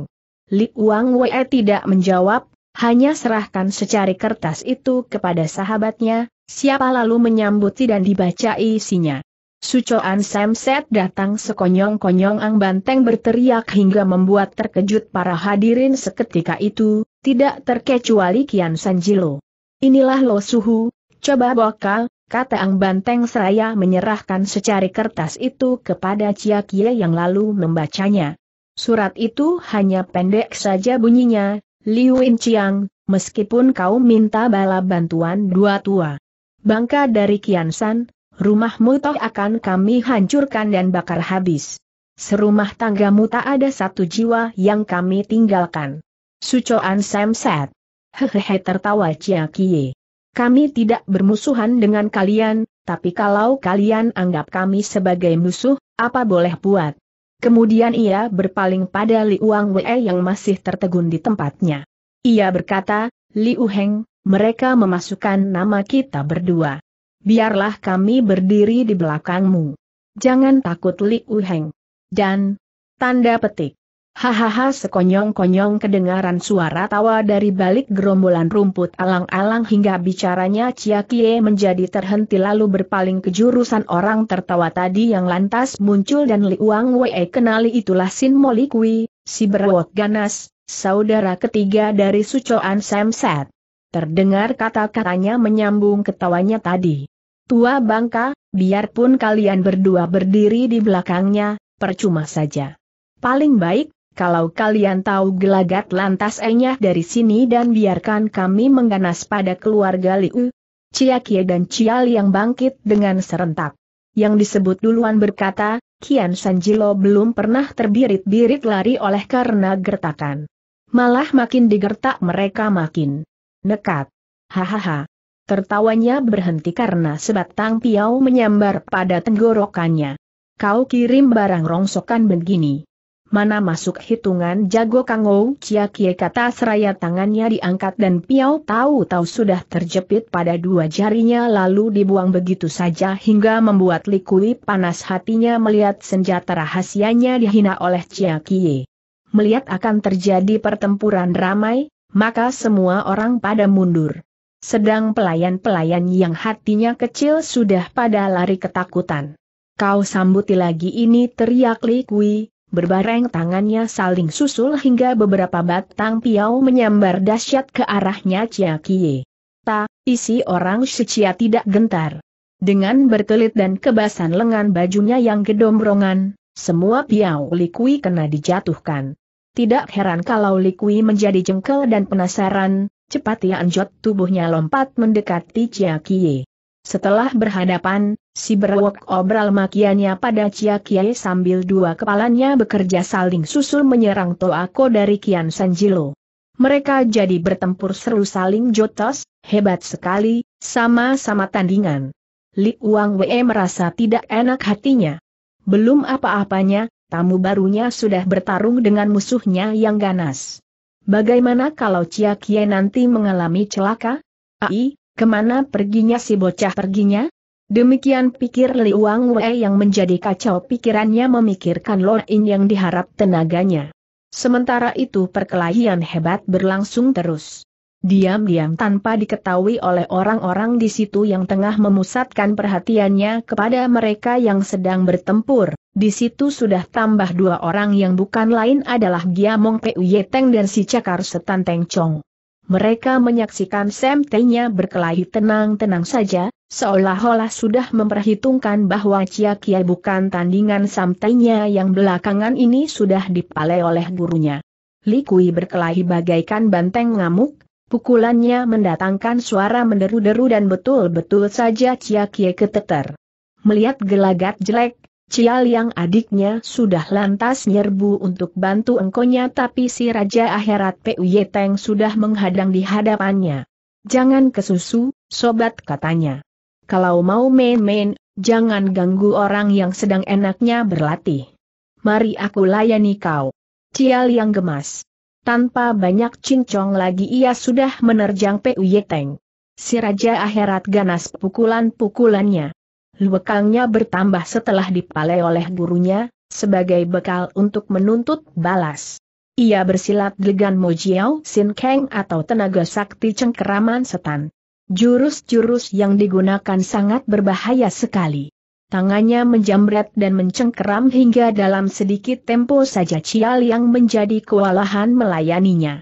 Li Uang Wei tidak menjawab, hanya serahkan secari kertas itu kepada sahabatnya, siapa lalu menyambuti dan dibaca isinya. Sucoan Samset datang sekonyong-konyong Ang Banteng berteriak hingga membuat terkejut para hadirin seketika itu, tidak terkecuali Kian Sanjilo. Inilah Lo Suhu, coba bakal, kata Ang Banteng seraya menyerahkan secari kertas itu kepada Cia Kie yang lalu membacanya. Surat itu hanya pendek saja bunyinya, Liu In Chiang, meskipun kau minta bala bantuan dua tua. Bangka dari Kian San, rumahmu toh akan kami hancurkan dan bakar habis. Serumah tanggamu tak ada satu jiwa yang kami tinggalkan. Sucoan Samset. Hehehe tertawa Cia Kie. Kami tidak bermusuhan dengan kalian, tapi kalau kalian anggap kami sebagai musuh, apa boleh buat? Kemudian ia berpaling pada Liuang Wei yang masih tertegun di tempatnya. Ia berkata, Liu Heng, mereka memasukkan nama kita berdua biarlah kami berdiri di belakangmu. Jangan takut Li Uheng. Dan, tanda petik. Hahaha sekonyong-konyong kedengaran suara tawa dari balik gerombolan rumput alang-alang hingga bicaranya Chia Kie menjadi terhenti lalu berpaling ke jurusan orang tertawa tadi yang lantas muncul dan Li ang Wei kenali itulah Sin molikui si berwok ganas, saudara ketiga dari Sucoan Samset. Terdengar kata-katanya menyambung ketawanya tadi. Tua bangka, biarpun kalian berdua berdiri di belakangnya, percuma saja. Paling baik, kalau kalian tahu gelagat lantas enyah dari sini dan biarkan kami mengganas pada keluarga Liu. Cia Kie dan Cial yang bangkit dengan serentak. Yang disebut duluan berkata, Kian Sanjilo belum pernah terbirit-birit lari oleh karena gertakan. Malah makin digertak mereka makin nekat. Hahaha. Tertawanya berhenti karena sebatang piau menyambar pada tenggorokannya. Kau kirim barang rongsokan begini. Mana masuk hitungan jago Kangou Cia Kie kata seraya tangannya diangkat dan piau tahu-tahu sudah terjepit pada dua jarinya lalu dibuang begitu saja hingga membuat Likui panas hatinya melihat senjata rahasianya dihina oleh Cia Kie. Melihat akan terjadi pertempuran ramai, maka semua orang pada mundur sedang pelayan-pelayan yang hatinya kecil sudah pada lari ketakutan. Kau sambuti lagi ini teriak Li Kui, berbareng tangannya saling susul hingga beberapa batang piau menyambar dahsyat ke arahnya Chia Kie. Ta, isi orang secia tidak gentar. Dengan berkelit dan kebasan lengan bajunya yang gedombrongan, semua piau Li Kui kena dijatuhkan. Tidak heran kalau Li Kui menjadi jengkel dan penasaran, Cepat ya anjot tubuhnya lompat mendekati Chia Kie. Setelah berhadapan, si berwok obral makiannya pada Chia Kie sambil dua kepalanya bekerja saling susul menyerang Toako dari Kian Sanjilo. Mereka jadi bertempur seru saling jotos, hebat sekali, sama-sama tandingan. Li Wang Wei merasa tidak enak hatinya. Belum apa-apanya, tamu barunya sudah bertarung dengan musuhnya yang ganas. Bagaimana kalau Cia Kie nanti mengalami celaka? Ai, kemana perginya si bocah perginya? Demikian pikir Li Wang Wei yang menjadi kacau pikirannya memikirkan Lord In yang diharap tenaganya. Sementara itu perkelahian hebat berlangsung terus diam-diam tanpa diketahui oleh orang-orang di situ yang tengah memusatkan perhatiannya kepada mereka yang sedang bertempur. Di situ sudah tambah dua orang yang bukan lain adalah Giamong Pu Yeteng dan si Cakar Setan Teng Chong. Mereka menyaksikan Sam Tengnya berkelahi tenang-tenang saja, seolah-olah sudah memperhitungkan bahwa Chia Kiai bukan tandingan Sam Tengnya yang belakangan ini sudah dipale oleh gurunya. Likui berkelahi bagaikan banteng ngamuk, Pukulannya mendatangkan suara menderu-deru dan betul-betul saja Cia Kie keteter. Melihat gelagat jelek, Cia Liang adiknya sudah lantas nyerbu untuk bantu engkonya tapi si Raja Akhirat Puy Teng sudah menghadang di hadapannya. Jangan kesusu, sobat katanya. Kalau mau main-main, jangan ganggu orang yang sedang enaknya berlatih. Mari aku layani kau. Cia Liang gemas. Tanpa banyak cincong lagi ia sudah menerjang Pu Yeteng. Si Raja Akhirat ganas pukulan-pukulannya. Luekangnya bertambah setelah dipalai oleh gurunya, sebagai bekal untuk menuntut balas. Ia bersilat dengan Mojiao Sin Kang atau tenaga sakti cengkeraman setan. Jurus-jurus yang digunakan sangat berbahaya sekali. Tangannya menjamret dan mencengkeram hingga dalam sedikit tempo saja Cial yang menjadi kewalahan melayaninya.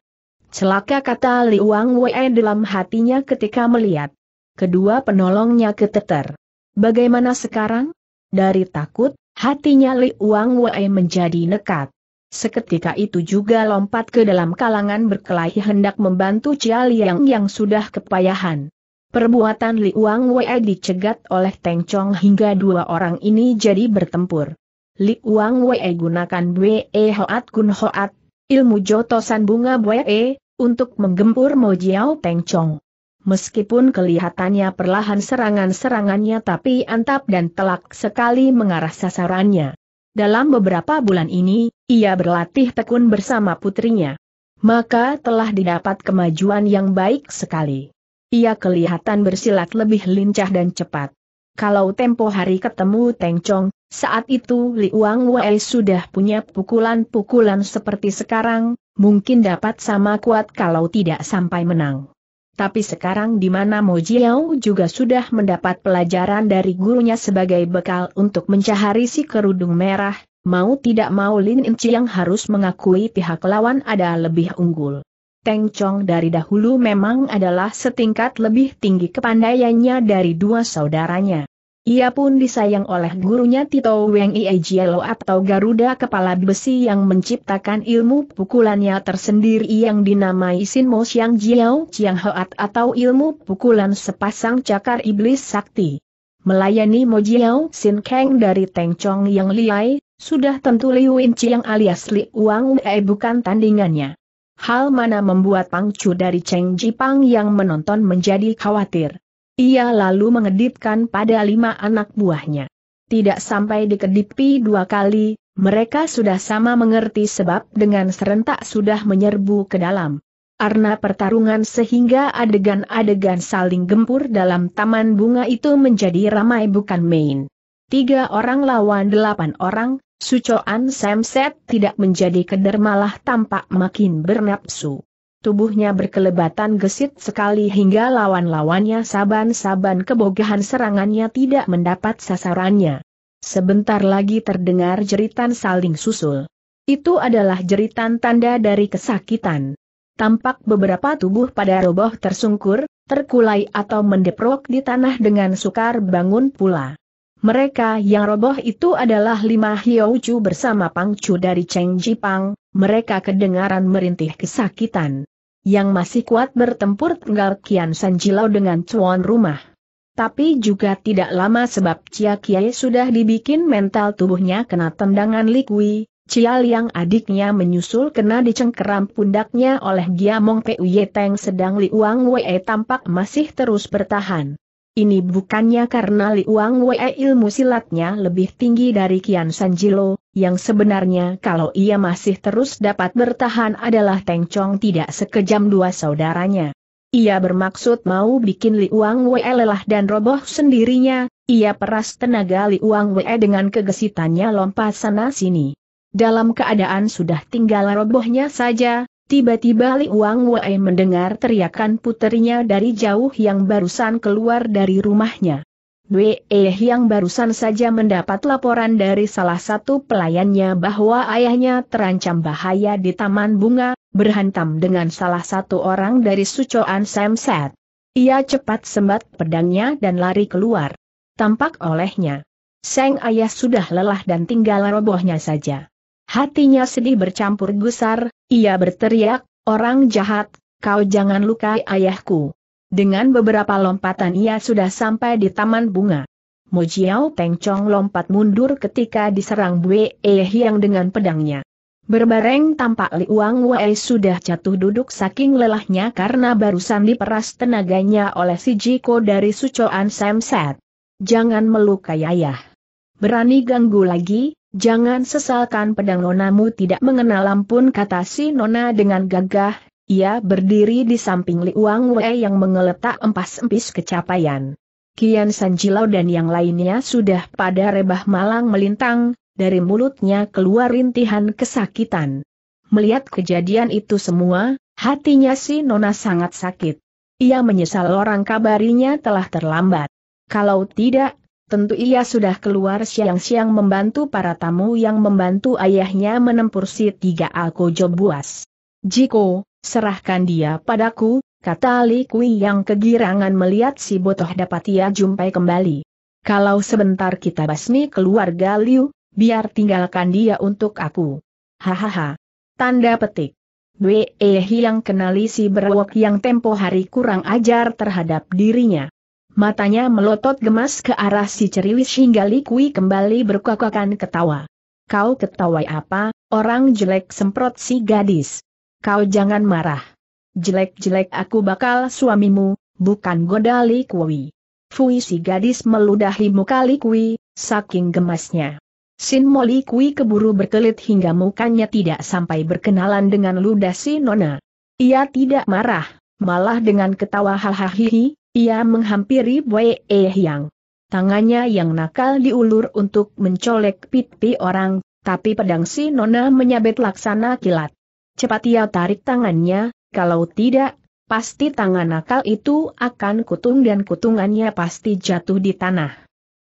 Celaka kata Wang Wei dalam hatinya ketika melihat. Kedua penolongnya keteter. Bagaimana sekarang? Dari takut, hatinya Wang Wei menjadi nekat. Seketika itu juga lompat ke dalam kalangan berkelahi hendak membantu Cial yang yang sudah kepayahan. Perbuatan Li Wang Wei dicegat oleh Teng Chong hingga dua orang ini jadi bertempur. Li Wang Wei gunakan Bwe e Hoat Kun Hoat, ilmu jotosan bunga Wei, e, untuk menggempur Mo Jiao Teng Chong. Meskipun kelihatannya perlahan serangan-serangannya tapi antap dan telak sekali mengarah sasarannya. Dalam beberapa bulan ini, ia berlatih tekun bersama putrinya. Maka telah didapat kemajuan yang baik sekali. Ia kelihatan bersilat lebih lincah dan cepat. Kalau tempo hari ketemu Teng Chong, saat itu Li Wei sudah punya pukulan-pukulan seperti sekarang, mungkin dapat sama kuat kalau tidak sampai menang. Tapi sekarang di mana Mo Jiao juga sudah mendapat pelajaran dari gurunya sebagai bekal untuk mencahari si kerudung merah, mau tidak mau Lin Inci yang harus mengakui pihak lawan ada lebih unggul. Teng Chong dari dahulu memang adalah setingkat lebih tinggi kepandaiannya dari dua saudaranya. Ia pun disayang oleh gurunya Tito Weng Iejielo atau Garuda Kepala Besi yang menciptakan ilmu pukulannya tersendiri yang dinamai Sin Mo Xiang Jiao Chiang Hoat atau ilmu pukulan sepasang cakar iblis sakti. Melayani Mo Jiao, Sin Kang dari Teng Chong yang liai, sudah tentu Liu Yin Chiang alias Li Wang Wei bukan tandingannya hal mana membuat pangcu dari Cheng Jipang yang menonton menjadi khawatir. Ia lalu mengedipkan pada lima anak buahnya. Tidak sampai dikedipi dua kali, mereka sudah sama mengerti sebab dengan serentak sudah menyerbu ke dalam. Karena pertarungan sehingga adegan-adegan saling gempur dalam taman bunga itu menjadi ramai bukan main tiga orang lawan delapan orang, Sucoan Samset tidak menjadi keder malah tampak makin bernapsu. Tubuhnya berkelebatan gesit sekali hingga lawan-lawannya saban-saban kebogahan serangannya tidak mendapat sasarannya. Sebentar lagi terdengar jeritan saling susul. Itu adalah jeritan tanda dari kesakitan. Tampak beberapa tubuh pada roboh tersungkur, terkulai atau mendeprok di tanah dengan sukar bangun pula. Mereka yang roboh itu adalah lima Hiouchu bersama Pangcu dari Cheng Jipang, mereka kedengaran merintih kesakitan. Yang masih kuat bertempur tenggal Kian Sanjilau dengan tuan rumah. Tapi juga tidak lama sebab Cia Kiai sudah dibikin mental tubuhnya kena tendangan Likui, Cial Liang adiknya menyusul kena dicengkeram pundaknya oleh Giamong Puye Teng sedang Liuang Wei tampak masih terus bertahan. Ini bukannya karena Li Wang Wei ilmu silatnya lebih tinggi dari Kian Sanjilo, yang sebenarnya kalau ia masih terus dapat bertahan adalah Teng Chong tidak sekejam dua saudaranya. Ia bermaksud mau bikin Li Wang Wei lelah dan roboh sendirinya, ia peras tenaga Li Wang Wei dengan kegesitannya lompat sana-sini. Dalam keadaan sudah tinggal robohnya saja, Tiba-tiba Li Wang Wei mendengar teriakan puterinya dari jauh yang barusan keluar dari rumahnya. Wei yang barusan saja mendapat laporan dari salah satu pelayannya bahwa ayahnya terancam bahaya di taman bunga, berhantam dengan salah satu orang dari sucoan Samset. Ia cepat sembat pedangnya dan lari keluar. Tampak olehnya. Seng ayah sudah lelah dan tinggal robohnya saja. Hatinya sedih bercampur gusar, ia berteriak, orang jahat, kau jangan lukai ayahku. Dengan beberapa lompatan ia sudah sampai di taman bunga. Mojiao Tengcong lompat mundur ketika diserang Bue Eh yang dengan pedangnya. Berbareng tampak Liuang Wei sudah jatuh duduk saking lelahnya karena barusan diperas tenaganya oleh si Jiko dari Sucoan Samset. Jangan melukai ayah. Berani ganggu lagi, Jangan sesalkan pedang nonamu tidak mengenal ampun kata si nona dengan gagah, ia berdiri di samping Liuang Wei yang mengeletak empas-empis kecapaian. Kian Sanjilau dan yang lainnya sudah pada rebah malang melintang, dari mulutnya keluar rintihan kesakitan. Melihat kejadian itu semua, hatinya si Nona sangat sakit. Ia menyesal orang kabarinya telah terlambat. Kalau tidak, Tentu ia sudah keluar siang-siang membantu para tamu yang membantu ayahnya menempur si tiga Alkojo buas. Jiko, serahkan dia padaku, kata Li Kui yang kegirangan melihat si botoh dapat ia jumpai kembali. Kalau sebentar kita basmi keluarga Liu, biar tinggalkan dia untuk aku. Hahaha. Tanda petik. Wei yang kenali si berwok yang tempo hari kurang ajar terhadap dirinya. Matanya melotot gemas ke arah si ceriwis hingga Likui kembali berkakakan ketawa. Kau ketawa apa, orang jelek semprot si gadis. Kau jangan marah. Jelek-jelek aku bakal suamimu, bukan goda Likui. Fui si gadis meludahi muka Likui, saking gemasnya. Sin Mo Likui keburu berkelit hingga mukanya tidak sampai berkenalan dengan ludah si Nona. Ia tidak marah, malah dengan ketawa hahaha ia menghampiri Wei E Tangannya yang nakal diulur untuk mencolek pipi orang, tapi pedang si Nona menyabet laksana kilat. Cepat ia tarik tangannya, kalau tidak, pasti tangan nakal itu akan kutung dan kutungannya pasti jatuh di tanah.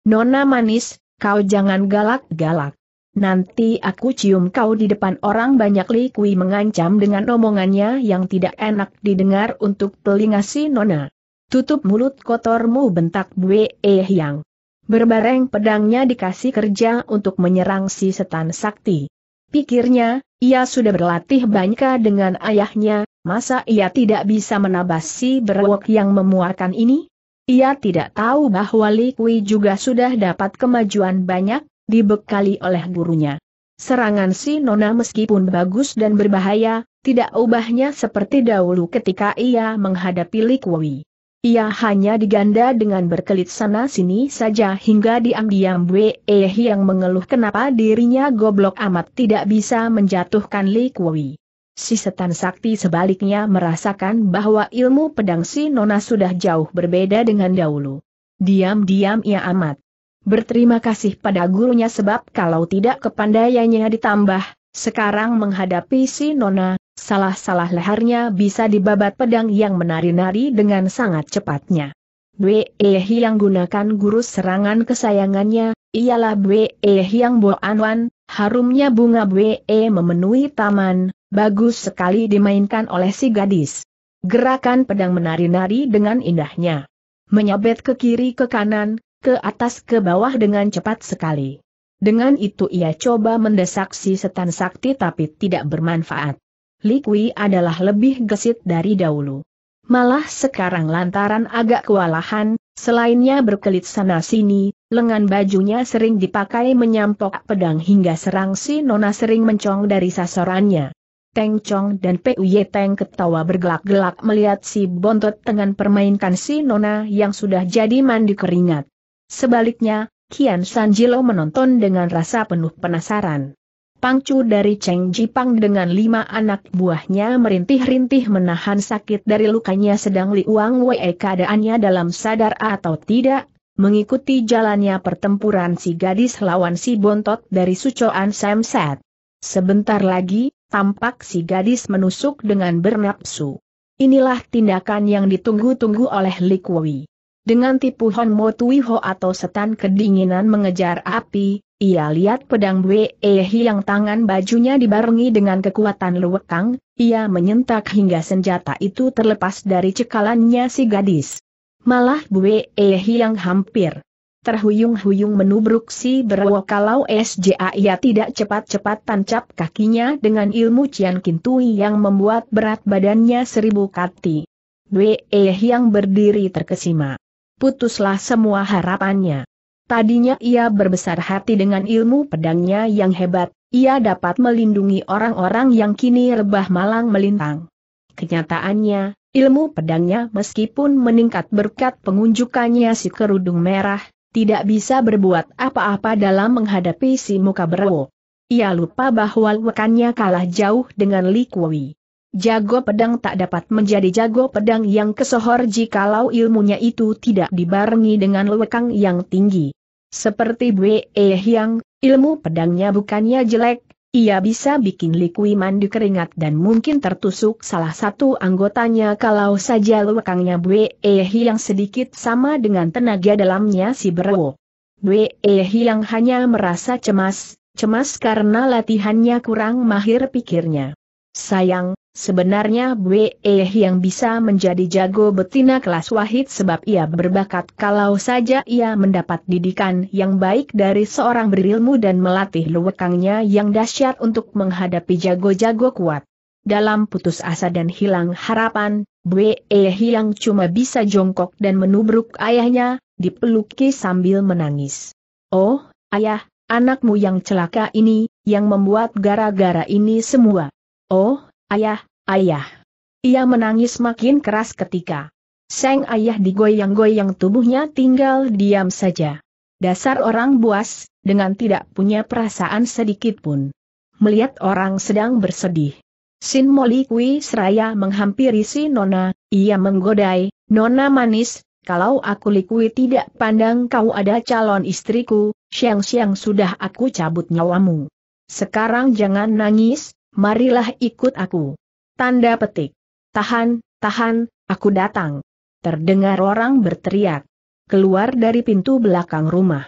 Nona manis, kau jangan galak-galak. Nanti aku cium kau di depan orang banyak likui mengancam dengan omongannya yang tidak enak didengar untuk telinga si Nona. Tutup mulut kotormu bentak Bue Eh Yang. Berbareng pedangnya dikasih kerja untuk menyerang si setan sakti. Pikirnya, ia sudah berlatih banyak dengan ayahnya, masa ia tidak bisa menabas si berwok yang memuakan ini? Ia tidak tahu bahwa Li Kui juga sudah dapat kemajuan banyak, dibekali oleh gurunya. Serangan si Nona meskipun bagus dan berbahaya, tidak ubahnya seperti dahulu ketika ia menghadapi Li Kui. Ia hanya diganda dengan berkelit sana-sini saja hingga diam-diam Wei yang mengeluh kenapa dirinya goblok amat tidak bisa menjatuhkan Li Kui. Si setan sakti sebaliknya merasakan bahwa ilmu pedang si Nona sudah jauh berbeda dengan dahulu. Diam-diam ia amat. Berterima kasih pada gurunya sebab kalau tidak kepandaiannya ditambah, sekarang menghadapi si Nona, salah-salah leharnya bisa dibabat pedang yang menari-nari dengan sangat cepatnya. Bwe eh yang gunakan guru serangan kesayangannya, ialah Bwe eh yang Boanwan, harumnya bunga Bwe eh memenuhi taman, bagus sekali dimainkan oleh si gadis. Gerakan pedang menari-nari dengan indahnya. Menyabet ke kiri ke kanan, ke atas ke bawah dengan cepat sekali. Dengan itu ia coba mendesak si setan sakti tapi tidak bermanfaat. Li Kui adalah lebih gesit dari dahulu. Malah sekarang lantaran agak kewalahan, selainnya berkelit sana-sini, lengan bajunya sering dipakai menyampok pedang hingga serang si Nona sering mencong dari sasarannya. Teng Chong dan Puy Teng ketawa bergelak-gelak melihat si bontot dengan permainkan si Nona yang sudah jadi mandi keringat. Sebaliknya, Kian Sanjilo menonton dengan rasa penuh penasaran. Pangcu dari Cheng Jipang dengan lima anak buahnya merintih-rintih menahan sakit dari lukanya sedang Liuang Wei keadaannya dalam sadar atau tidak, mengikuti jalannya pertempuran si gadis lawan si bontot dari Sucoan Samset. Sebentar lagi, tampak si gadis menusuk dengan bernapsu. Inilah tindakan yang ditunggu-tunggu oleh Li Kui. Dengan tipu Hon Mo Tui Ho atau setan kedinginan mengejar api, ia lihat pedang Wei yang tangan bajunya dibarengi dengan kekuatan luwekang, ia menyentak hingga senjata itu terlepas dari cekalannya si gadis. Malah Wei yang hampir terhuyung-huyung menubruk si berwo kalau SJA ia tidak cepat-cepat tancap kakinya dengan ilmu Cian Kintui yang membuat berat badannya seribu kati. Wei yang berdiri terkesima. Putuslah semua harapannya. Tadinya ia berbesar hati dengan ilmu pedangnya yang hebat, ia dapat melindungi orang-orang yang kini rebah malang melintang. Kenyataannya, ilmu pedangnya meskipun meningkat berkat pengunjukannya si kerudung merah, tidak bisa berbuat apa-apa dalam menghadapi si muka berwo. Ia lupa bahwa lukannya kalah jauh dengan Li Kui. Jago pedang tak dapat menjadi jago pedang yang kesohor jikalau ilmunya itu tidak dibarengi dengan lekang yang tinggi. Seperti Bwe Hyang, ilmu pedangnya bukannya jelek, ia bisa bikin Likui mandi keringat dan mungkin tertusuk salah satu anggotanya kalau saja lekangnya Bwe Hyang sedikit sama dengan tenaga dalamnya si Berwo. Bwe Hyang hanya merasa cemas, cemas karena latihannya kurang mahir pikirnya. Sayang, Sebenarnya Bwe eh yang bisa menjadi jago betina kelas wahid sebab ia berbakat kalau saja ia mendapat didikan yang baik dari seorang berilmu dan melatih lewekangnya yang dahsyat untuk menghadapi jago-jago kuat. Dalam putus asa dan hilang harapan, Bwe eh yang cuma bisa jongkok dan menubruk ayahnya, dipeluki sambil menangis. Oh, ayah, anakmu yang celaka ini, yang membuat gara-gara ini semua. Oh, Ayah, ayah. Ia menangis makin keras ketika Seng ayah digoyang-goyang tubuhnya tinggal diam saja. Dasar orang buas, dengan tidak punya perasaan sedikit pun. Melihat orang sedang bersedih. Sin Molikwi seraya menghampiri si Nona, ia menggodai, Nona manis, kalau aku likui tidak pandang kau ada calon istriku, siang-siang sudah aku cabut nyawamu. Sekarang jangan nangis, marilah ikut aku. Tanda petik. Tahan, tahan, aku datang. Terdengar orang berteriak. Keluar dari pintu belakang rumah.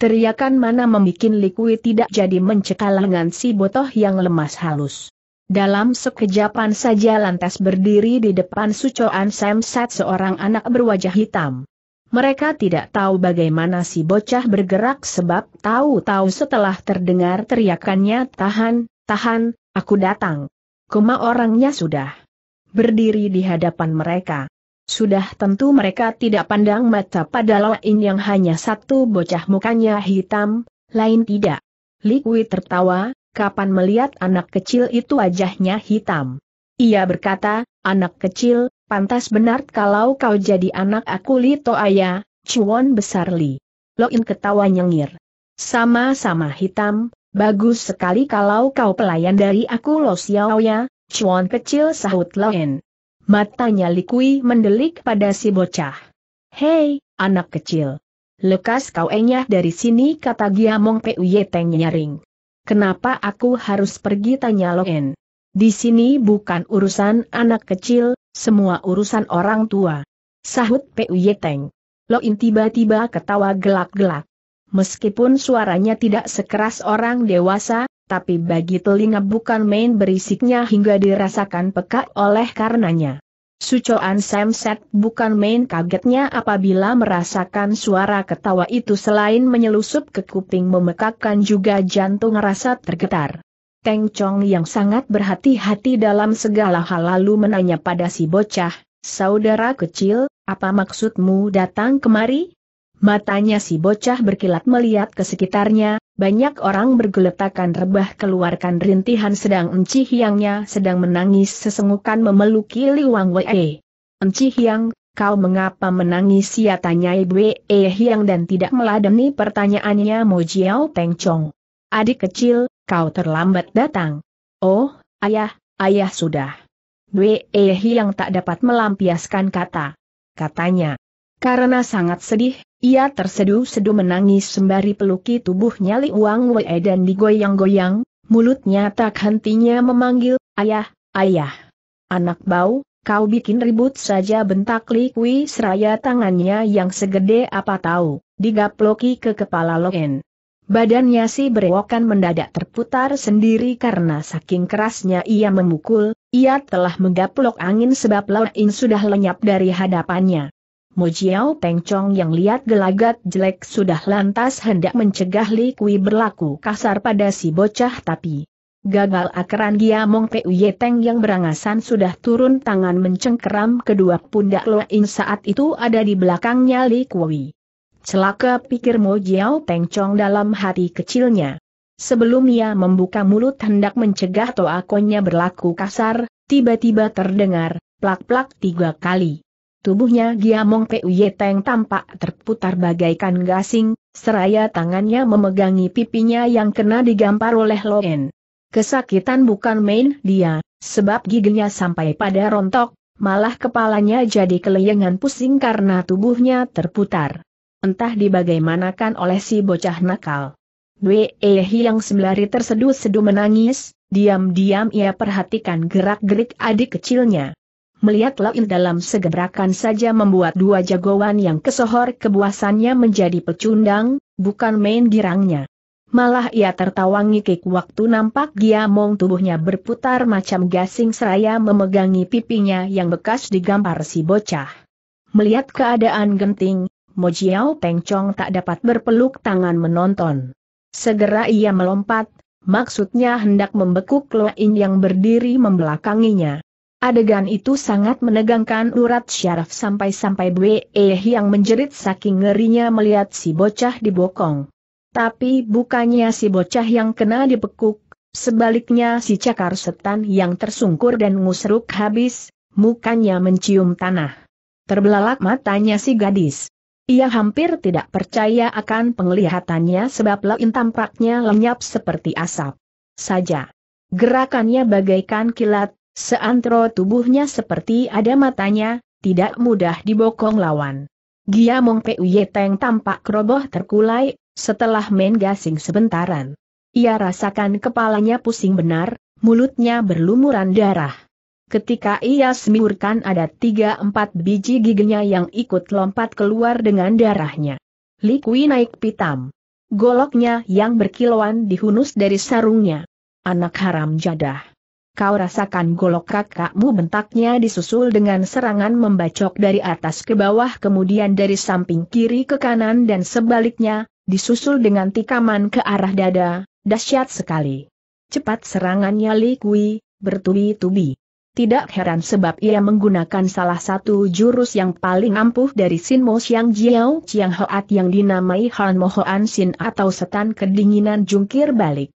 Teriakan mana membuat Likui tidak jadi mencekal lengan si botoh yang lemas halus. Dalam sekejapan saja lantas berdiri di depan sucoan Samsat seorang anak berwajah hitam. Mereka tidak tahu bagaimana si bocah bergerak sebab tahu-tahu setelah terdengar teriakannya tahan, tahan, Aku datang. Koma orangnya sudah berdiri di hadapan mereka. Sudah tentu mereka tidak pandang mata pada lain yang hanya satu bocah mukanya hitam, lain tidak. Likwi tertawa, kapan melihat anak kecil itu wajahnya hitam. Ia berkata, anak kecil, pantas benar kalau kau jadi anak aku Li Toaya, Cuan besar Li. Loin ketawa nyengir. Sama-sama hitam, Bagus sekali kalau kau pelayan dari aku Lo Xiao ya, cuan kecil sahut Loen. Matanya Likui mendelik pada si bocah. Hei, anak kecil. Lekas kau enyah dari sini kata Giamong Teng nyaring. Kenapa aku harus pergi tanya Loen. Di sini bukan urusan anak kecil, semua urusan orang tua. Sahut Pu Puyeteng. Loen tiba-tiba ketawa gelak-gelak. Meskipun suaranya tidak sekeras orang dewasa, tapi bagi telinga bukan main berisiknya hingga dirasakan peka oleh karenanya. Sucoan Samset bukan main kagetnya apabila merasakan suara ketawa itu selain menyelusup ke kuping memekakkan juga jantung rasa tergetar. Teng Chong yang sangat berhati-hati dalam segala hal lalu menanya pada si bocah, saudara kecil, apa maksudmu datang kemari? Matanya si bocah berkilat melihat ke sekitarnya, banyak orang bergeletakan rebah keluarkan rintihan sedang Enci hiangnya sedang menangis sesengukan memeluki Liwang Wei. Enci hiang, kau mengapa menangis ya ibu Wei hiang dan tidak meladeni pertanyaannya Mo Jiao Teng Chong. Adik kecil, kau terlambat datang. Oh, ayah, ayah sudah. Wei hiang tak dapat melampiaskan kata. Katanya, karena sangat sedih, ia terseduh-seduh menangis sembari peluki tubuhnya Li Wang Wei dan digoyang-goyang, mulutnya tak hentinya memanggil, ayah, ayah. Anak bau, kau bikin ribut saja bentak Li Kui seraya tangannya yang segede apa tahu, digaploki ke kepala Loen. Badannya si berewokan mendadak terputar sendiri karena saking kerasnya ia memukul, ia telah menggaplok angin sebab Loin sudah lenyap dari hadapannya. Mojiao Pengcong yang lihat gelagat jelek sudah lantas hendak mencegah Li Kui berlaku kasar pada si bocah tapi Gagal akaran Gia Mong Peu Yeteng yang berangasan sudah turun tangan mencengkeram kedua pundak Lo saat itu ada di belakangnya Li Kui. Celaka pikir Mo Jiao Pengcong dalam hati kecilnya. Sebelum ia membuka mulut hendak mencegah toakonya berlaku kasar, tiba-tiba terdengar, plak-plak tiga kali. Tubuhnya Giamong Puyeteng Teng tampak terputar bagaikan gasing, seraya tangannya memegangi pipinya yang kena digampar oleh Loen. Kesakitan bukan main dia, sebab giginya sampai pada rontok, malah kepalanya jadi kelayangan pusing karena tubuhnya terputar. Entah dibagaimanakan oleh si bocah nakal. Dwe Ehi yang sembari tersedu-sedu menangis, diam-diam ia perhatikan gerak-gerik adik kecilnya melihat Lail dalam segebrakan saja membuat dua jagoan yang kesohor kebuasannya menjadi pecundang, bukan main girangnya. Malah ia tertawa ngikik waktu nampak dia mong tubuhnya berputar macam gasing seraya memegangi pipinya yang bekas digampar si bocah. Melihat keadaan genting, Mojiao Pengcong tak dapat berpeluk tangan menonton. Segera ia melompat, maksudnya hendak membekuk Loin yang berdiri membelakanginya. Adegan itu sangat menegangkan urat syaraf sampai-sampai Bwe yang menjerit saking ngerinya melihat si bocah dibokong. Tapi bukannya si bocah yang kena dipekuk, sebaliknya si cakar setan yang tersungkur dan ngusruk habis, mukanya mencium tanah. Terbelalak matanya si gadis. Ia hampir tidak percaya akan penglihatannya sebab lain tampaknya lenyap seperti asap. Saja. Gerakannya bagaikan kilat, Seantro tubuhnya seperti ada matanya, tidak mudah dibokong lawan. Gia Giamong teng tampak keroboh terkulai, setelah main gasing sebentaran. Ia rasakan kepalanya pusing benar, mulutnya berlumuran darah. Ketika ia semiurkan ada tiga empat biji giginya yang ikut lompat keluar dengan darahnya. Likui naik pitam. Goloknya yang berkilauan dihunus dari sarungnya. Anak haram jadah. Kau rasakan golok kakakmu bentaknya disusul dengan serangan membacok dari atas ke bawah kemudian dari samping kiri ke kanan dan sebaliknya, disusul dengan tikaman ke arah dada, dahsyat sekali. Cepat serangannya Li Kui, bertubi-tubi. Tidak heran sebab ia menggunakan salah satu jurus yang paling ampuh dari Sin Mo Xiang Jiao Chiang Hoat yang dinamai Han Mo Hoan Sin atau setan kedinginan jungkir balik.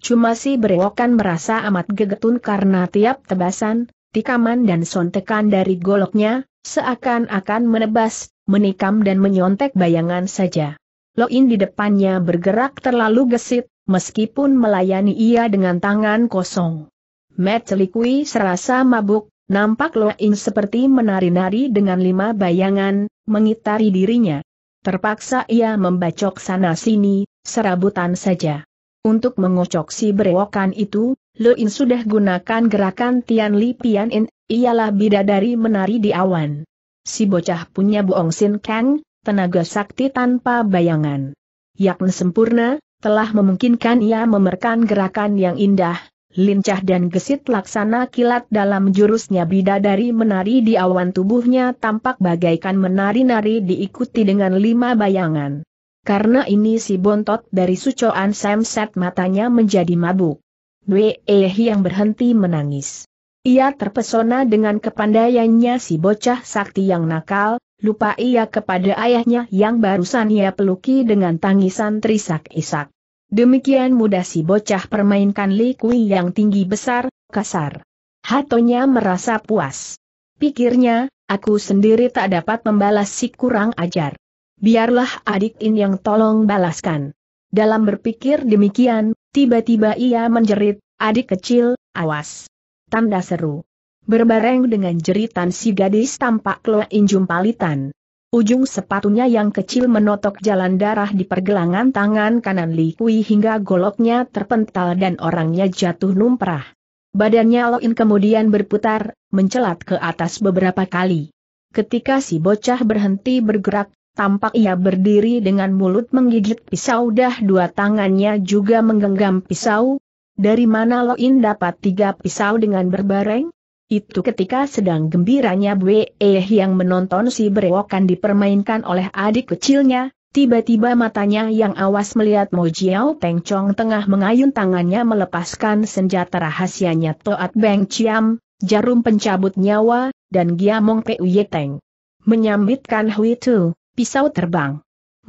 Cuma si berewokan merasa amat gegetun karena tiap tebasan, tikaman dan sontekan dari goloknya, seakan-akan menebas, menikam dan menyontek bayangan saja. Loin di depannya bergerak terlalu gesit, meskipun melayani ia dengan tangan kosong. Matt Likui serasa mabuk, nampak Loin seperti menari-nari dengan lima bayangan, mengitari dirinya. Terpaksa ia membacok sana-sini, serabutan saja. Untuk mengocok si berewokan itu, Luin sudah gunakan gerakan Tian Li Pian In, ialah bidadari menari di awan. Si bocah punya Buong Sin Kang, tenaga sakti tanpa bayangan. Yakni sempurna, telah memungkinkan ia memerkan gerakan yang indah, lincah dan gesit laksana kilat dalam jurusnya bidadari menari di awan tubuhnya tampak bagaikan menari-nari diikuti dengan lima bayangan. Karena ini si bontot dari sucoan Samset matanya menjadi mabuk. Wei eh, yang berhenti menangis. Ia terpesona dengan kepandaiannya si bocah sakti yang nakal, lupa ia kepada ayahnya yang barusan ia peluki dengan tangisan terisak-isak. Demikian mudah si bocah permainkan Li Kui yang tinggi besar, kasar. Hatonya merasa puas. Pikirnya, aku sendiri tak dapat membalas si kurang ajar biarlah adik In yang tolong balaskan. Dalam berpikir demikian, tiba-tiba ia menjerit, adik kecil, awas. Tanda seru. Berbareng dengan jeritan si gadis tampak keluar injum palitan. Ujung sepatunya yang kecil menotok jalan darah di pergelangan tangan kanan Li Kui hingga goloknya terpental dan orangnya jatuh numprah. Badannya Loin kemudian berputar, mencelat ke atas beberapa kali. Ketika si bocah berhenti bergerak, Tampak ia berdiri dengan mulut menggigit pisau dah dua tangannya juga menggenggam pisau. Dari mana Loin dapat tiga pisau dengan berbareng? Itu ketika sedang gembiranya Bwe eh yang menonton si berewokan dipermainkan oleh adik kecilnya, tiba-tiba matanya yang awas melihat Mo Jiao Teng Chong tengah mengayun tangannya melepaskan senjata rahasianya Toat Beng Chiam, jarum pencabut nyawa, dan Giamong Puye Teng. Menyambitkan Hui Tu pisau terbang.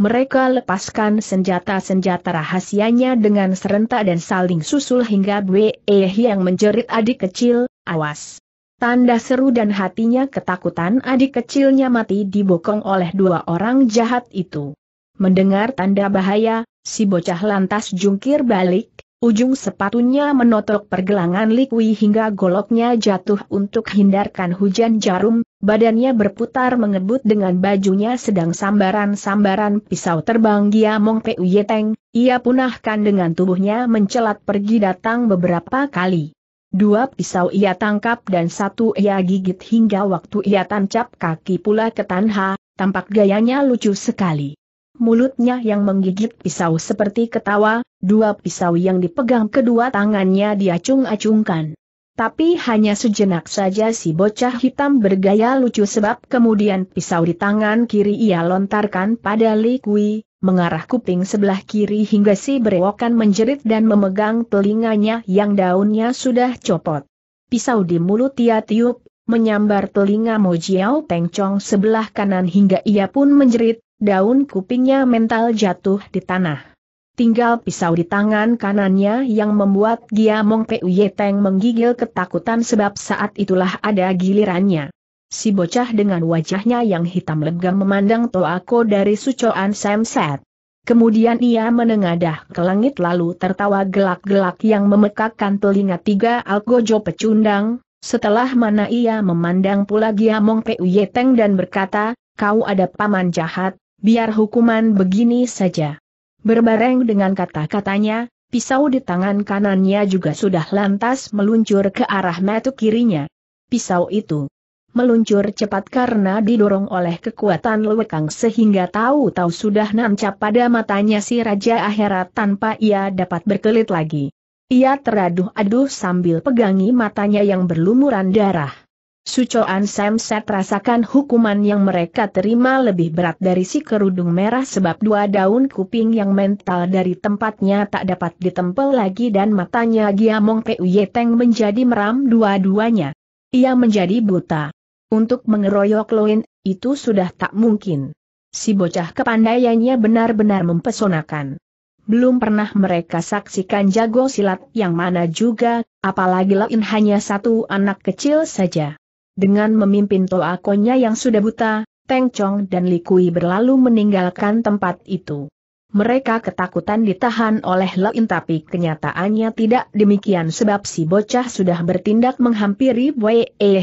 Mereka lepaskan senjata-senjata rahasianya dengan serentak dan saling susul hingga Bwe yang menjerit adik kecil, awas. Tanda seru dan hatinya ketakutan adik kecilnya mati dibokong oleh dua orang jahat itu. Mendengar tanda bahaya, si bocah lantas jungkir balik, Ujung sepatunya menotok pergelangan Likui hingga goloknya jatuh untuk hindarkan hujan jarum, badannya berputar mengebut dengan bajunya sedang sambaran-sambaran pisau terbang Gia Mong Yeteng, ia punahkan dengan tubuhnya mencelat pergi datang beberapa kali. Dua pisau ia tangkap dan satu ia gigit hingga waktu ia tancap kaki pula ke tanha, tampak gayanya lucu sekali mulutnya yang menggigit pisau seperti ketawa, dua pisau yang dipegang kedua tangannya diacung-acungkan. Tapi hanya sejenak saja si bocah hitam bergaya lucu sebab kemudian pisau di tangan kiri ia lontarkan pada Li Kui, mengarah kuping sebelah kiri hingga si berewokan menjerit dan memegang telinganya yang daunnya sudah copot. Pisau di mulut ia tiup, menyambar telinga Mojiao Pengcong sebelah kanan hingga ia pun menjerit, daun kupingnya mental jatuh di tanah. Tinggal pisau di tangan kanannya yang membuat Giamong Puyeteng menggigil ketakutan sebab saat itulah ada gilirannya. Si bocah dengan wajahnya yang hitam legam memandang Toako dari sucoan Samset. Kemudian ia menengadah ke langit lalu tertawa gelak-gelak yang memekakkan telinga tiga algojo pecundang, setelah mana ia memandang pula Giamong Puyeteng dan berkata, kau ada paman jahat, biar hukuman begini saja. Berbareng dengan kata-katanya, pisau di tangan kanannya juga sudah lantas meluncur ke arah metu kirinya. Pisau itu meluncur cepat karena didorong oleh kekuatan lewekang sehingga tahu-tahu sudah nancap pada matanya si Raja Akhirat tanpa ia dapat berkelit lagi. Ia teraduh-aduh sambil pegangi matanya yang berlumuran darah. Sucoan Samset rasakan hukuman yang mereka terima lebih berat dari si kerudung merah sebab dua daun kuping yang mental dari tempatnya tak dapat ditempel lagi dan matanya Giamong Puyeteng menjadi meram dua-duanya. Ia menjadi buta. Untuk mengeroyok Loin, itu sudah tak mungkin. Si bocah kepandaiannya benar-benar mempesonakan. Belum pernah mereka saksikan jago silat yang mana juga, apalagi Loin hanya satu anak kecil saja. Dengan memimpin konya yang sudah buta, Teng Chong dan Li Kui berlalu meninggalkan tempat itu. Mereka ketakutan ditahan oleh Lein tapi kenyataannya tidak demikian sebab si bocah sudah bertindak menghampiri Wei E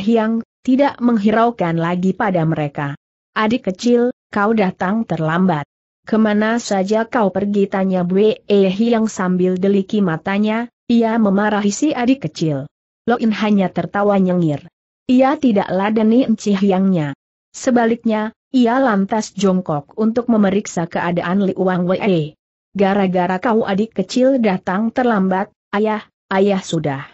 tidak menghiraukan lagi pada mereka. Adik kecil, kau datang terlambat. Kemana saja kau pergi tanya Wei E sambil deliki matanya, ia memarahi si adik kecil. Lein hanya tertawa nyengir. Ia tidak ladeni Encih Yangnya. Sebaliknya, ia lantas jongkok untuk memeriksa keadaan Li Wang Wei. Gara-gara kau adik kecil datang terlambat, ayah, ayah sudah.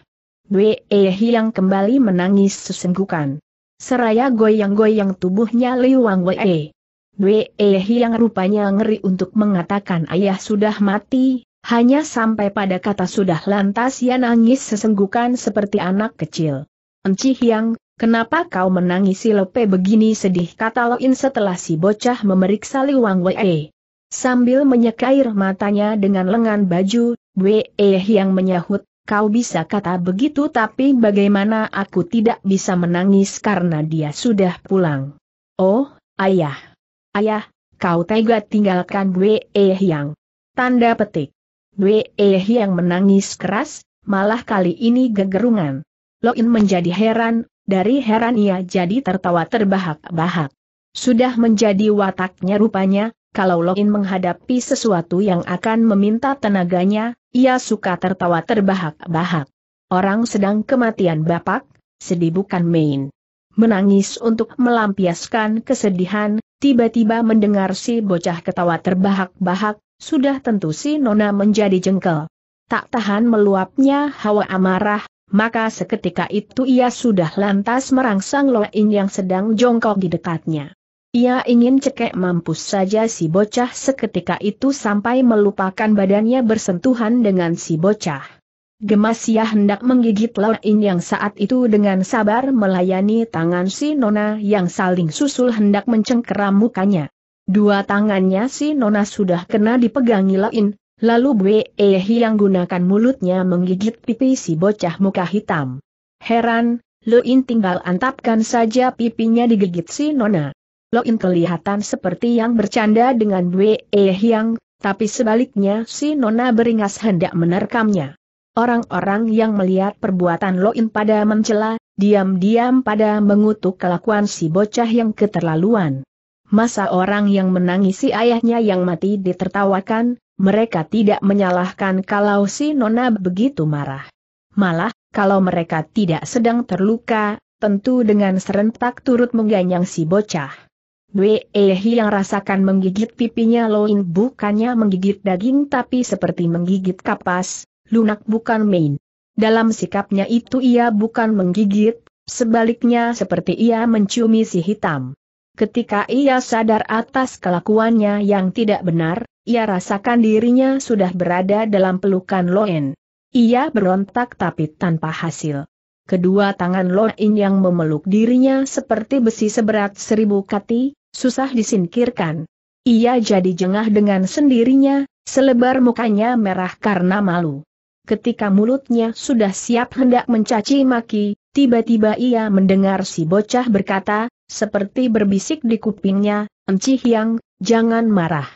Wei Hiang kembali menangis sesenggukan. Seraya goyang-goyang tubuhnya Li Wang Wei. Wei Hiang rupanya ngeri untuk mengatakan ayah sudah mati, hanya sampai pada kata sudah lantas ia nangis sesenggukan seperti anak kecil. Enci Hiang, Kenapa kau menangisi Lope begini sedih kata Loin setelah si bocah memeriksa Liwang Wei. Sambil menyekair matanya dengan lengan baju, Wei yang menyahut, kau bisa kata begitu tapi bagaimana aku tidak bisa menangis karena dia sudah pulang. Oh, ayah. Ayah, kau tega tinggalkan Wei yang. Tanda petik. Wei yang menangis keras, malah kali ini gegerungan. Loin menjadi heran, dari heran ia jadi tertawa terbahak-bahak. Sudah menjadi wataknya rupanya, kalau Loin menghadapi sesuatu yang akan meminta tenaganya, ia suka tertawa terbahak-bahak. Orang sedang kematian bapak, sedih bukan main. Menangis untuk melampiaskan kesedihan, tiba-tiba mendengar si bocah ketawa terbahak-bahak, sudah tentu si Nona menjadi jengkel. Tak tahan meluapnya hawa amarah, maka seketika itu ia sudah lantas merangsang Loin yang sedang jongkok di dekatnya. Ia ingin cekek mampus saja si bocah seketika itu sampai melupakan badannya bersentuhan dengan si bocah. Gemas ia hendak menggigit Loin yang saat itu dengan sabar melayani tangan si Nona yang saling susul hendak mencengkeram mukanya. Dua tangannya si Nona sudah kena dipegangi Loin, Lalu Bwe yang gunakan mulutnya menggigit pipi si bocah muka hitam. Heran, Loin tinggal antapkan saja pipinya digigit si Nona. Loin kelihatan seperti yang bercanda dengan Bwe yang, tapi sebaliknya si Nona beringas hendak menerkamnya. Orang-orang yang melihat perbuatan Loin pada mencela, diam-diam pada mengutuk kelakuan si bocah yang keterlaluan. Masa orang yang menangisi ayahnya yang mati ditertawakan, mereka tidak menyalahkan kalau si Nona begitu marah. Malah, kalau mereka tidak sedang terluka, tentu dengan serentak turut mengganyang si bocah. Wei yang rasakan menggigit pipinya Loin bukannya menggigit daging tapi seperti menggigit kapas, lunak bukan main. Dalam sikapnya itu ia bukan menggigit, sebaliknya seperti ia menciumi si hitam. Ketika ia sadar atas kelakuannya yang tidak benar, ia rasakan dirinya sudah berada dalam pelukan Loen. Ia berontak tapi tanpa hasil. Kedua tangan Loen yang memeluk dirinya seperti besi seberat seribu kati, susah disingkirkan. Ia jadi jengah dengan sendirinya, selebar mukanya merah karena malu. Ketika mulutnya sudah siap hendak mencaci maki, tiba-tiba ia mendengar si bocah berkata, seperti berbisik di kupingnya, Encih yang, jangan marah.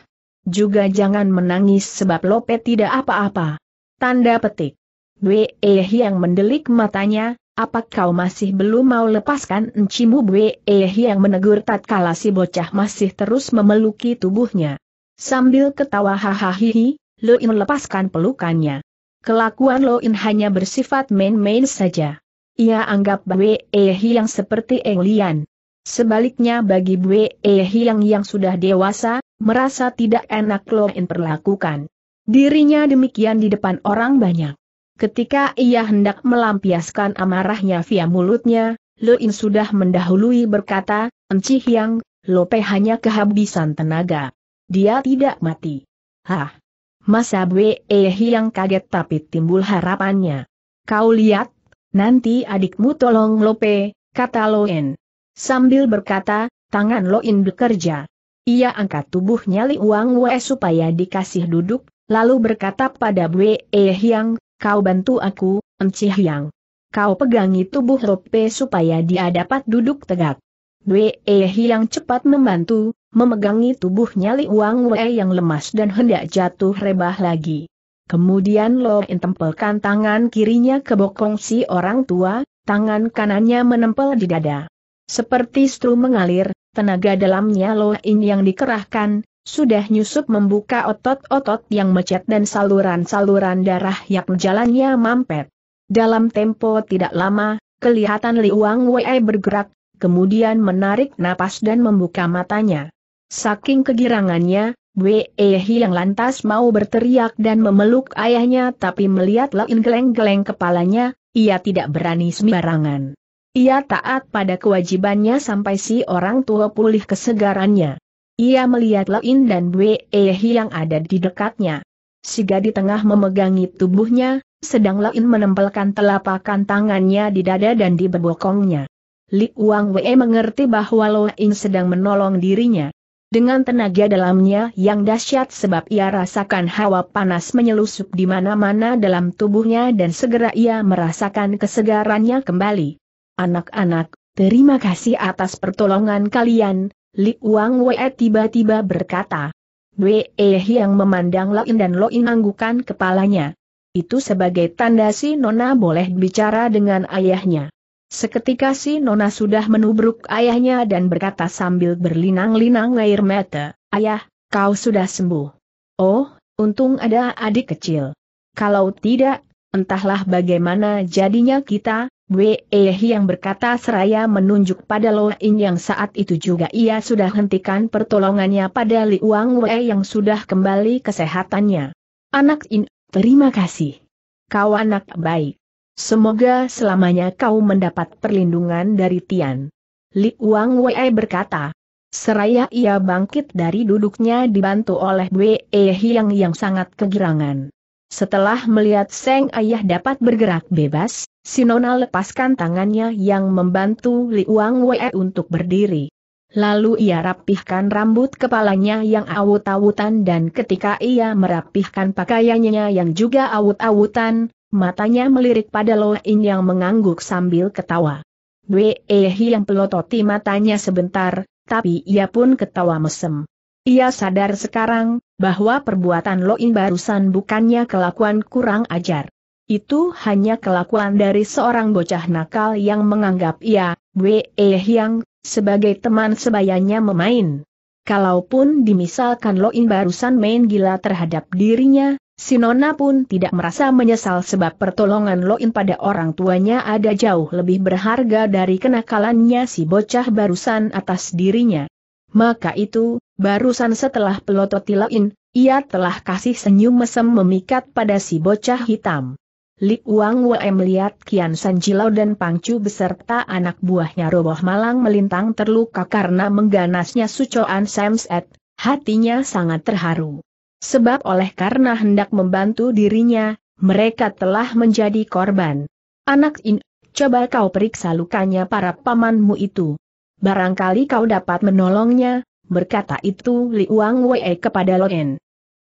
Juga jangan menangis sebab Lope tidak apa-apa. Tanda petik. Bweh e yang mendelik matanya, apa kau masih belum mau lepaskan encimu Bweh e yang menegur tatkala si bocah masih terus memeluki tubuhnya. Sambil ketawa hahaha, Loin lepaskan pelukannya. Kelakuan Loin hanya bersifat main-main saja. Ia anggap Bweh e yang seperti Eng Sebaliknya bagi Bue Hiang yang sudah dewasa, merasa tidak enak Loen perlakukan. Dirinya demikian di depan orang banyak. Ketika ia hendak melampiaskan amarahnya via mulutnya, Loin sudah mendahului berkata, Enci Hiang, Lope hanya kehabisan tenaga. Dia tidak mati. Hah! Masa Bwe Hiang kaget tapi timbul harapannya. Kau lihat, nanti adikmu tolong Lope, kata Loen sambil berkata, tangan Loin bekerja. Ia angkat tubuhnya Li Wang Wei supaya dikasih duduk, lalu berkata pada Bwe E Hyang, kau bantu aku, Enci Hyang. Kau pegangi tubuh Rope supaya dia dapat duduk tegak. Bwe E Hyang cepat membantu, memegangi tubuhnya Li Wang Wei yang lemas dan hendak jatuh rebah lagi. Kemudian Loin tempelkan tangan kirinya ke bokong si orang tua, tangan kanannya menempel di dada. Seperti stru mengalir, tenaga dalamnya Loin yang dikerahkan, sudah nyusup membuka otot-otot yang mecet dan saluran-saluran darah yang jalannya mampet. Dalam tempo tidak lama, kelihatan Liuang Wei bergerak, kemudian menarik napas dan membuka matanya. Saking kegirangannya, Wei yang lantas mau berteriak dan memeluk ayahnya tapi melihat Lain geleng-geleng kepalanya, ia tidak berani sembarangan. Ia taat pada kewajibannya sampai si orang tua pulih kesegarannya. Ia melihat Lein dan Bwe yang ada di dekatnya. Si gadis tengah memegangi tubuhnya, sedang Lein menempelkan telapakan tangannya di dada dan di bebokongnya. Li Wang Wei mengerti bahwa Lein sedang menolong dirinya. Dengan tenaga dalamnya yang dahsyat sebab ia rasakan hawa panas menyelusup di mana-mana dalam tubuhnya dan segera ia merasakan kesegarannya kembali. Anak-anak, terima kasih atas pertolongan kalian, Li Wang Wei tiba-tiba berkata. Wei yang memandang Loin dan Loin anggukan kepalanya. Itu sebagai tanda si Nona boleh bicara dengan ayahnya. Seketika si Nona sudah menubruk ayahnya dan berkata sambil berlinang-linang air mata, Ayah, kau sudah sembuh. Oh, untung ada adik kecil. Kalau tidak, entahlah bagaimana jadinya kita, Wei yang berkata seraya menunjuk pada Lo In yang saat itu juga ia sudah hentikan pertolongannya pada Liuang Wei yang sudah kembali kesehatannya. Anak In, terima kasih. Kau anak baik. Semoga selamanya kau mendapat perlindungan dari Tian. Liuang Wei berkata. Seraya ia bangkit dari duduknya dibantu oleh Wei yang yang sangat kegirangan. Setelah melihat Seng Ayah dapat bergerak bebas, Sinona lepaskan tangannya yang membantu Liuang Wei untuk berdiri. Lalu ia rapihkan rambut kepalanya yang awut-awutan dan ketika ia merapihkan pakaiannya yang juga awut-awutan, matanya melirik pada Loin yang mengangguk sambil ketawa. Wei yang pelototi matanya sebentar, tapi ia pun ketawa mesem. Ia sadar sekarang, bahwa perbuatan Loin barusan bukannya kelakuan kurang ajar. Itu hanya kelakuan dari seorang bocah nakal yang menganggap ia, Wei Yang, sebagai teman sebayanya memain. Kalaupun dimisalkan Loin barusan main gila terhadap dirinya, Sinona pun tidak merasa menyesal sebab pertolongan Loin pada orang tuanya ada jauh lebih berharga dari kenakalannya si bocah barusan atas dirinya. Maka itu, barusan setelah pelotot tilain, ia telah kasih senyum mesem memikat pada si bocah hitam. Lik Wang Wei melihat Kian San Jilau dan Pangcu beserta anak buahnya roboh malang melintang terluka karena mengganasnya sucoan Samset, hatinya sangat terharu. Sebab oleh karena hendak membantu dirinya, mereka telah menjadi korban. Anak in, coba kau periksa lukanya para pamanmu itu barangkali kau dapat menolongnya, berkata itu Li Wang Wei kepada Loen.